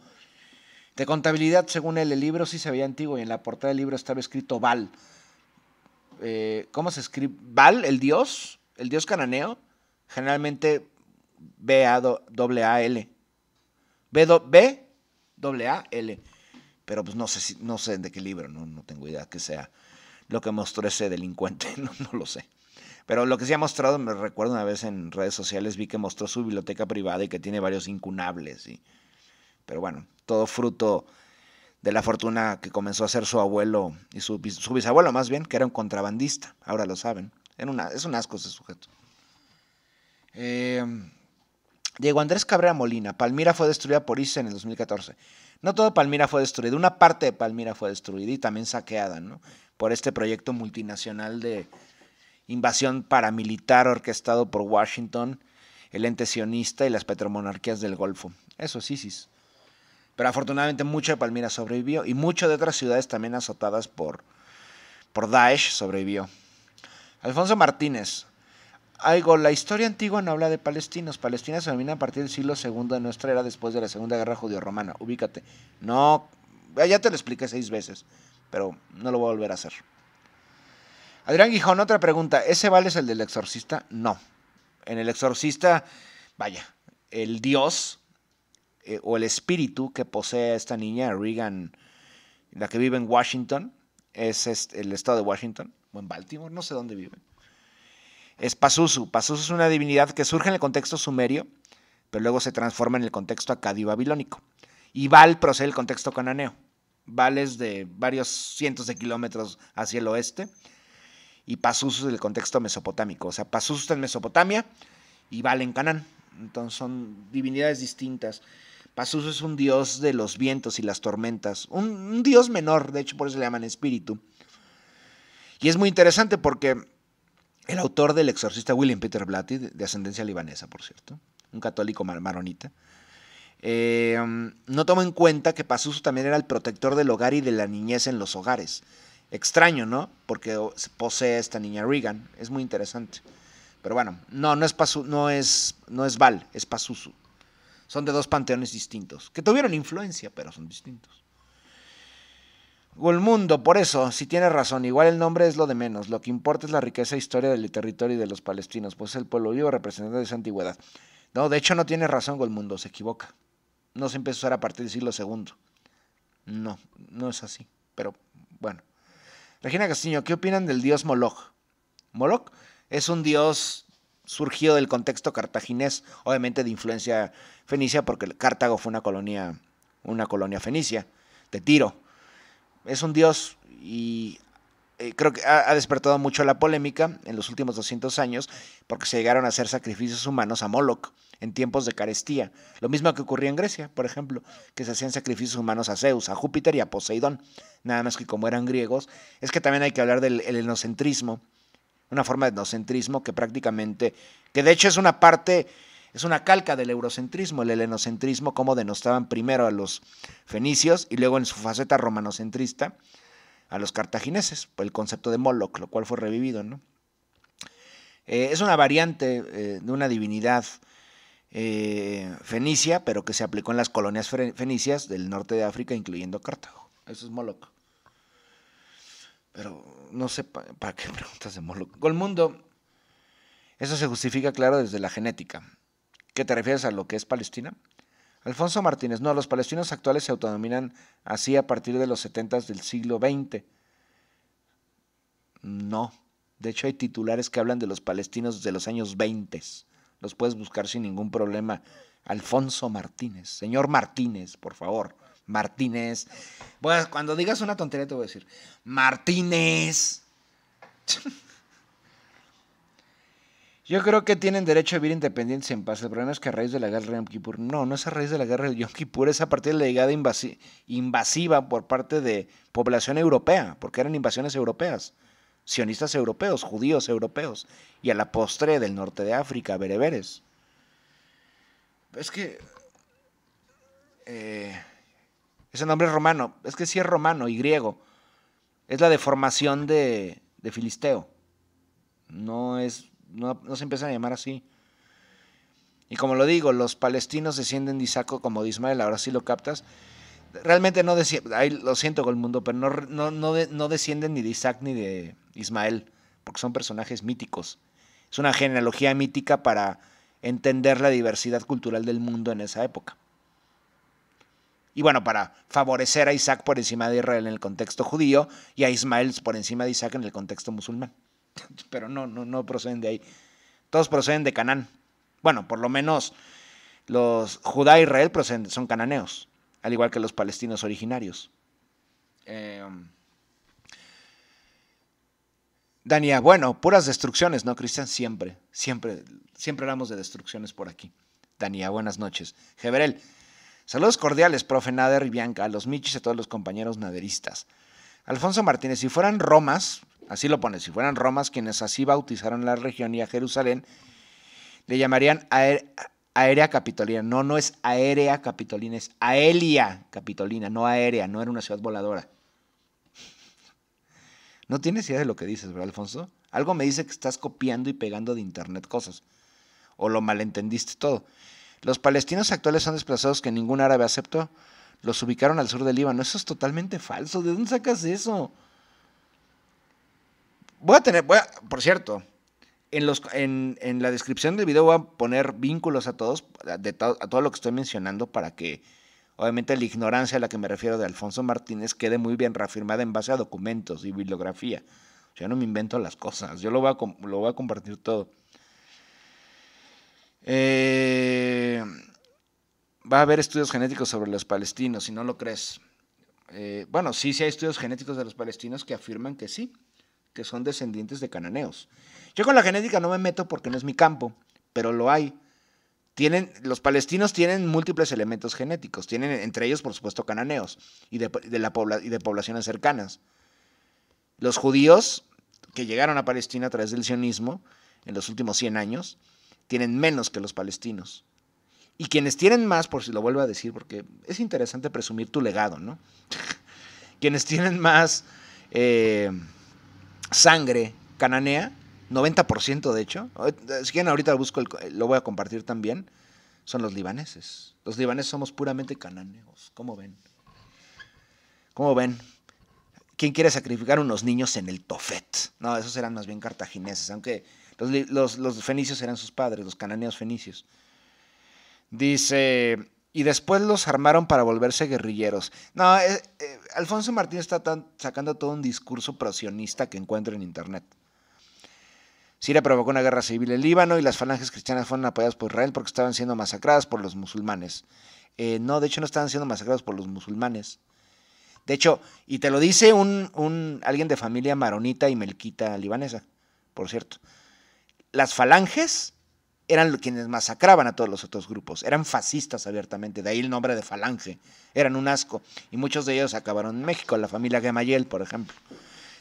de contabilidad, según él, el libro sí se veía antiguo y en la portada del libro estaba escrito Val. Eh, ¿Cómo se escribe? Val, el dios, el dios cananeo, generalmente B-A-L. B, A, L. Pero pues no sé, si, no sé de qué libro, no, tengo idea que sea lo que mostró ese delincuente, no, lo sé. Pero lo que sí ha mostrado, me recuerdo una vez en redes sociales, vi que mostró su biblioteca privada y que tiene varios incunables. Y, pero bueno, todo fruto de la fortuna que comenzó a hacer su abuelo y su, bisabuelo más bien, que era un contrabandista, ahora lo saben. es un asco ese sujeto. Eh, Diego Andrés Cabrera Molina, Palmira fue destruida por ISIS en el 2014. No todo Palmira fue destruido, una parte de Palmira fue destruida y también saqueada, ¿no? Por este proyecto multinacional de invasión paramilitar orquestado por Washington, el ente sionista y las petromonarquías del Golfo. Eso es ISIS. Pero afortunadamente mucho de Palmira sobrevivió y muchas de otras ciudades también azotadas por, por Daesh sobrevivió. Alfonso Martínez, algo, la historia antigua no habla de palestinos. Palestina se domina a partir del siglo II de nuestra era, después de la Segunda Guerra Judío-Romana. Ubícate. No, ya te lo expliqué seis veces, pero no lo voy a volver a hacer. Adrián Guijón, otra pregunta. ¿Ese vale es el del exorcista? No. En el exorcista, vaya, el dios eh, o el espíritu que posee a esta niña, Regan, la que vive en Washington, es este, el estado de Washington, o en Baltimore, no sé dónde vive es Pazuzu. Pazuzu es una divinidad que surge en el contexto sumerio, pero luego se transforma en el contexto acadio-babilónico. Y Val procede del contexto cananeo. Val es de varios cientos de kilómetros hacia el oeste y Pazuzu del contexto mesopotámico. O sea, Pazuzu está en Mesopotamia y Val en Canaán. Entonces son divinidades distintas. Pazuzu es un dios de los vientos y las tormentas. Un, un dios menor, de hecho por eso le llaman espíritu. Y es muy interesante porque el autor del exorcista William Peter Blatty, de ascendencia libanesa, por cierto, un católico maronita, em, no toma en cuenta que Pazuzu también era el protector del hogar y de la niñez en los hogares. Extraño, ¿no? Porque posee esta niña Regan. Es muy interesante. Pero bueno, no, no es, no es, no es Val, es Pazuzu. Son de dos panteones distintos, que tuvieron influencia, pero son distintos. Golmundo, por eso, si tiene razón, igual el nombre es lo de menos, lo que importa es la riqueza e historia del territorio y de los palestinos, pues es el pueblo vivo representante de esa antigüedad. No, de hecho no tiene razón Golmundo, se equivoca. No se empezó a usar a partir del siglo II. No, no es así, pero bueno. Regina Castillo, ¿qué opinan del dios Moloch? Moloch es un dios surgido del contexto cartaginés, obviamente de influencia fenicia, porque Cartago fue una colonia, una colonia fenicia, de Tiro es un dios y eh, creo que ha, despertado mucho la polémica en los últimos 200 años porque se llegaron a hacer sacrificios humanos a Moloch en tiempos de carestía. Lo mismo que ocurría en Grecia, por ejemplo, que se hacían sacrificios humanos a Zeus, a Júpiter y a Poseidón. Nada más que como eran griegos, es que también hay que hablar del etnocentrismo, una forma de etnocentrismo que prácticamente, que de hecho es una parte es una calca del eurocentrismo, el helenocentrismo, como denostaban primero a los fenicios y luego en su faceta romanocentrista a los cartagineses, por el concepto de Moloch, lo cual fue revivido. ¿no? Eh, es una variante eh, de una divinidad eh, fenicia, pero que se aplicó en las colonias fenicias del norte de África, incluyendo Cartago. Eso es Moloch. Pero no sé para qué preguntas de Moloch. Con mundo, eso se justifica, claro, desde la genética. ¿Qué te refieres a lo que es Palestina? Alfonso Martínez, no, los palestinos actuales se autodenominan así a partir de los 70 del siglo XX. No, de hecho hay titulares que hablan de los palestinos de los años 20. Los puedes buscar sin ningún problema. Alfonso Martínez, señor Martínez, por favor. Martínez. Bueno, cuando digas una tontería te voy a decir, Martínez. Yo creo que tienen derecho a vivir independientes en paz. El problema es que a raíz de la guerra de Yom Kippur, no, no es a raíz de la guerra de Yom Kippur, es a partir de la llegada invasiva por parte de población europea, porque eran invasiones europeas, sionistas europeos, judíos europeos, y a la postre del norte de África, bereberes. Es que... Eh, ese nombre es romano, es que sí es romano y griego. Es la deformación de, de Filisteo. No es no, se empiezan a llamar así. Y como lo digo, los palestinos descienden de Isaac como de Ismael, ahora sí lo captas. Realmente no descienden, lo siento con el mundo, pero no, no descienden ni de Isaac ni de Ismael, porque son personajes míticos. Es una genealogía mítica para entender la diversidad cultural del mundo en esa época. Y bueno, para favorecer a Isaac por encima de Israel en el contexto judío y a Ismael por encima de Isaac en el contexto musulmán pero no, no, no proceden de ahí. Todos proceden de Canaán. Bueno, por lo menos los Judá e Israel proceden, son cananeos, al igual que los palestinos originarios. Eh, Dania, bueno, puras destrucciones, ¿no, Cristian? Siempre, siempre, siempre hablamos de destrucciones por aquí. Dania, buenas noches. Jeberel, saludos cordiales, profe Nader y Bianca, a los michis y a todos los compañeros naderistas. Alfonso Martínez, si fueran romas, así lo pone, si fueran romas quienes así bautizaron la región y a Jerusalén, le llamarían Aérea Capitolina. No, no es Aérea Capitolina, es Aelia Capitolina, no Aérea, no era una ciudad voladora. No tienes idea de lo que dices, ¿verdad, Alfonso? Algo me dice que estás copiando y pegando de internet cosas. O lo malentendiste todo. Los palestinos actuales son desplazados que ningún árabe aceptó. Los ubicaron al sur del Líbano. Eso es totalmente falso. ¿De dónde sacas eso? Voy a tener, por cierto, en, los, en, la descripción del video voy a poner vínculos a todos, de a todo lo que estoy mencionando para que obviamente la ignorancia a la que me refiero de Alfonso Martínez quede muy bien reafirmada en base a documentos y bibliografía. Yo no me invento las cosas, yo lo voy a, lo a compartir todo. Eh, va a haber estudios genéticos sobre los palestinos, si no lo crees. Eh, bueno, sí, sí hay estudios genéticos de los palestinos que afirman que sí, que son descendientes de cananeos. Yo con la genética no me meto porque no es mi campo, pero lo hay. Tienen, los palestinos tienen múltiples elementos genéticos, tienen entre ellos, por supuesto, cananeos y de, la de poblaciones cercanas. Los judíos que llegaron a Palestina a través del sionismo en los últimos 100 años tienen menos que los palestinos. Y quienes tienen más, por si lo vuelvo a decir, porque es interesante presumir tu legado, ¿no? quienes tienen más eh, sangre cananea, 90% de hecho. Eh, eh, si quieren, ahorita lo busco, eh, lo voy a compartir también. Son los libaneses. Los libaneses somos puramente cananeos. ¿Cómo ven? ¿Cómo ven? ¿Quién quiere sacrificar unos niños en el Tofet? No, esos eran más bien cartagineses, aunque los, los fenicios eran sus padres, los cananeos fenicios. Dice, y después los armaron para volverse guerrilleros. No, eh, eh, Alfonso Martínez está sacando todo un discurso prosionista que encuentro en internet. Siria provocó una guerra civil en Líbano y las falanges cristianas fueron apoyadas por Israel porque estaban siendo masacradas por los musulmanes. Eh, no, de hecho no estaban siendo masacradas por los musulmanes. De hecho, y te lo dice un alguien de familia maronita y melquita libanesa, por cierto. Las falanges eran quienes masacraban a todos los otros grupos, eran fascistas abiertamente, de ahí el nombre de Falange, eran un asco, y muchos de ellos acabaron en México, la familia Gemayel, por ejemplo.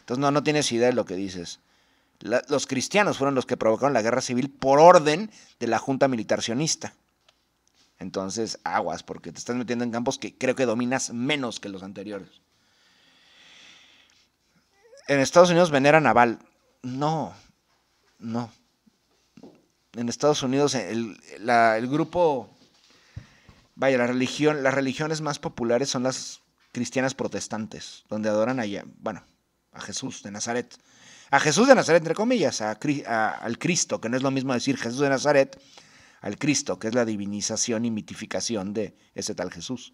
Entonces, no, no tienes idea de lo que dices. los cristianos fueron los que provocaron la guerra civil por orden de la Junta Militar Sionista. Entonces, aguas, porque te estás metiendo en campos que creo que dominas menos que los anteriores. En Estados Unidos venera a No, no en Estados Unidos el, grupo, vaya, la religión, las religiones más populares son las cristianas protestantes, donde adoran a, bueno, a Jesús de Nazaret. A Jesús de Nazaret, entre comillas, al Cristo, que no es lo mismo decir Jesús de Nazaret, al Cristo, que es la divinización y mitificación de ese tal Jesús.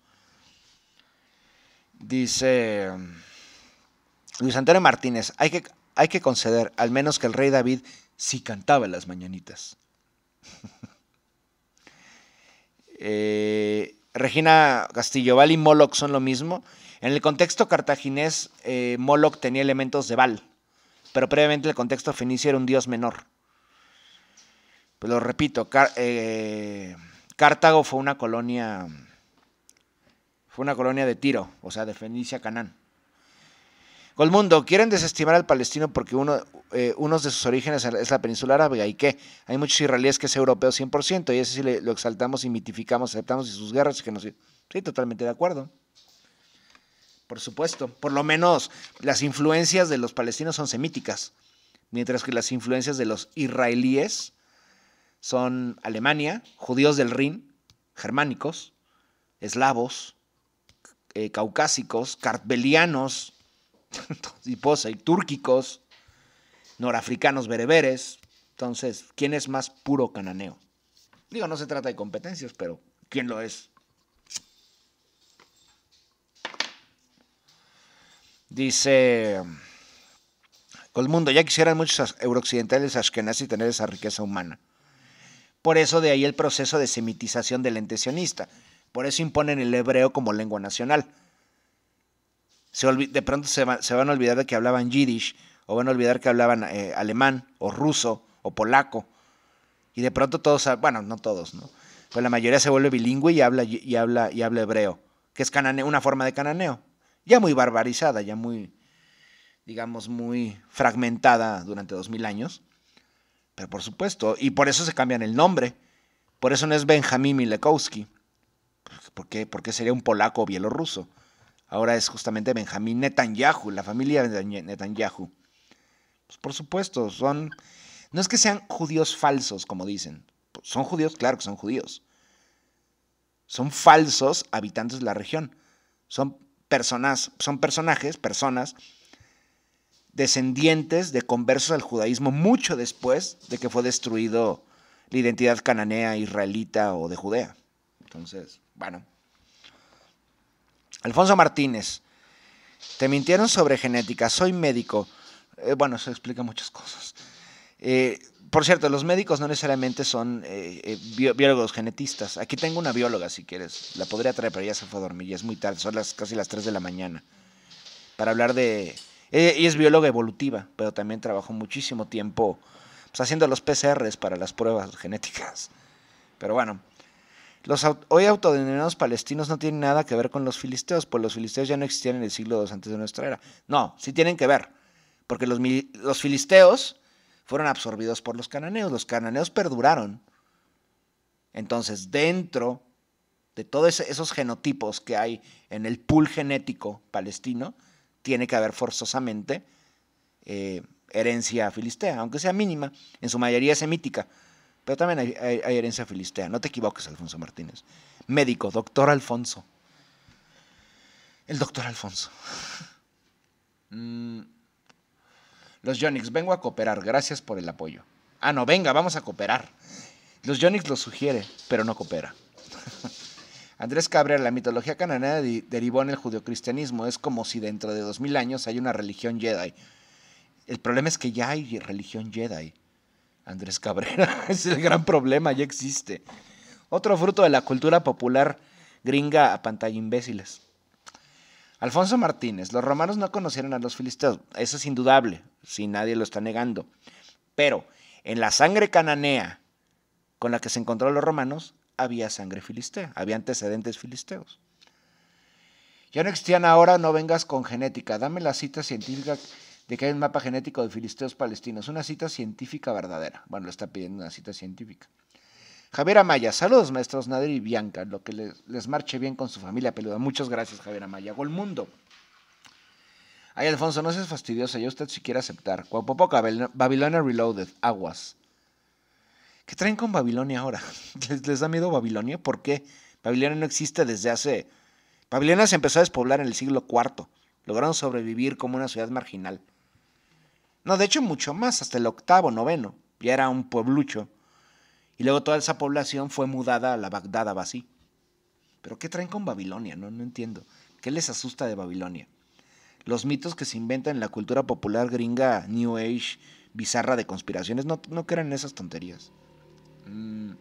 Dice Luis Antonio Martínez, hay que, hay que conceder, al menos que el rey David sí cantaba las mañanitas. Eh, Regina Castillo, Val y Moloch son lo mismo. En el contexto cartaginés, eh, Moloch tenía elementos de Val, pero previamente el contexto fenicio era un dios menor. Pues lo repito, eh, Cartago fue una colonia, fue una colonia de Tiro, o sea, de Fenicia Canaán. Colmundo, quieren desestimar al palestino porque uno, eh, de sus orígenes es la península árabe. ¿Y qué? Hay muchos israelíes que es europeo 100% y ese sí lo exaltamos y mitificamos, aceptamos sus guerras y Sí, totalmente de acuerdo. Por supuesto. Por lo menos las influencias de los palestinos son semíticas, mientras que las influencias de los israelíes son Alemania, judíos del Rin, germánicos, eslavos, eh, caucásicos, cartbelianos, y pues túrquicos, norafricanos bereberes. Entonces, ¿quién es más puro cananeo? Digo, no se trata de competencias, pero ¿quién lo es? Dice Colmundo, ya quisieran muchos eurooccidentales ashkenazis tener esa riqueza humana. Por eso de ahí el proceso de semitización del entesionista. Por eso imponen el hebreo como lengua nacional de pronto se, se, van a olvidar de que hablaban yiddish, o van a olvidar que hablaban eh, alemán, o ruso, o polaco. Y de pronto todos, bueno, no todos, ¿no? Pues la mayoría se vuelve bilingüe y habla, y habla, y habla hebreo, que es una forma de cananeo, ya muy barbarizada, ya muy, digamos, muy fragmentada durante dos mil años. Pero por supuesto, y por eso se cambian el nombre. Por eso no es Benjamín Milekowski. ¿Por Porque sería un polaco bielorruso ahora es justamente Benjamín Netanyahu, la familia de Netanyahu. Pues, por supuesto, son... No es que sean judíos falsos, como dicen. Son judíos, claro que son judíos. Son falsos habitantes de la región. Son personas, son personajes, personas descendientes de conversos al judaísmo mucho después de que fue destruido la identidad cananea, israelita o de Judea. Entonces, bueno, Alfonso Martínez, te mintieron sobre genética, soy médico. Eh, bueno, eso explica muchas cosas. Eh, por cierto, los médicos no necesariamente son eh, biólogos genetistas. Aquí tengo una bióloga, si quieres. La podría traer, pero ya se fue a dormir. Ya es muy tarde, son las, casi las 3 de la mañana. Para hablar de... y es bióloga evolutiva, pero también trabajó muchísimo tiempo pues, haciendo los PCRs para las pruebas genéticas. Pero bueno, los hoy autodenominados palestinos no tienen nada que ver con los filisteos, pues los filisteos ya no existían en el siglo II antes de nuestra era. No, sí tienen que ver, porque los, filisteos fueron absorbidos por los cananeos, los cananeos perduraron. Entonces, dentro de todos esos genotipos que hay en el pool genético palestino, tiene que haber forzosamente eh, herencia filistea, aunque sea mínima, en su mayoría semítica. Pero también hay, herencia filistea. No te equivoques, Alfonso Martínez. Médico, doctor Alfonso. El doctor Alfonso. Mm. Los Yonix, vengo a cooperar. Gracias por el apoyo. Ah, no, venga, vamos a cooperar. Los Yonix lo sugiere, pero no coopera. Andrés Cabrera, la mitología cananea derivó en el judeocristianismo. Es como si dentro de dos mil años hay una religión Jedi. El problema es que ya hay religión Jedi. Andrés Cabrera. es el gran problema, ya existe. Otro fruto de la cultura popular gringa a pantalla imbéciles. Alfonso Martínez, los romanos no conocieron a los filisteos, eso es indudable, si nadie lo está negando. Pero en la sangre cananea con la que se encontró los romanos, había sangre filistea, había antecedentes filisteos. Ya no existían ahora, no vengas con genética, dame la cita científica de que hay un mapa genético de filisteos palestinos. Una cita científica verdadera. Bueno, le está pidiendo una cita científica. Javier Amaya, saludos maestros Nader y Bianca, lo que les, marche bien con su familia peluda. Muchas gracias Javier Amaya, Golmundo. mundo. Ay Alfonso, no seas fastidioso, ya usted si quiere aceptar. Cuapopoca, Babilonia Reloaded, aguas. ¿Qué traen con Babilonia ahora? ¿Les, ¿Les, da miedo Babilonia? ¿Por qué? Babilonia no existe desde hace... Babilonia se empezó a despoblar en el siglo IV. Lograron sobrevivir como una ciudad marginal. No, de hecho mucho más, hasta el octavo, noveno. Ya era un pueblucho. Y luego toda esa población fue mudada a la Bagdad Abasí. Pero ¿qué traen con Babilonia? No, no entiendo. ¿Qué les asusta de Babilonia? Los mitos que se inventan en la cultura popular gringa, New Age, bizarra de conspiraciones, no, no crean esas tonterías. Mm.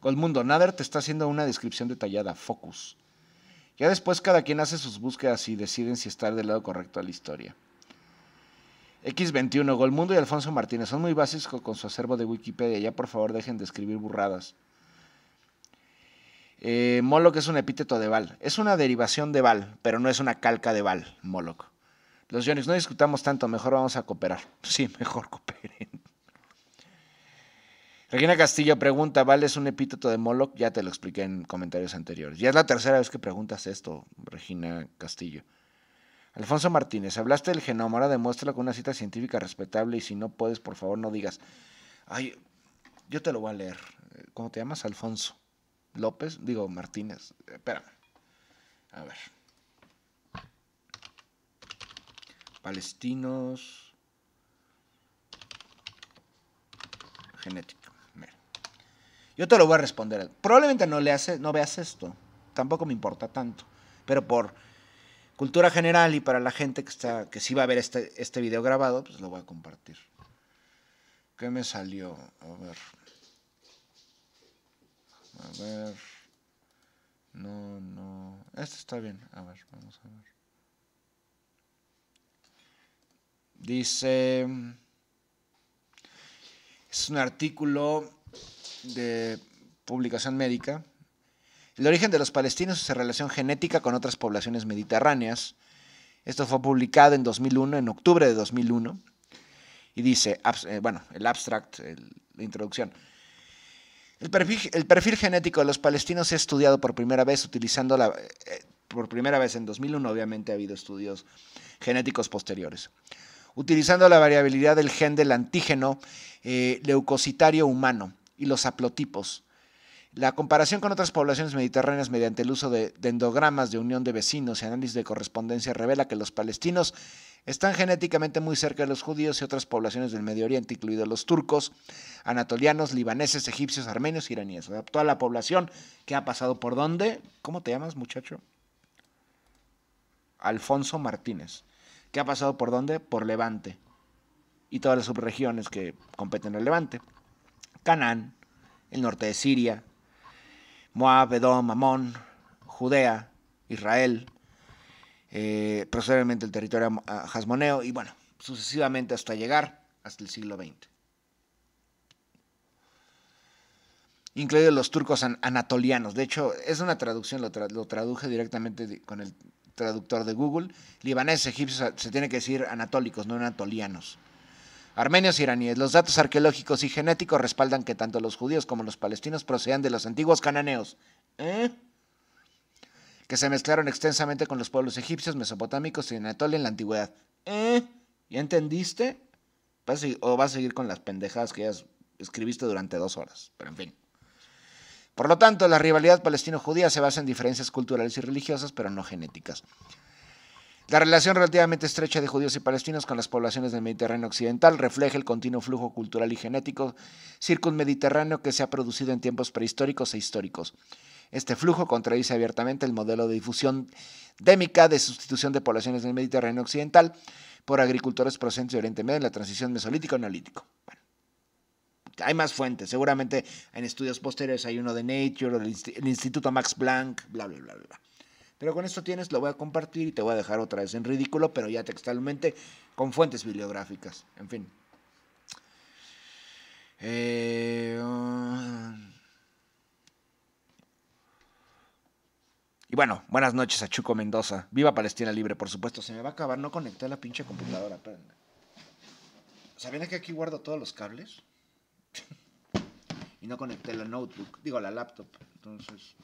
Colmundo, Nader te está haciendo una descripción detallada, focus. Ya después cada quien hace sus búsquedas y deciden si estar del lado correcto de la historia. X21, Golmundo y Alfonso Martínez son muy básicos con su acervo de Wikipedia. Ya por favor dejen de escribir burradas. Eh, Moloch es un epíteto de Val. Es una derivación de Val, pero no es una calca de Val, Moloch. Los Yonix, no discutamos tanto, mejor vamos a cooperar. Sí, mejor cooperen. Regina Castillo pregunta, ¿vale es un epíteto de Moloch? Ya te lo expliqué en comentarios anteriores. Ya es la tercera vez que preguntas esto, Regina Castillo. Alfonso Martínez, hablaste del genoma, ahora demuéstralo con una cita científica respetable y si no puedes, por favor, no digas. Ay, yo te lo voy a leer. ¿Cómo te llamas? Alfonso López, digo Martínez. Espérame. A ver. Palestinos. Genética. Yo te lo voy a responder. Probablemente no, le hace, no veas esto. Tampoco me importa tanto. Pero por cultura general y para la gente que, está, que sí va a ver este, este video grabado, pues lo voy a compartir. ¿Qué me salió? A ver. A ver. No, no. Este está bien. A ver, vamos a ver. Dice... Es un artículo de publicación médica, el origen de los palestinos es su relación genética con otras poblaciones mediterráneas. Esto fue publicado en 2001, en octubre de 2001. Y dice, eh, bueno, el abstract, la introducción. El perfil, genético de los palestinos se ha estudiado por primera vez utilizando la... Eh, por primera vez en 2001, obviamente ha habido estudios genéticos posteriores. Utilizando la variabilidad del gen del antígeno eh, leucocitario humano y los haplotipos. La comparación con otras poblaciones mediterráneas mediante el uso de endogramas de unión de vecinos y análisis de correspondencia revela que los palestinos están genéticamente muy cerca de los judíos y otras poblaciones del Medio Oriente, incluidos los turcos, anatolianos, libaneses, egipcios, armenios, iraníes. toda la población que ha pasado por dónde. ¿Cómo te llamas, muchacho? Alfonso Martínez. ¿qué ha pasado por dónde? Por Levante. Y todas las subregiones que competen el Levante. Canaán, el norte de Siria, Moab, Edom, Amón, Judea, Israel, eh, posteriormente el territorio ah, jasmoneo y bueno, sucesivamente hasta llegar hasta el siglo XX. Incluidos los turcos anatolianos. De hecho, es una traducción, lo, lo traduje directamente con el traductor de Google. Libaneses, egipcios, se tiene que decir anatólicos, no anatolianos armenios iraníes. Los datos arqueológicos y genéticos respaldan que tanto los judíos como los palestinos proceden de los antiguos cananeos, ¿eh? que se mezclaron extensamente con los pueblos egipcios, mesopotámicos y Anatolia en la antigüedad. ¿Eh? ¿Ya entendiste? O vas a seguir con las pendejadas que ya escribiste durante dos horas, pero en fin. Por lo tanto, la rivalidad palestino-judía se basa en diferencias culturales y religiosas, pero no genéticas. La relación relativamente estrecha de judíos y palestinos con las poblaciones del Mediterráneo occidental refleja el continuo flujo cultural y genético circunmediterráneo que se ha producido en tiempos prehistóricos e históricos. Este flujo contradice abiertamente el modelo de difusión démica de sustitución de poblaciones del Mediterráneo occidental por agricultores procedentes de Oriente Medio en la transición mesolítico-neolítico. hay más fuentes, seguramente en estudios posteriores hay uno de Nature, el Instituto Max Planck, bla, bla, bla, bla. Pero con esto tienes, lo voy a compartir y te voy a dejar otra vez en ridículo, pero ya textualmente con fuentes bibliográficas. En fin. Eh, y bueno, buenas noches a Chuco Mendoza. Viva Palestina Libre, por supuesto. Se me va a acabar, no conecté la pinche computadora. Espérenme. ¿Sabían que aquí guardo todos los cables? y no conecté la notebook, digo la laptop. Entonces,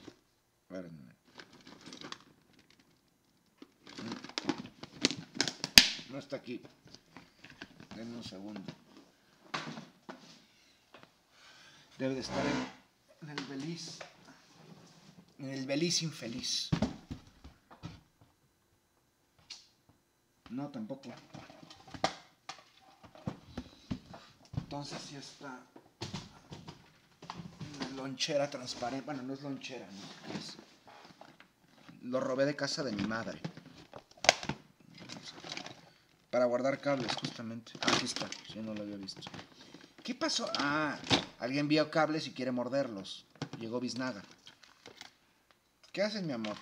No está aquí. Denme un segundo. Debe de estar en, en el Beliz. En el Beliz infeliz. No, tampoco. Entonces si está lonchera transparente. Bueno, no es lonchera, ¿no? Lo robé de casa de mi madre. Para guardar cables, justamente. Ah, aquí está, si no lo había visto. ¿Qué pasó? Ah, alguien vio cables y quiere morderlos. Llegó Biznaga. ¿Qué haces, mi amor?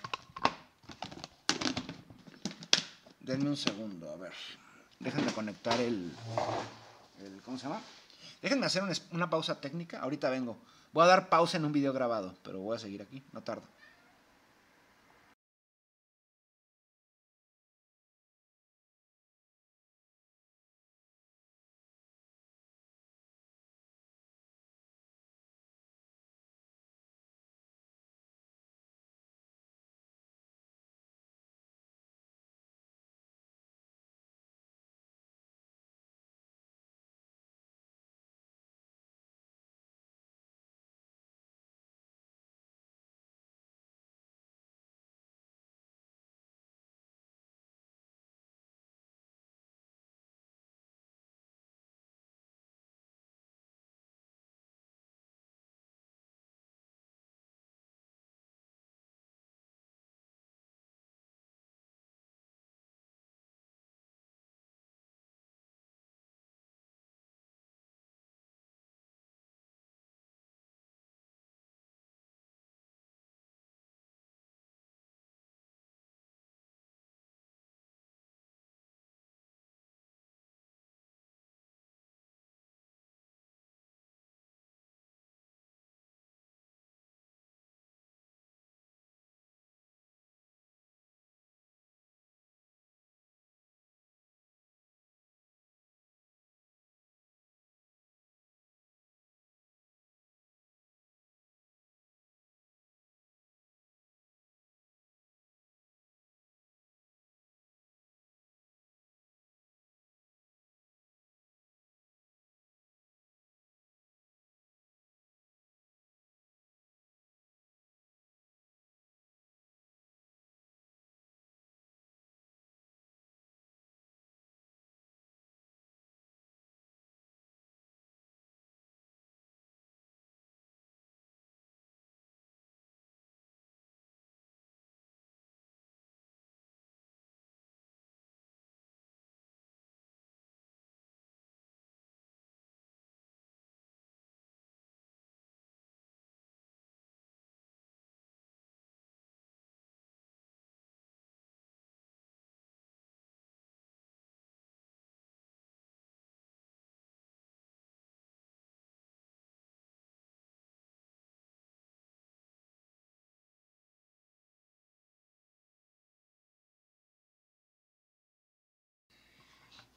Denme un segundo, a ver. Déjenme conectar el, ¿Cómo se llama? Déjenme hacer una, una pausa técnica. Ahorita vengo. Voy a dar pausa en un video grabado, pero voy a seguir aquí. No tarda.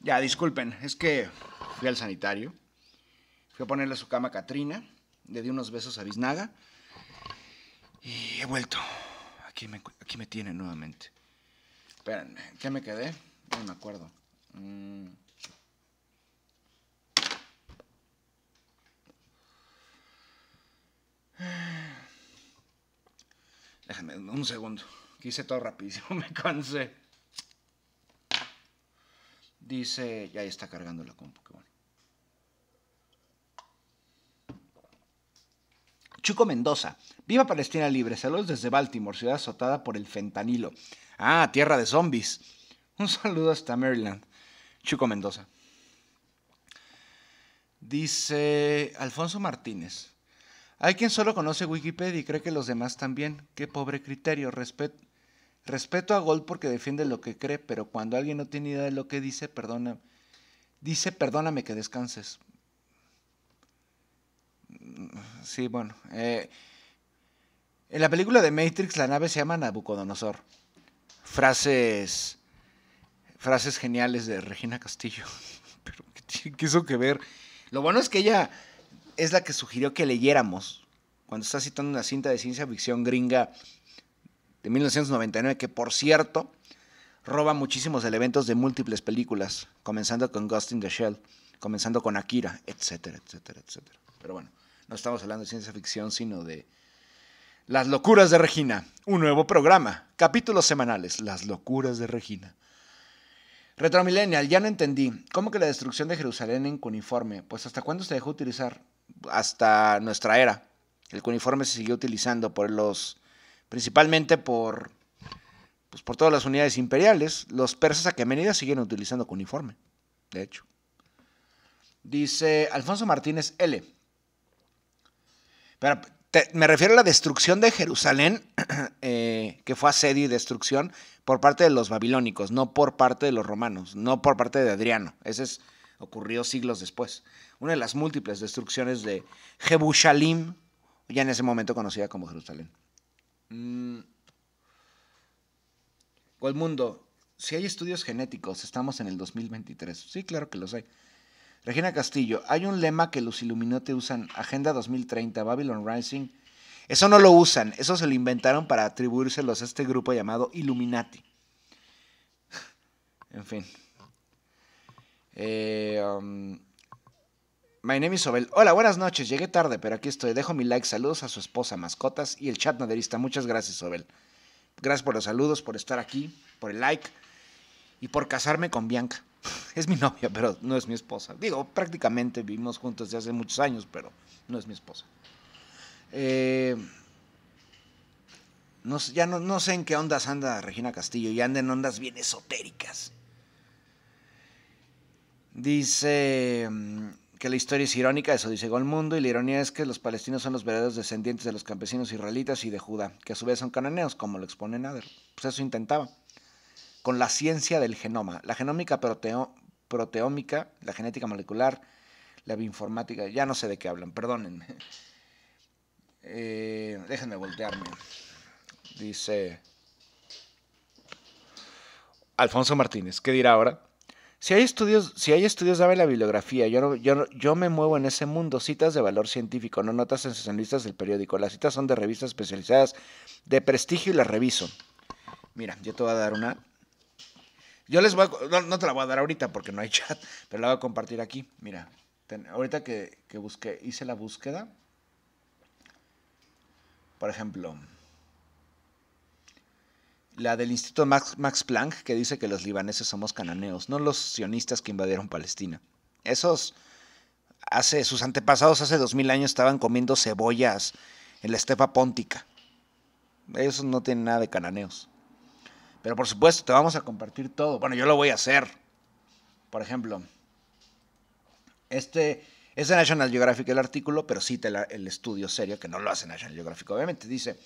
Ya, disculpen, es que fui al sanitario, fui a ponerle su cama a Katrina, le di unos besos a Biznaga y he vuelto. Aquí me, aquí me tienen nuevamente. Espérenme, ¿qué me quedé? No me acuerdo. Mm. Déjame Déjenme un segundo, quise hice todo rapidísimo, me cansé. Dice, ya está cargando la compu, Chuco Mendoza, viva Palestina Libre, saludos desde Baltimore, ciudad azotada por el fentanilo. Ah, tierra de zombies. Un saludo hasta Maryland. Chuco Mendoza. Dice Alfonso Martínez. Hay quien solo conoce Wikipedia y cree que los demás también. Qué pobre criterio. Respeto Respeto a Gold porque defiende lo que cree, pero cuando alguien no tiene idea de lo que dice, perdona, dice, perdóname que descanses. Sí, bueno. Eh, en la película de Matrix la nave se llama Nabucodonosor. Frases, frases geniales de Regina Castillo. pero ¿qué tiene que ver? Lo bueno es que ella es la que sugirió que leyéramos cuando está citando una cinta de ciencia ficción gringa de 1999, que por cierto roba muchísimos elementos de múltiples películas, comenzando con Ghost in the Shell, comenzando con Akira, etcétera, etcétera, etcétera. Pero bueno, no estamos hablando de ciencia ficción, sino de Las locuras de Regina, un nuevo programa, capítulos semanales, Las locuras de Regina. Retromillennial, ya no entendí. ¿Cómo que la destrucción de Jerusalén en cuniforme? Pues hasta cuándo se dejó utilizar? Hasta nuestra era. El cuniforme se siguió utilizando por los principalmente por, pues, por todas las unidades imperiales, los persas a medida siguen utilizando uniforme, de hecho. Dice Alfonso Martínez L. me refiero a la destrucción de Jerusalén, eh, que fue asedio y destrucción por parte de los babilónicos, no por parte de los romanos, no por parte de Adriano. Ese ocurrió siglos después. Una de las múltiples destrucciones de Jebushalim, ya en ese momento conocida como Jerusalén. O mm. el mundo, si hay estudios genéticos, estamos en el 2023. Sí, claro que los hay. Regina Castillo, hay un lema que los Illuminati usan, Agenda 2030, Babylon Rising. Eso no lo usan, eso se lo inventaron para atribuírselos a este grupo llamado Illuminati. en fin. Eh, um, My name is Sobel. Hola, buenas noches. Llegué tarde, pero aquí estoy. Dejo mi like. Saludos a su esposa, mascotas y el chat naderista. Muchas gracias, Sobel. Gracias por los saludos, por estar aquí, por el like y por casarme con Bianca. Es mi novia, pero no es mi esposa. Digo, prácticamente vivimos juntos desde hace muchos años, pero no es mi esposa. Eh, ya no, sé en qué ondas anda Regina Castillo, y anda en ondas bien esotéricas. Dice mm, que la historia es irónica, eso dice Golmundo, y la ironía es que los palestinos son los verdaderos descendientes de los campesinos israelitas y de Judá, que a su vez son cananeos, como lo expone Nader. Pues eso intentaba. Con la ciencia del genoma, la genómica proteo, proteómica, la genética molecular, la bioinformática, ya no sé de qué hablan, perdónenme. Eh, déjenme voltearme. Dice Alfonso Martínez, ¿qué dirá ahora? Si hay estudios, si hay estudios, dame la bibliografía. Yo, yo, yo me muevo en ese mundo. Citas de valor científico, no notas en sensacionalistas del periódico. Las citas son de revistas especializadas de prestigio y las reviso. Mira, yo te voy a dar una. Yo les voy a, no, te la voy a dar ahorita porque no hay chat, pero la voy a compartir aquí. Mira, ahorita que, que busqué, hice la búsqueda. Por ejemplo, la del Instituto Max, Planck, que dice que los libaneses somos cananeos, no los sionistas que invadieron Palestina. Esos, hace, sus antepasados hace dos mil años estaban comiendo cebollas en la estepa póntica. Esos no tienen nada de cananeos. Pero por supuesto, te vamos a compartir todo. Bueno, yo lo voy a hacer. Por ejemplo, este es de National Geographic el artículo, pero cita el, el estudio serio, que no lo hace National Geographic, obviamente. Dice,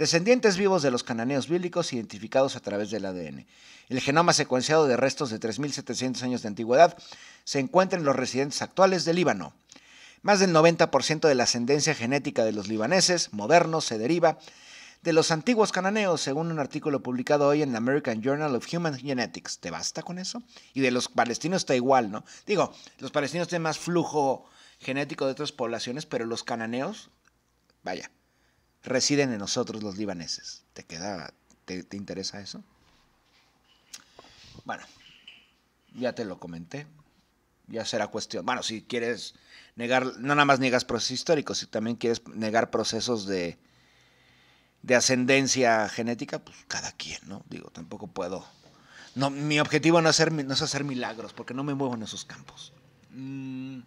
descendientes vivos de los cananeos bíblicos identificados a través del ADN. El genoma secuenciado de restos de 3.700 años de antigüedad se encuentra en los residentes actuales del Líbano. Más del 90% de la ascendencia genética de los libaneses modernos se deriva de los antiguos cananeos, según un artículo publicado hoy en la American Journal of Human Genetics. ¿Te basta con eso? Y de los palestinos está igual, ¿no? Digo, los palestinos tienen más flujo genético de otras poblaciones, pero los cananeos, vaya, residen en nosotros los libaneses. ¿Te queda, te, interesa eso? Bueno, ya te lo comenté. Ya será cuestión. Bueno, si quieres negar, no nada más niegas procesos históricos, si también quieres negar procesos de, ascendencia genética, pues cada quien, ¿no? Digo, tampoco puedo. No, mi objetivo no es, hacer, no es hacer milagros, porque no me muevo en esos campos. Mm.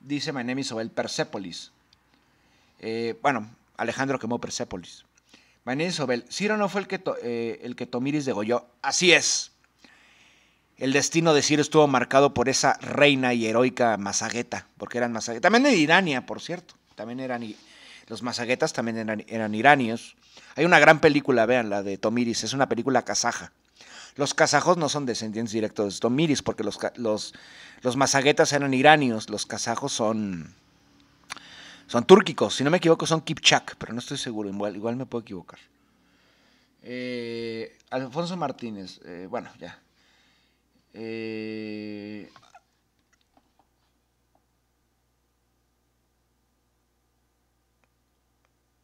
Dice My name sobre Persepolis. Eh, bueno, Alejandro quemó Persépolis. Vanessa Sobel, Ciro no fue el que, eh, el que Tomiris degolló. Así es. El destino de Ciro estuvo marcado por esa reina y heroica Mazagueta, porque eran Mazagueta. También de Irania, por cierto. También eran los mazaguetas también eran, iranios. Hay una gran película, vean, la de Tomiris, es una película kazaja. Los kazajos no son descendientes directos de Tomiris, porque los, los, los mazaguetas eran iranios, los kazajos son son túrquicos, si no me equivoco son Kipchak, pero no estoy seguro, igual, me puedo equivocar. Eh, Alfonso Martínez, eh, bueno, ya. Eh,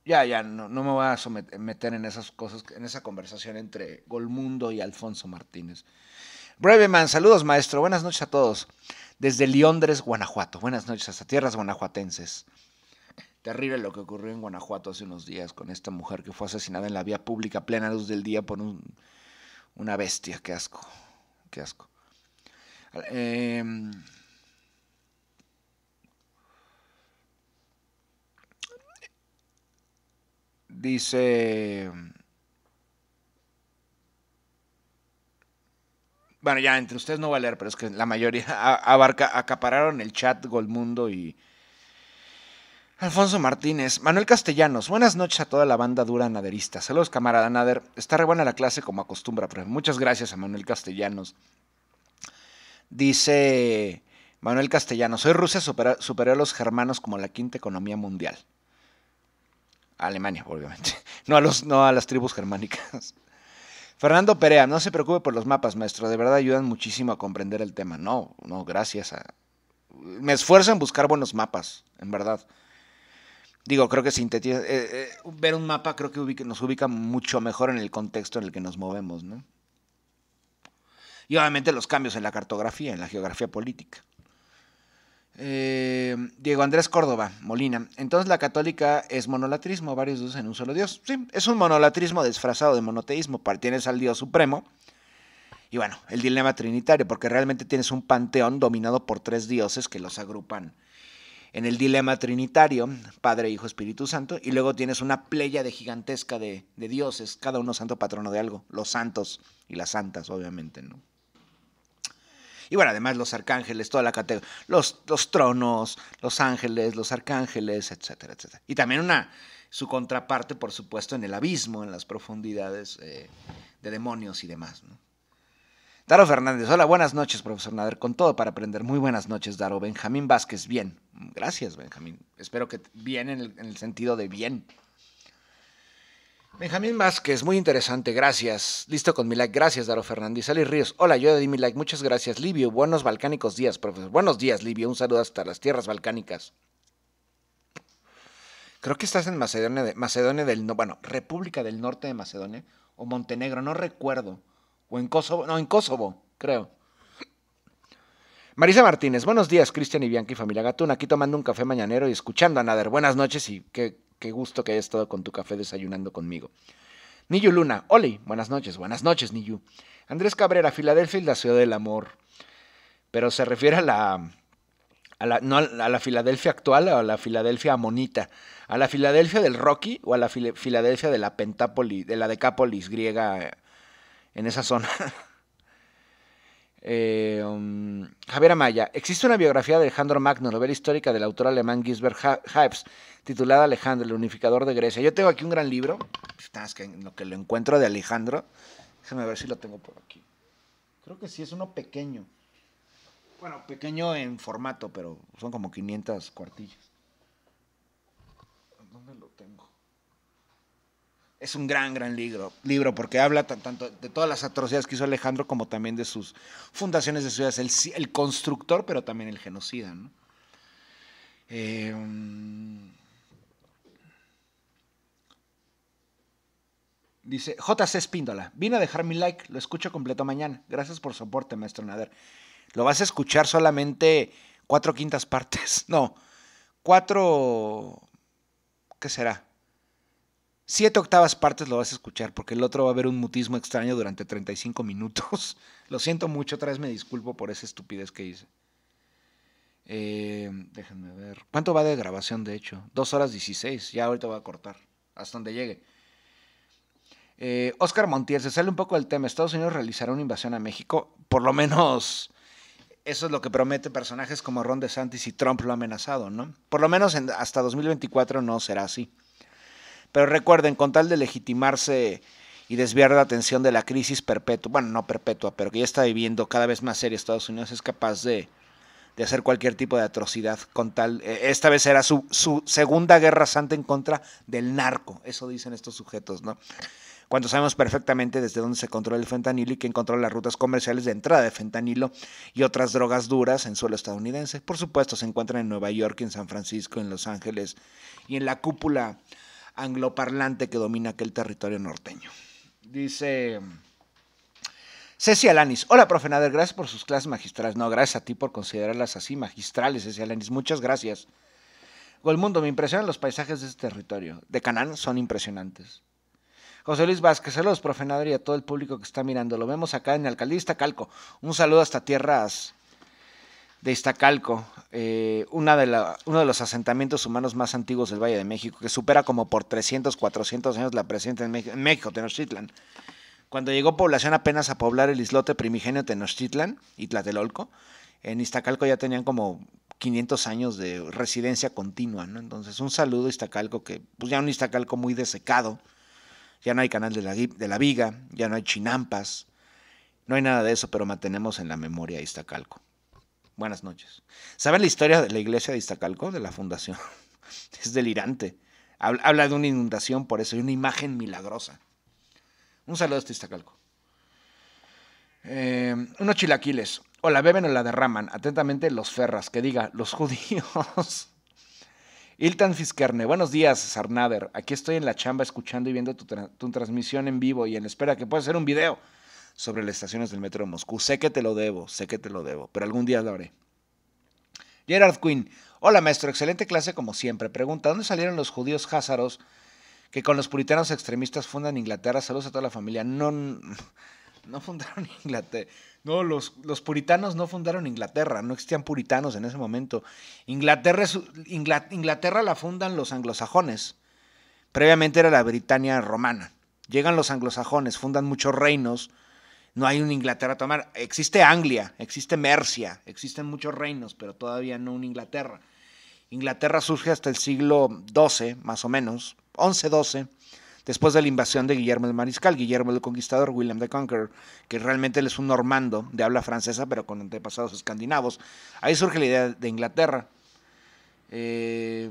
ya, ya, no, me voy a meter en esas cosas, en esa conversación entre Golmundo y Alfonso Martínez. Breveman, saludos maestro, buenas noches a todos. Desde Liondres, Guanajuato, buenas noches hasta tierras guanajuatenses. Terrible lo que ocurrió en Guanajuato hace unos días con esta mujer que fue asesinada en la vía pública plena luz del día por un, una bestia. Qué asco, qué asco. Em, dice... Bueno, ya entre ustedes no va a leer, pero es que la mayoría abarca, acapararon el chat Golmundo y Alfonso Martínez, Manuel Castellanos, buenas noches a toda la banda dura naderista. Saludos, camarada Nader. Está re buena la clase como acostumbra, pero muchas gracias a Manuel Castellanos. Dice Manuel Castellanos, soy Rusia superó a los germanos como la quinta economía mundial. Alemania, obviamente. No a, los, no a las tribus germánicas. Fernando Perea, no se preocupe por los mapas, maestro. De verdad ayudan muchísimo a comprender el tema. No, no, gracias a... Me esfuerzo en buscar buenos mapas, en verdad digo, creo que sintetiza, eh, eh, ver un mapa creo que nos ubica mucho mejor en el contexto en el que nos movemos, ¿no? Y obviamente los cambios en la cartografía, en la geografía política. Eh, Diego Andrés Córdoba, Molina. Entonces la católica es monolatrismo, varios dioses en un solo dios. Sí, es un monolatrismo disfrazado de monoteísmo, partienes al dios supremo. Y bueno, el dilema trinitario, porque realmente tienes un panteón dominado por tres dioses que los agrupan en el dilema trinitario, Padre, Hijo, Espíritu Santo, y luego tienes una playa de gigantesca de, dioses, cada uno santo patrono de algo, los santos y las santas, obviamente, ¿no? Y bueno, además los arcángeles, toda la categoría, los, tronos, los ángeles, los arcángeles, etcétera, etcétera. Y también una, su contraparte, por supuesto, en el abismo, en las profundidades eh, de demonios y demás, ¿no? Daro Fernández, hola, buenas noches, profesor Nader, con todo para aprender. Muy buenas noches, Daro. Benjamín Vázquez, bien. Gracias, Benjamín. Espero que bien en el, sentido de bien. Benjamín Vázquez, muy interesante, gracias. Listo con mi like, gracias, Daro Fernández. Ali Ríos, hola, yo di mi like, muchas gracias. Livio, buenos balcánicos días, profesor. Buenos días, Livio, un saludo hasta las tierras balcánicas. Creo que estás en Macedonia, de, Macedonia del Norte, bueno, República del Norte de Macedonia o Montenegro, no recuerdo. O en Kosovo, no, en Kosovo, creo. Marisa Martínez, buenos días, Cristian y Bianca y familia Gatuna, Aquí tomando un café mañanero y escuchando a Nader. Buenas noches y qué, qué gusto que hayas estado con tu café desayunando conmigo. Niyu Luna, Oli, buenas noches, buenas noches, Niyu. Andrés Cabrera, Filadelfia y la ciudad del amor. Pero se refiere a la. A la, no, a la Filadelfia actual o a la Filadelfia amonita, a la Filadelfia del Rocky o a la Filadelfia de la Pentápolis, de la Decápolis griega en esa zona. Eh, um, Javier Amaya. Existe una biografía de Alejandro Magno, novela histórica del autor alemán Gisbert Hypes, titulada Alejandro, el unificador de Grecia. Yo tengo aquí un gran libro, que lo que lo encuentro de Alejandro. Déjame ver si lo tengo por aquí. Creo que sí, es uno pequeño. Bueno, pequeño en formato, pero son como 500 cuartillas. ¿Dónde lo es un gran, gran libro, libro porque habla tanto de todas las atrocidades que hizo Alejandro como también de sus fundaciones de ciudades, el, constructor, pero también el genocida. Em, dice JC Espíndola, vine a dejar mi like, lo escucho completo mañana. Gracias por soporte, maestro Nader. Lo vas a escuchar solamente cuatro quintas partes, no, cuatro, ¿qué será? siete octavas partes lo vas a escuchar, porque el otro va a haber un mutismo extraño durante 35 minutos. Lo siento mucho, otra vez me disculpo por esa estupidez que hice. Eh, déjenme ver. ¿Cuánto va de grabación, de hecho? Dos horas 16. Ya ahorita voy a cortar. Hasta donde llegue. Eh, Oscar Montiel, se sale un poco del tema. Estados Unidos realizará una invasión a México. Por lo menos eso es lo que promete personajes como Ron DeSantis y Trump lo ha amenazado, ¿no? Por lo menos hasta 2024 no será así. Pero recuerden, con tal de legitimarse y desviar la atención de la crisis perpetua, bueno, no perpetua, pero que ya está viviendo cada vez más seria Estados Unidos, es capaz de, hacer cualquier tipo de atrocidad con tal, eh, esta vez era su, su, segunda guerra santa en contra del narco, eso dicen estos sujetos, ¿no? Cuando sabemos perfectamente desde dónde se controla el fentanilo y quién controla las rutas comerciales de entrada de fentanilo y otras drogas duras en suelo estadounidense. Por supuesto, se encuentran en Nueva York, en San Francisco, en Los Ángeles y en la cúpula angloparlante que domina aquel territorio norteño. Dice Ceci Alanis. Hola, profe Nader, gracias por sus clases magistrales. No, gracias a ti por considerarlas así magistrales, Ceci Alanis. Muchas gracias. Golmundo, me impresionan los paisajes de este territorio. De Canán son impresionantes. José Luis Vázquez, saludos, profe Nader, y a todo el público que está mirando. Lo vemos acá en Alcaldista Calco. Un saludo hasta tierras de Iztacalco. Eh, una de uno de los asentamientos humanos más antiguos del Valle de México, que supera como por 300, 400 años la presencia en, México, Tenochtitlan. Cuando llegó población apenas a poblar el islote primigenio Tenochtitlan y Tlatelolco, en Iztacalco ya tenían como 500 años de residencia continua, Entonces, un saludo a Iztacalco, que pues ya un Iztacalco muy desecado, ya no hay canal de la, de la viga, ya no hay chinampas, no hay nada de eso, pero mantenemos en la memoria Iztacalco. Buenas noches. ¿Saben la historia de la iglesia de Iztacalco, de la fundación? es delirante. Habla de una inundación, por eso, y una imagen milagrosa. Un saludo este Iztacalco. Eh, unos chilaquiles. O la beben o la derraman. Atentamente los ferras. Que diga, los judíos. Iltan Fiskerne, buenos días, Sarnader. Aquí estoy en la chamba escuchando y viendo tu, tu transmisión en vivo y en espera que pueda ser un video sobre las estaciones del metro de Moscú. Sé que te lo debo, sé que te lo debo, pero algún día lo haré. Gerard Quinn, hola maestro, excelente clase como siempre. Pregunta, ¿dónde salieron los judíos házaros que con los puritanos extremistas fundan Inglaterra? Saludos a toda la familia. No, no fundaron Inglaterra. No, los, los puritanos no fundaron Inglaterra, no existían puritanos en ese momento. Inglaterra, Inglaterra la fundan los anglosajones. Previamente era la Britania romana. Llegan los anglosajones, fundan muchos reinos, no hay una Inglaterra a tomar. Existe Anglia, existe Mercia, existen muchos reinos, pero todavía no una Inglaterra. Inglaterra surge hasta el siglo XII, más o menos, xi 12 después de la invasión de Guillermo el Mariscal, Guillermo el Conquistador, William the Conqueror, que realmente él es un normando de habla francesa, pero con antepasados escandinavos. Ahí surge la idea de Inglaterra. Eh,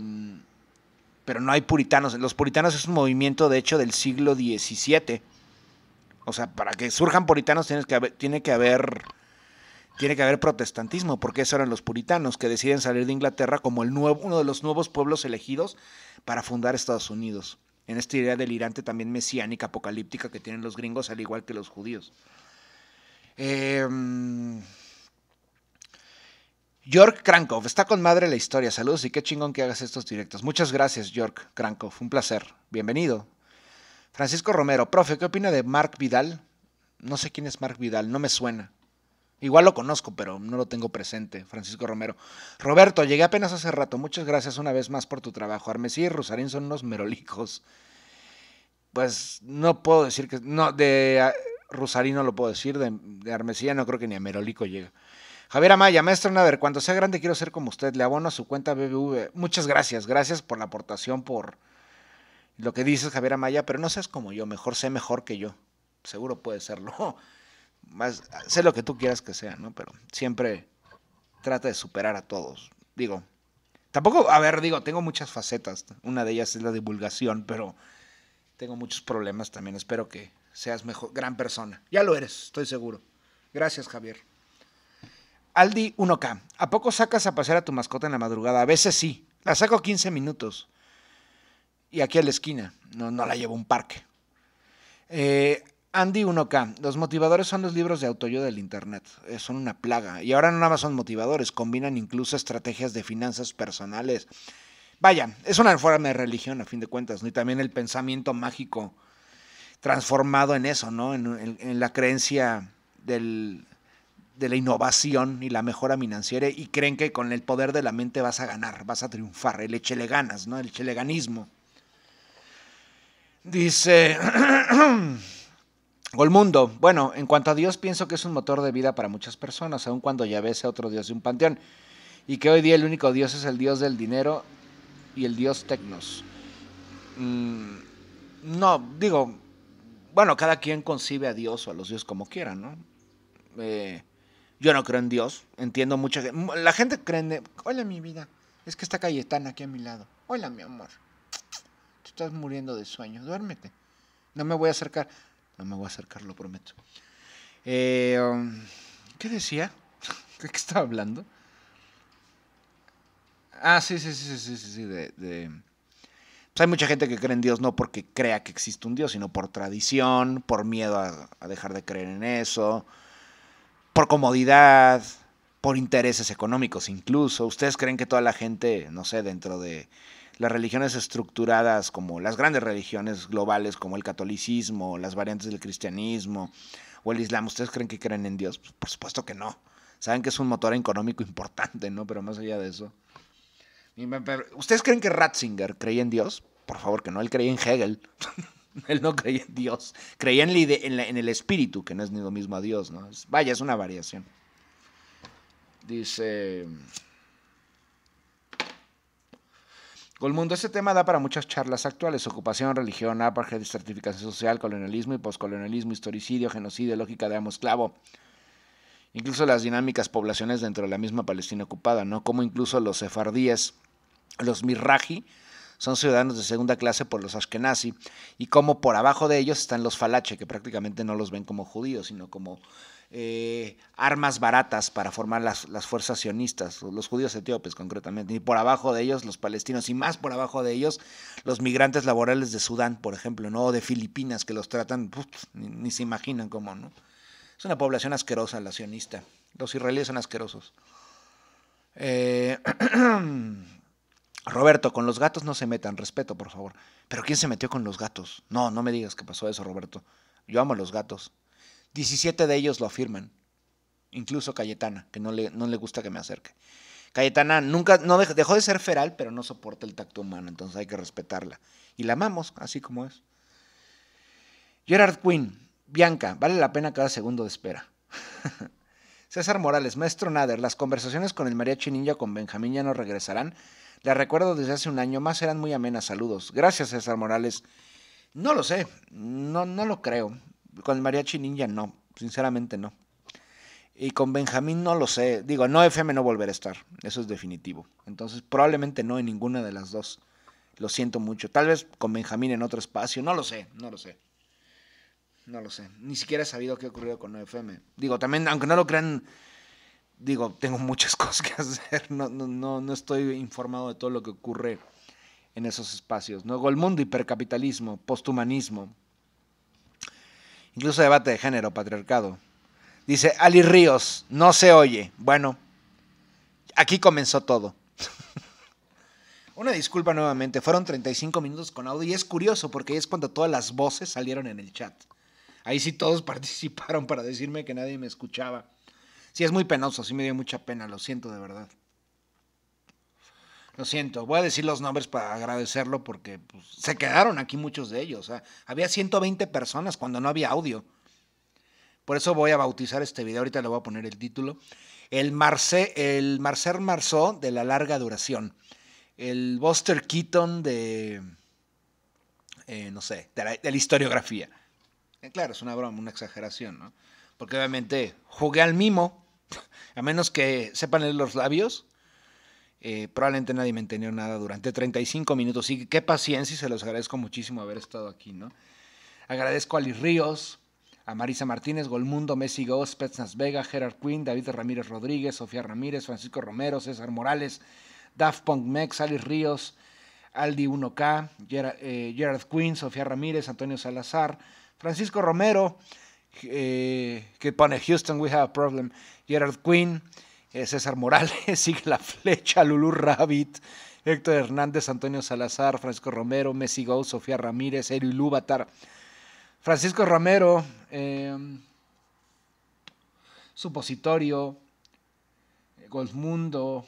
pero no hay puritanos. Los puritanos es un movimiento, de hecho, del siglo XVII o sea, para que surjan puritanos tienes que tiene que haber tiene que haber protestantismo, porque esos eran los puritanos que deciden salir de Inglaterra como el nuevo, uno de los nuevos pueblos elegidos para fundar Estados Unidos. En esta idea delirante también mesiánica, apocalíptica que tienen los gringos, al igual que los judíos. Em, York Krankov, está con madre la historia. Saludos y qué chingón que hagas estos directos. Muchas gracias, York Krankov. Un placer. Bienvenido. Francisco Romero, profe, ¿qué opina de Mark Vidal? No sé quién es Mark Vidal, no me suena. Igual lo conozco, pero no lo tengo presente, Francisco Romero. Roberto, llegué apenas hace rato. Muchas gracias una vez más por tu trabajo. Armesí y Rosarín son unos merolicos. Pues no puedo decir que. No, de ah, Rosarín no lo puedo decir. De, de Armesía no creo que ni a merolico llega. Javier Amaya, maestro Nader, cuando sea grande quiero ser como usted. Le abono a su cuenta BBV. Muchas gracias. Gracias por la aportación, por lo que dices Javier Amaya, pero no seas como yo, mejor sé mejor que yo. Seguro puede serlo. Más, sé lo que tú quieras que sea, ¿no? Pero siempre trata de superar a todos. Digo, tampoco, a ver, digo, tengo muchas facetas. Una de ellas es la divulgación, pero tengo muchos problemas también. Espero que seas mejor, gran persona. Ya lo eres, estoy seguro. Gracias, Javier. Aldi 1K, ¿a poco sacas a pasear a tu mascota en la madrugada? A veces sí. La saco 15 minutos y aquí a la esquina, no, la llevo un parque. Eh, Andy 1K, los motivadores son los libros de autoayuda del Internet, eh, son una plaga. Y ahora no nada más son motivadores, combinan incluso estrategias de finanzas personales. Vaya, es una forma de religión a fin de cuentas, ¿no? y también el pensamiento mágico transformado en eso, ¿no? en, la creencia de la innovación y la mejora financiera y creen que con el poder de la mente vas a ganar, vas a triunfar, el echele ganas, ¿no? El cheleganismo. Dice mundo bueno, en cuanto a Dios pienso que es un motor de vida para muchas personas, aun cuando ya ves a otro Dios de un panteón, y que hoy día el único Dios es el Dios del dinero y el Dios Tecnos. Mm, no, digo, bueno, cada quien concibe a Dios o a los dioses como quiera, ¿no? Eh, yo no creo en Dios, entiendo mucha gente. La gente cree en... Hola mi vida, es que está Cayetana aquí a mi lado. Hola mi amor. Te estás muriendo de sueño, duérmete. No me voy a acercar. No me voy a acercar, lo prometo. Eh, um, ¿Qué decía? ¿Qué estaba hablando? Ah, sí, sí, sí, sí, sí, sí, Pues hay mucha gente que cree en Dios no porque crea que existe un Dios, sino por tradición, por miedo a dejar de creer en eso, por comodidad, por intereses económicos incluso. ¿Ustedes creen que toda la gente, no sé, dentro de las religiones estructuradas como las grandes religiones globales como el catolicismo, las variantes del cristianismo o el islam, ¿ustedes creen que creen en Dios? Pues, por supuesto que no. Saben que es un motor económico importante, ¿no? Pero más allá de eso. ¿Ustedes creen que Ratzinger creía en Dios? Por favor, que no, él creía en Hegel. él no creía en Dios. Creía en, el espíritu, que no es ni lo mismo a Dios, ¿no? vaya, es una variación. Dice... mundo este tema da para muchas charlas actuales, ocupación, religión, apartheid, certificación social, colonialismo y poscolonialismo, historicidio, genocidio, lógica de amo esclavo. Incluso las dinámicas poblaciones dentro de la misma Palestina ocupada, ¿no? Como incluso los sefardíes, los mirraji, son ciudadanos de segunda clase por los ashkenazi, y como por abajo de ellos están los falache, que prácticamente no los ven como judíos, sino como eh, armas baratas para formar las, fuerzas sionistas, los judíos etíopes concretamente, y por abajo de ellos los palestinos, y más por abajo de ellos los migrantes laborales de Sudán, por ejemplo, ¿no? o de Filipinas, que los tratan, ni, se imaginan cómo, ¿no? Es una población asquerosa la sionista, los israelíes son asquerosos. Eh, Roberto, con los gatos no se metan, respeto, por favor. Pero ¿quién se metió con los gatos? No, no me digas que pasó eso, Roberto. Yo amo a los gatos. 17 de ellos lo afirman, incluso Cayetana, que no le, no le gusta que me acerque. Cayetana nunca no dejó, de ser feral, pero no soporta el tacto humano, entonces hay que respetarla. Y la amamos, así como es. Gerard Quinn, Bianca, vale la pena cada segundo de espera. César Morales, maestro Nader, las conversaciones con el mariachi ninja con Benjamín ya no regresarán. le recuerdo desde hace un año más, eran muy amenas. Saludos. Gracias, César Morales. No lo sé, no, no lo creo con el Mariachi Ninja no, sinceramente no. Y con Benjamín no lo sé. Digo, no FM no volverá a estar. Eso es definitivo. Entonces, probablemente no en ninguna de las dos. Lo siento mucho. Tal vez con Benjamín en otro espacio. No lo sé, no lo sé. No lo sé. Ni siquiera he sabido qué ha ocurrido con 9FM. Digo, también, aunque no lo crean, digo, tengo muchas cosas que hacer. No, no, no, estoy informado de todo lo que ocurre en esos espacios. el mundo hipercapitalismo, posthumanismo, Incluso debate de género, patriarcado. Dice Ali Ríos, no se oye. Bueno, aquí comenzó todo. Una disculpa nuevamente, fueron 35 minutos con audio y es curioso porque es cuando todas las voces salieron en el chat. Ahí sí todos participaron para decirme que nadie me escuchaba. Sí, es muy penoso, sí me dio mucha pena, lo siento de verdad. Lo siento, voy a decir los nombres para agradecerlo porque pues, se quedaron aquí muchos de ellos. ¿eh? Había 120 personas cuando no había audio. Por eso voy a bautizar este video, ahorita le voy a poner el título. El, Marce, el Marcel Marceau de la larga duración. El Buster Keaton de, eh, no sé, de la, historiografía. Eh, claro, es una broma, una exageración, ¿no? Porque obviamente jugué al mimo, a menos que sepan los labios, eh, probablemente nadie me entendió nada durante 35 minutos. Y qué paciencia y se los agradezco muchísimo haber estado aquí, ¿no? Agradezco a Liz Ríos, a Marisa Martínez, Golmundo, Messi Gómez, Petsnas Vega, Gerard Quinn, David Ramírez Rodríguez, Sofía Ramírez, Francisco Romero, César Morales, Daft Punk Mex, Alice Ríos, Aldi 1K, eh, Gerard, Quinn, Sofía Ramírez, Antonio Salazar, Francisco Romero, eh, que pone Houston, we have a problem, Gerard Quinn, eh, César Morales, sigue la flecha, Lulú Rabbit, Héctor Hernández, Antonio Salazar, Francisco Romero, Messi Go, Sofía Ramírez, Eri Lubatar, Francisco Romero, eh, Supositorio, Goldmundo,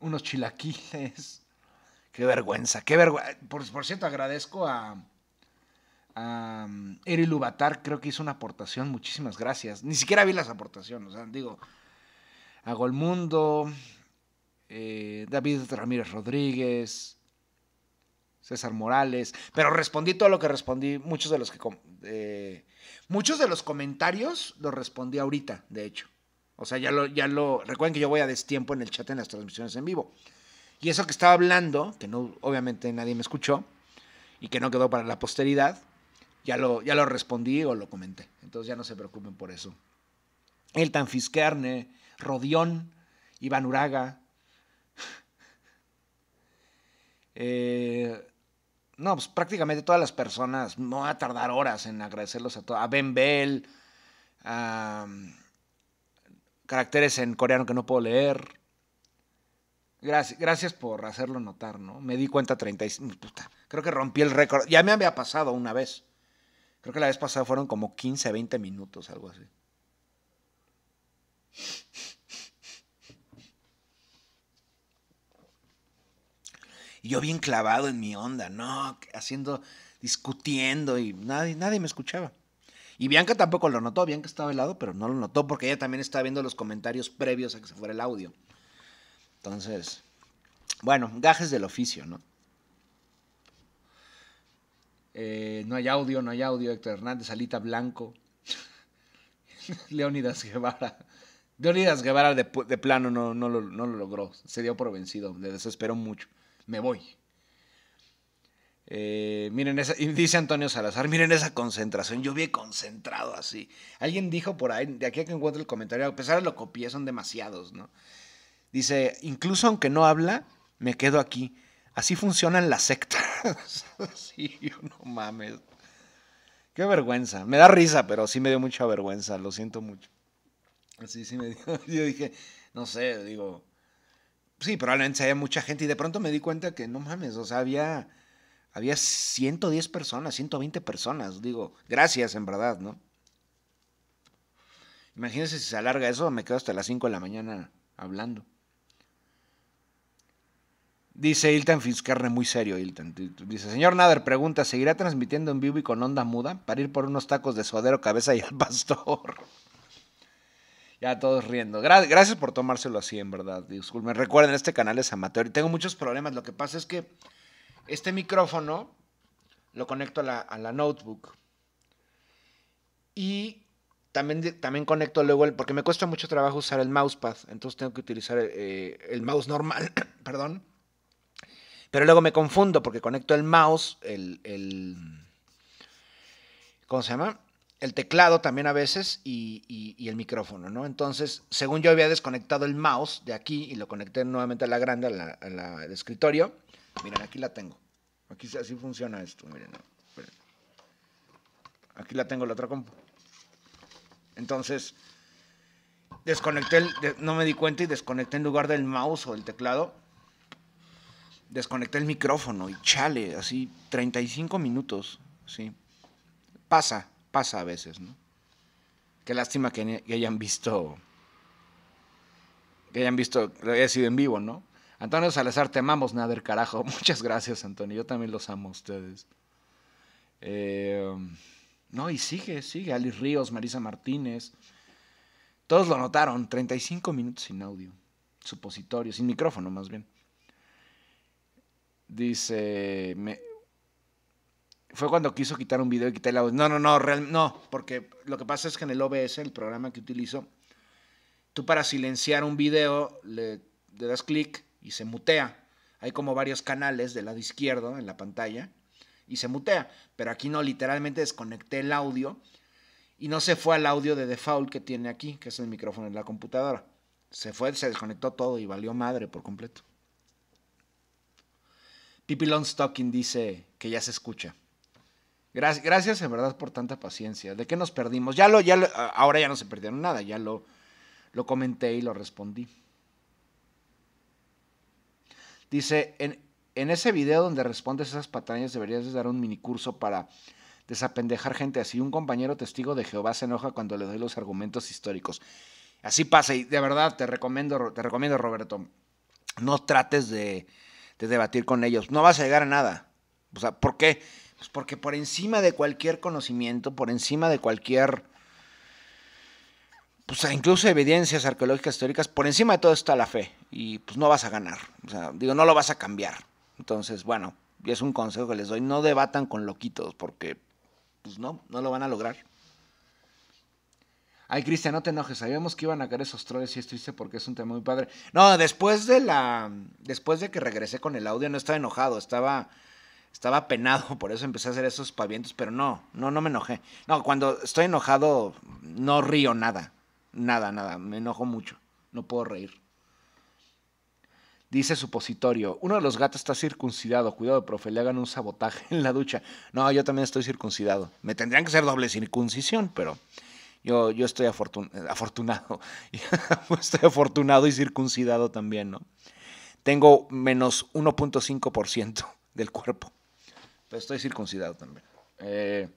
unos chilaquiles. Qué vergüenza, qué vergüenza. Por, cierto, agradezco a, a Eri Lubatar, creo que hizo una aportación, muchísimas gracias. Ni siquiera vi las aportaciones, o sea, digo, Hago el mundo, eh, David Ramírez Rodríguez, César Morales, pero respondí todo lo que respondí, muchos de los que muchos de los comentarios los respondí ahorita, de hecho. O sea, ya lo, ya lo, recuerden que yo voy a destiempo en el chat en las transmisiones en vivo. Y eso que estaba hablando, que no, obviamente nadie me escuchó, y que no quedó para la posteridad, ya lo, ya lo respondí o lo comenté. Entonces ya no se preocupen por eso. El tanfiskerne. Rodión, Iván Uraga. Eh, no, pues prácticamente todas las personas, no va a tardar horas en agradecerlos a todos, a Ben Bell, a mm, caracteres en coreano que no puedo leer. Gracias, gracias por hacerlo notar, ¿no? Me di cuenta 35, puta, creo que rompí el récord, ya me había pasado una vez. Creo que la vez pasada fueron como 15, 20 minutos, algo así. Y yo bien clavado en mi onda, ¿no? Haciendo, discutiendo y nadie, nadie me escuchaba. Y Bianca tampoco lo notó, Bianca estaba lado pero no lo notó porque ella también estaba viendo los comentarios previos a que se fuera el audio. Entonces, bueno, gajes del oficio, ¿no? Eh, no hay audio, no hay audio, Héctor Hernández, Alita Blanco, Leónidas Guevara. Leonidas Guevara de, plano no, no, lo, no, lo, logró. Se dio por vencido. Le desesperó mucho. Me voy. Eh, miren dice Antonio Salazar, miren esa concentración, yo vi concentrado así. Alguien dijo por ahí, de aquí a que encuentro el comentario, a pesar de lo copié, son demasiados, ¿no? Dice, incluso aunque no habla, me quedo aquí. Así funcionan las sectas. sí, no mames. Qué vergüenza. Me da risa, pero sí me dio mucha vergüenza, lo siento mucho. Así sí me dijo. Yo dije, no sé, digo, sí, probablemente haya mucha gente y de pronto me di cuenta que no mames, o sea, había, había 110 personas, 120 personas, digo, gracias en verdad, ¿no? Imagínense si se alarga eso, me quedo hasta las 5 de la mañana hablando. Dice Hilton Fiscarne, muy serio, Hilton, Dice, señor Nader, pregunta, ¿seguirá transmitiendo en vivo y con onda muda para ir por unos tacos de suadero, cabeza y al pastor? Ya todos riendo. gracias por tomárselo así, en verdad. Disculpen. Recuerden, este canal es amateur y tengo muchos problemas. Lo que pasa es que este micrófono lo conecto a la, notebook. Y también, también conecto luego el. Porque me cuesta mucho trabajo usar el mousepad. Entonces tengo que utilizar eh, el mouse normal. perdón. Pero luego me confundo porque conecto el mouse, el, el ¿Cómo se llama? el teclado también a veces y, el micrófono, ¿no? Entonces, según yo había desconectado el mouse de aquí y lo conecté nuevamente a la grande, al la, escritorio. Miren, aquí la tengo. Aquí así funciona esto, miren. Aquí la tengo la otra compu. Entonces, desconecté, el, no me di cuenta y desconecté en lugar del mouse o del teclado, desconecté el micrófono y chale, así 35 minutos, sí. Pasa, pasa a veces, ¿no? Qué lástima que, hayan visto, que hayan visto, que haya sido en vivo, ¿no? Antonio Salazar, te amamos, Nader, carajo. Muchas gracias, Antonio. Yo también los amo a ustedes. Eh, no, y sigue, sigue. Alice Ríos, Marisa Martínez. Todos lo notaron. 35 minutos sin audio. Supositorio, sin micrófono más bien. Dice, me, fue cuando quiso quitar un video y quité el audio. No, no, no, real, no, porque lo que pasa es que en el OBS, el programa que utilizo, tú para silenciar un video le, das clic y se mutea. Hay como varios canales del lado izquierdo en la pantalla y se mutea, pero aquí no, literalmente desconecté el audio y no se fue al audio de default que tiene aquí, que es el micrófono de la computadora. Se fue, se desconectó todo y valió madre por completo. Pipi Longstocking dice que ya se escucha. Gracias, en verdad por tanta paciencia. ¿De qué nos perdimos? Ya lo, ya ahora ya no se perdieron nada, ya lo, lo comenté y lo respondí. Dice, en, ese video donde respondes esas patrañas deberías dar un minicurso para desapendejar gente así. Un compañero testigo de Jehová se enoja cuando le doy los argumentos históricos. Así pasa y de verdad te recomiendo, te recomiendo Roberto, no trates de, de debatir con ellos. No vas a llegar a nada. O sea, ¿por qué? Pues, porque por encima de cualquier conocimiento, por encima de cualquier, pues incluso evidencias arqueológicas históricas, por encima de todo está la fe. Y pues no vas a ganar. O sea, digo, no lo vas a cambiar. Entonces, bueno, y es un consejo que les doy, no debatan con loquitos, porque pues no, no lo van a lograr. Ay, Cristian, no te enojes, sabíamos que iban a caer esos troles y es triste porque es un tema muy padre. No, después de la. Después de que regresé con el audio, no estaba enojado, estaba estaba penado, por eso empecé a hacer esos pavientos, pero no, no, no me enojé. No, cuando estoy enojado no río nada, nada, nada, me enojo mucho, no puedo reír. Dice supositorio, uno de los gatos está circuncidado, cuidado, profe, le hagan un sabotaje en la ducha. No, yo también estoy circuncidado. Me tendrían que ser doble circuncisión, pero yo, yo estoy eh, afortunado. estoy afortunado y circuncidado también, ¿no? Tengo menos 1.5% del cuerpo. Estoy circuncidado también. Eh,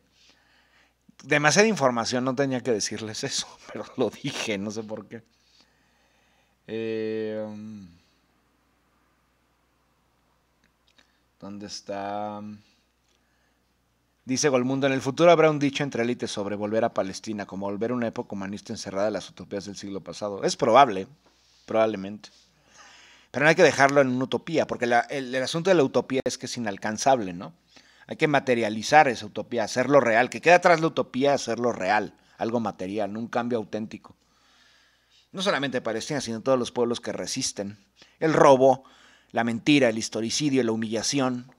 demasiada información, no tenía que decirles eso, pero lo dije, no sé por qué. Eh, um, ¿Dónde está? Dice Golmundo, en el futuro habrá un dicho entre élites sobre volver a Palestina, como volver a una época humanista encerrada en las utopías del siglo pasado. Es probable, probablemente. Pero no hay que dejarlo en una utopía, porque el asunto de la utopía es que es inalcanzable, ¿no? Hay que materializar esa utopía, hacerlo real. Que queda atrás la utopía, hacerlo real, algo material, un cambio auténtico. No solamente Palestina, sino todos los pueblos que resisten. El robo, la mentira, el historicidio, la humillación,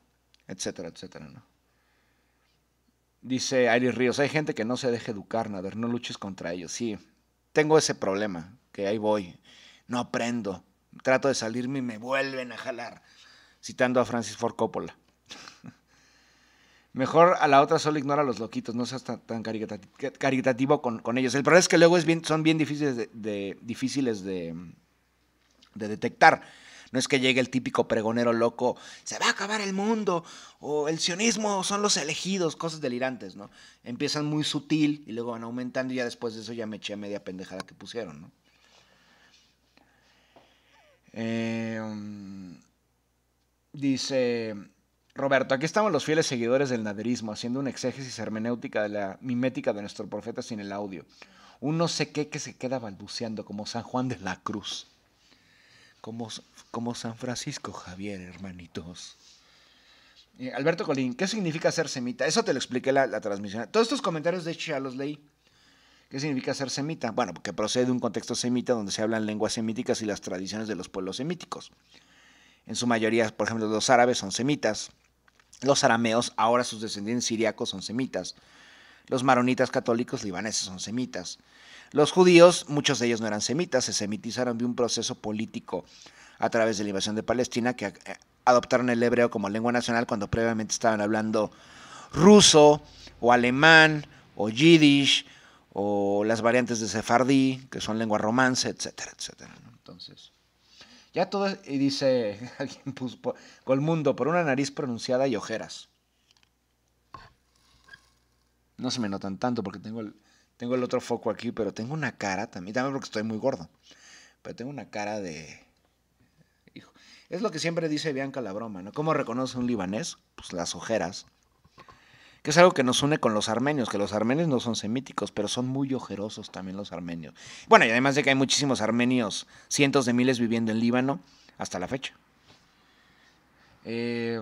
etcétera, etcétera. Dice Ari Ríos, hay gente que no se deja educar, Nader, no luches contra ellos. Sí, tengo ese problema, que ahí voy, no aprendo, trato de salirme y me vuelven a jalar, citando a Francis Ford Coppola. Mejor a la otra solo ignora a los loquitos, no seas tan, caritativo con, ellos. El problema es que luego bien, son bien difíciles, de, detectar. No es que llegue el típico pregonero loco, se va a acabar el mundo, o el sionismo son los elegidos, cosas delirantes, ¿no? Empiezan muy sutil y luego van aumentando y ya después de eso ya me eché media pendejada que pusieron, ¿no? Em, dice... Roberto, aquí estamos los fieles seguidores del naderismo, haciendo una exégesis hermenéutica de la mimética de nuestro profeta sin el audio. Un no sé qué que se queda balbuceando como San Juan de la Cruz. Como, como San Francisco Javier, hermanitos. Eh, Alberto Colín, ¿qué significa ser semita? Eso te lo expliqué la, la transmisión. Todos estos comentarios, de hecho, los leí. ¿Qué significa ser semita? Bueno, porque procede de un contexto semita donde se hablan lenguas semíticas y las tradiciones de los pueblos semíticos. En su mayoría, por ejemplo, los árabes son semitas, los arameos, ahora sus descendientes siriacos, son semitas. Los maronitas católicos libaneses son semitas. Los judíos, muchos de ellos no eran semitas, se semitizaron de un proceso político a través de la invasión de Palestina, que eh, adoptaron el hebreo como lengua nacional cuando previamente estaban hablando ruso o alemán o yiddish o las variantes de sefardí, que son lengua romance, etcétera, etcétera. Entonces. Ya todo, y dice, alguien el pues, mundo, por una nariz pronunciada y ojeras. No se me notan tanto porque tengo el, tengo el otro foco aquí, pero tengo una cara también, también porque estoy muy gordo, pero tengo una cara de... Hijo. Es lo que siempre dice Bianca la broma, ¿no? ¿Cómo reconoce un libanés? Pues las ojeras que es algo que nos une con los armenios, que los armenios no son semíticos, pero son muy ojerosos también los armenios. Bueno, y además de que hay muchísimos armenios, cientos de miles viviendo en Líbano hasta la fecha. Eh,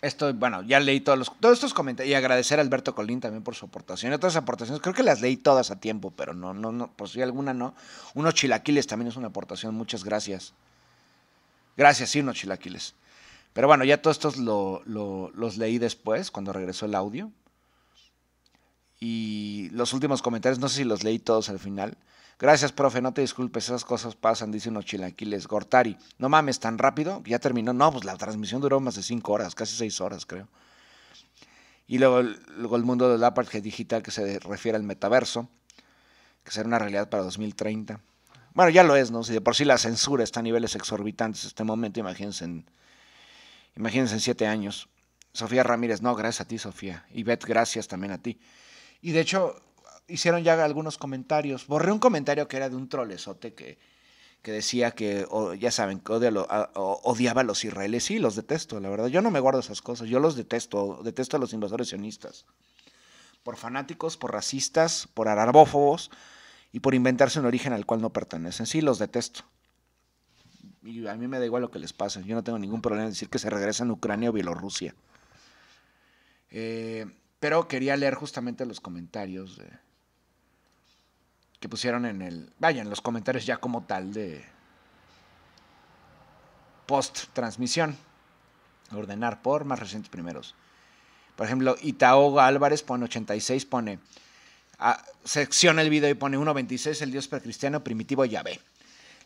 esto, bueno, ya leí todos los, todos estos comentarios y agradecer a Alberto Colín también por su aportación. Otras aportaciones, creo que las leí todas a tiempo, pero no, no, no, por si alguna no. Unos chilaquiles también es una aportación, muchas gracias. Gracias, sí, unos chilaquiles. Pero bueno, ya todos estos los leí después, cuando regresó el audio. Y los últimos comentarios, no sé si los leí todos al final. Gracias, profe, no te disculpes, esas cosas pasan, dice unos chilaquiles. Gortari, no mames, tan rápido, ya terminó. No, pues la transmisión duró más de cinco horas, casi seis horas, creo. Y luego, el mundo del apartheid digital que se refiere al metaverso, que será una realidad para 2030. Bueno, ya lo es, ¿no? Si de por sí la censura está a niveles exorbitantes en este momento, imagínense en Imagínense siete años. Sofía Ramírez, no, gracias a ti, Sofía. Y Beth, gracias también a ti. Y de hecho, hicieron ya algunos comentarios. Borré un comentario que era de un trolezote que, que decía que, ya saben, que odiaba a los israelíes. Sí, los detesto, la verdad. Yo no me guardo esas cosas. Yo los detesto. Detesto a los invasores sionistas. Por fanáticos, por racistas, por arabófobos y por inventarse un origen al cual no pertenecen. Sí, los detesto y a mí me da igual lo que les pase. Yo no tengo ningún problema en decir que se regresan a Ucrania o Bielorrusia. Eh, pero quería leer justamente los comentarios que pusieron en el. Vaya, en los comentarios ya como tal de. Post transmisión. Ordenar por más recientes primeros. Por ejemplo, Itaoga Álvarez pone 86, pone. sección ah, secciona el video y pone 1.26, el dios precristiano primitivo Yahvé.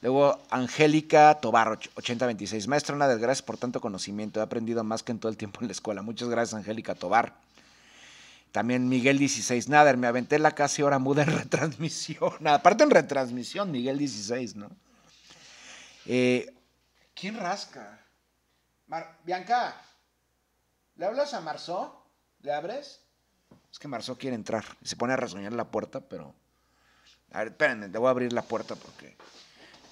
Luego, Angélica Tobar, 8026. Maestra Nader, gracias por tanto conocimiento. He aprendido más que en todo el tiempo en la escuela. Muchas gracias, Angélica Tobar. También Miguel 16. Nader, me aventé la casi hora muda en retransmisión. Aparte en retransmisión, Miguel 16, ¿no? Eh, ¿Quién rasca? Bianca, ¿le hablas a Marzó? ¿Le abres? Es que Marzó quiere entrar. Se pone a resueñar la puerta, pero. A ver, espérenme, a abrir la puerta porque.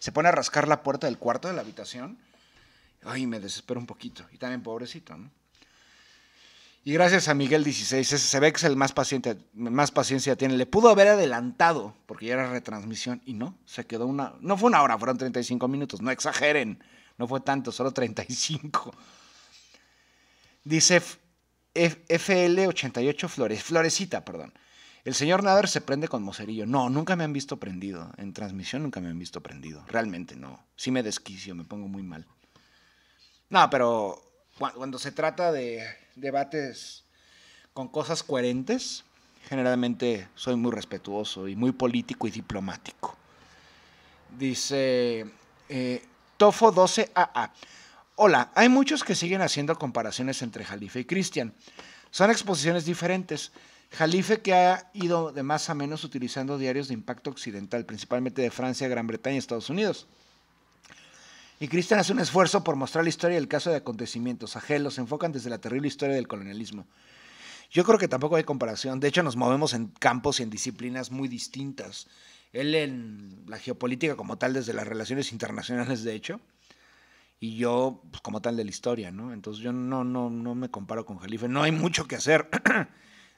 se pone a rascar la puerta del cuarto de la habitación. Ay, me desespero un poquito. Y también pobrecito, ¿no? Y gracias a Miguel 16, se ve que es el más paciente, más paciencia tiene. Le pudo haber adelantado, porque ya era retransmisión, y no, se quedó una. No fue una hora, fueron 35 minutos, no exageren. No fue tanto, solo 35. Dice FL88 Flores, Florecita, perdón. El señor Nader se prende con Mocerillo. No, nunca me han visto prendido. En transmisión nunca me han visto prendido. Realmente no. Sí me desquicio, me pongo muy mal. No, pero cuando se trata de debates con cosas coherentes, generalmente soy muy respetuoso y muy político y diplomático. Dice eh, Tofo 12AA. Hola, hay muchos que siguen haciendo comparaciones entre Jalifa y Cristian. Son exposiciones diferentes. Jalife que ha ido de más a menos utilizando diarios de impacto occidental, principalmente de Francia, Gran Bretaña y Estados Unidos. Y Cristian hace un esfuerzo por mostrar la historia el caso de acontecimientos. Ajel los enfocan desde la terrible historia del colonialismo. Yo creo que tampoco hay comparación. De hecho, nos movemos en campos y en disciplinas muy distintas. Él en la geopolítica como tal, desde las relaciones internacionales, de hecho, y yo pues, como tal de la historia, ¿no? Entonces yo no, no, no me comparo con Jalife. No hay mucho que hacer.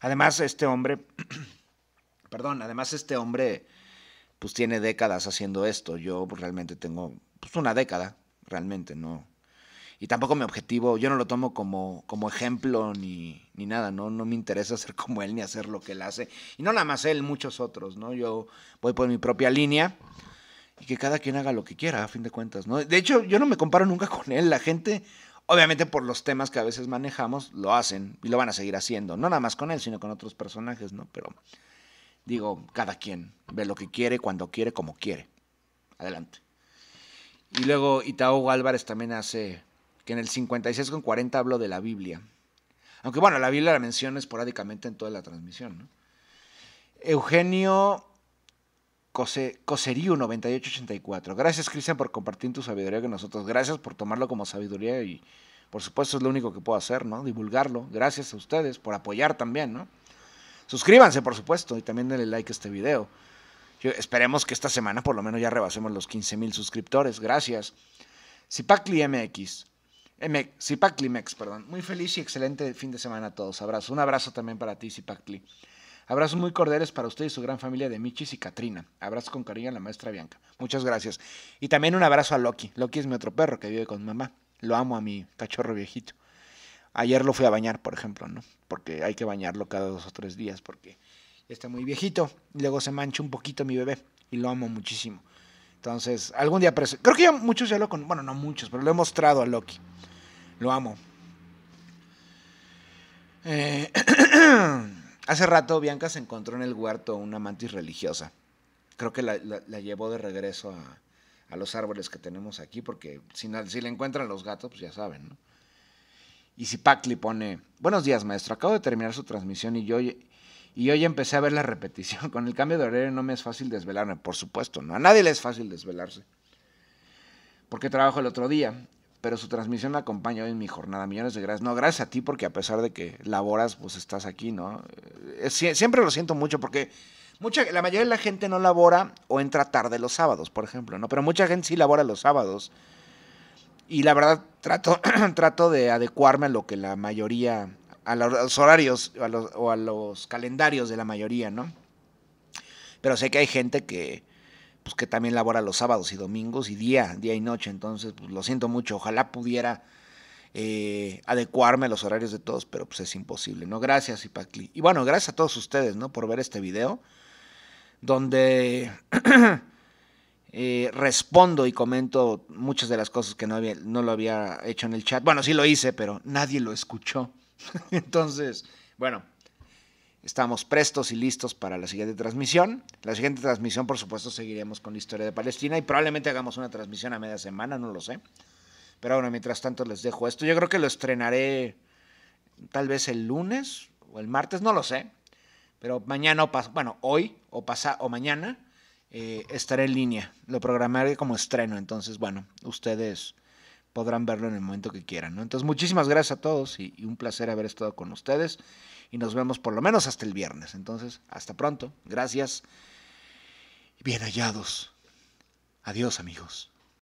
Además, este hombre, perdón, además este hombre pues tiene décadas haciendo esto. Yo pues, realmente tengo pues una década, realmente, no. Y tampoco mi objetivo, yo no lo tomo como, como ejemplo ni, ni nada, ¿no? No me interesa ser como él ni hacer lo que él hace. Y no nada más él, muchos otros, ¿no? Yo voy por mi propia línea y que cada quien haga lo que quiera, a fin de cuentas, ¿no? De hecho, yo no me comparo nunca con él. La gente, Obviamente por los temas que a veces manejamos, lo hacen y lo van a seguir haciendo. No nada más con él, sino con otros personajes, ¿no? Pero digo, cada quien ve lo que quiere, cuando quiere, como quiere. Adelante. Y luego Itaú Álvarez también hace que en el 56 con 40 hablo de la Biblia. Aunque bueno, la Biblia la menciona esporádicamente en toda la transmisión, ¿no? Eugenio coserío 9884. Gracias, Cristian, por compartir tu sabiduría con nosotros. Gracias por tomarlo como sabiduría y, por supuesto, es lo único que puedo hacer, ¿no? Divulgarlo. Gracias a ustedes por apoyar también, ¿no? Suscríbanse, por supuesto, y también denle like a este video. esperemos que esta semana por lo menos ya rebasemos los mil suscriptores. Gracias. Cipacli MX. M mx perdón. Muy feliz y excelente fin de semana a todos. Abrazo. Un abrazo también para ti, Cipacli. Abrazos muy cordiales para usted y su gran familia de Michis y Katrina. Abrazo con cariño a la maestra Bianca. Muchas gracias. Y también un abrazo a Loki. Loki es mi otro perro que vive con mamá. Lo amo a mi cachorro viejito. Ayer lo fui a bañar, por ejemplo, ¿no? Porque hay que bañarlo cada dos o tres días porque está muy viejito. Y luego se mancha un poquito mi bebé y lo amo muchísimo. Entonces, algún día preso. Creo que ya muchos ya lo con. Bueno, no muchos, pero lo he mostrado a Loki. Lo amo. Eh... Hace rato Bianca se encontró en el huerto una mantis religiosa. Creo que la, llevó de regreso a, los árboles que tenemos aquí, porque si, si la encuentran los gatos, pues ya saben, ¿no? Y si le pone, buenos días maestro, acabo de terminar su transmisión y yo, y hoy empecé a ver la repetición. Con el cambio de horario no me es fácil desvelarme, por supuesto, no. A nadie le es fácil desvelarse. Porque trabajo el otro día pero su transmisión me acompaña hoy en mi jornada. Millones de gracias. No, gracias a ti porque a pesar de que laboras, pues estás aquí, ¿no? Eh, siempre lo siento mucho porque mucha, la mayoría de la gente no labora o entra tarde los sábados, por ejemplo, ¿no? Pero mucha gente sí labora los sábados. Y la verdad trato, trato de adecuarme a lo que la mayoría, a los horarios o a los calendarios de la mayoría, ¿no? Pero sé que hay gente que pues que también labora los sábados y domingos y día, día y noche. Entonces, pues, lo siento mucho. Ojalá pudiera eh, adecuarme a los horarios de todos, pero pues es imposible, ¿no? Gracias, Ipacli. Y bueno, gracias a todos ustedes, ¿no? Por ver este video, donde eh, respondo y comento muchas de las cosas que no, había, no lo había hecho en el chat. Bueno, sí lo hice, pero nadie lo escuchó. Entonces, bueno, Estamos prestos y listos para la siguiente transmisión. La siguiente transmisión, por supuesto, seguiremos con la historia de Palestina y probablemente hagamos una transmisión a media semana, no lo sé. Pero bueno, mientras tanto les dejo esto. Yo creo que lo estrenaré tal vez el lunes o el martes, no lo sé. Pero mañana o bueno, hoy o, pasa o mañana eh, estaré en línea. Lo programaré como estreno. Entonces, bueno, ustedes podrán verlo en el momento que quieran. ¿no? Entonces, muchísimas gracias a todos y un placer haber estado con ustedes y nos vemos por lo menos hasta el viernes. Entonces, hasta pronto. Gracias. Bien hallados. Adiós amigos.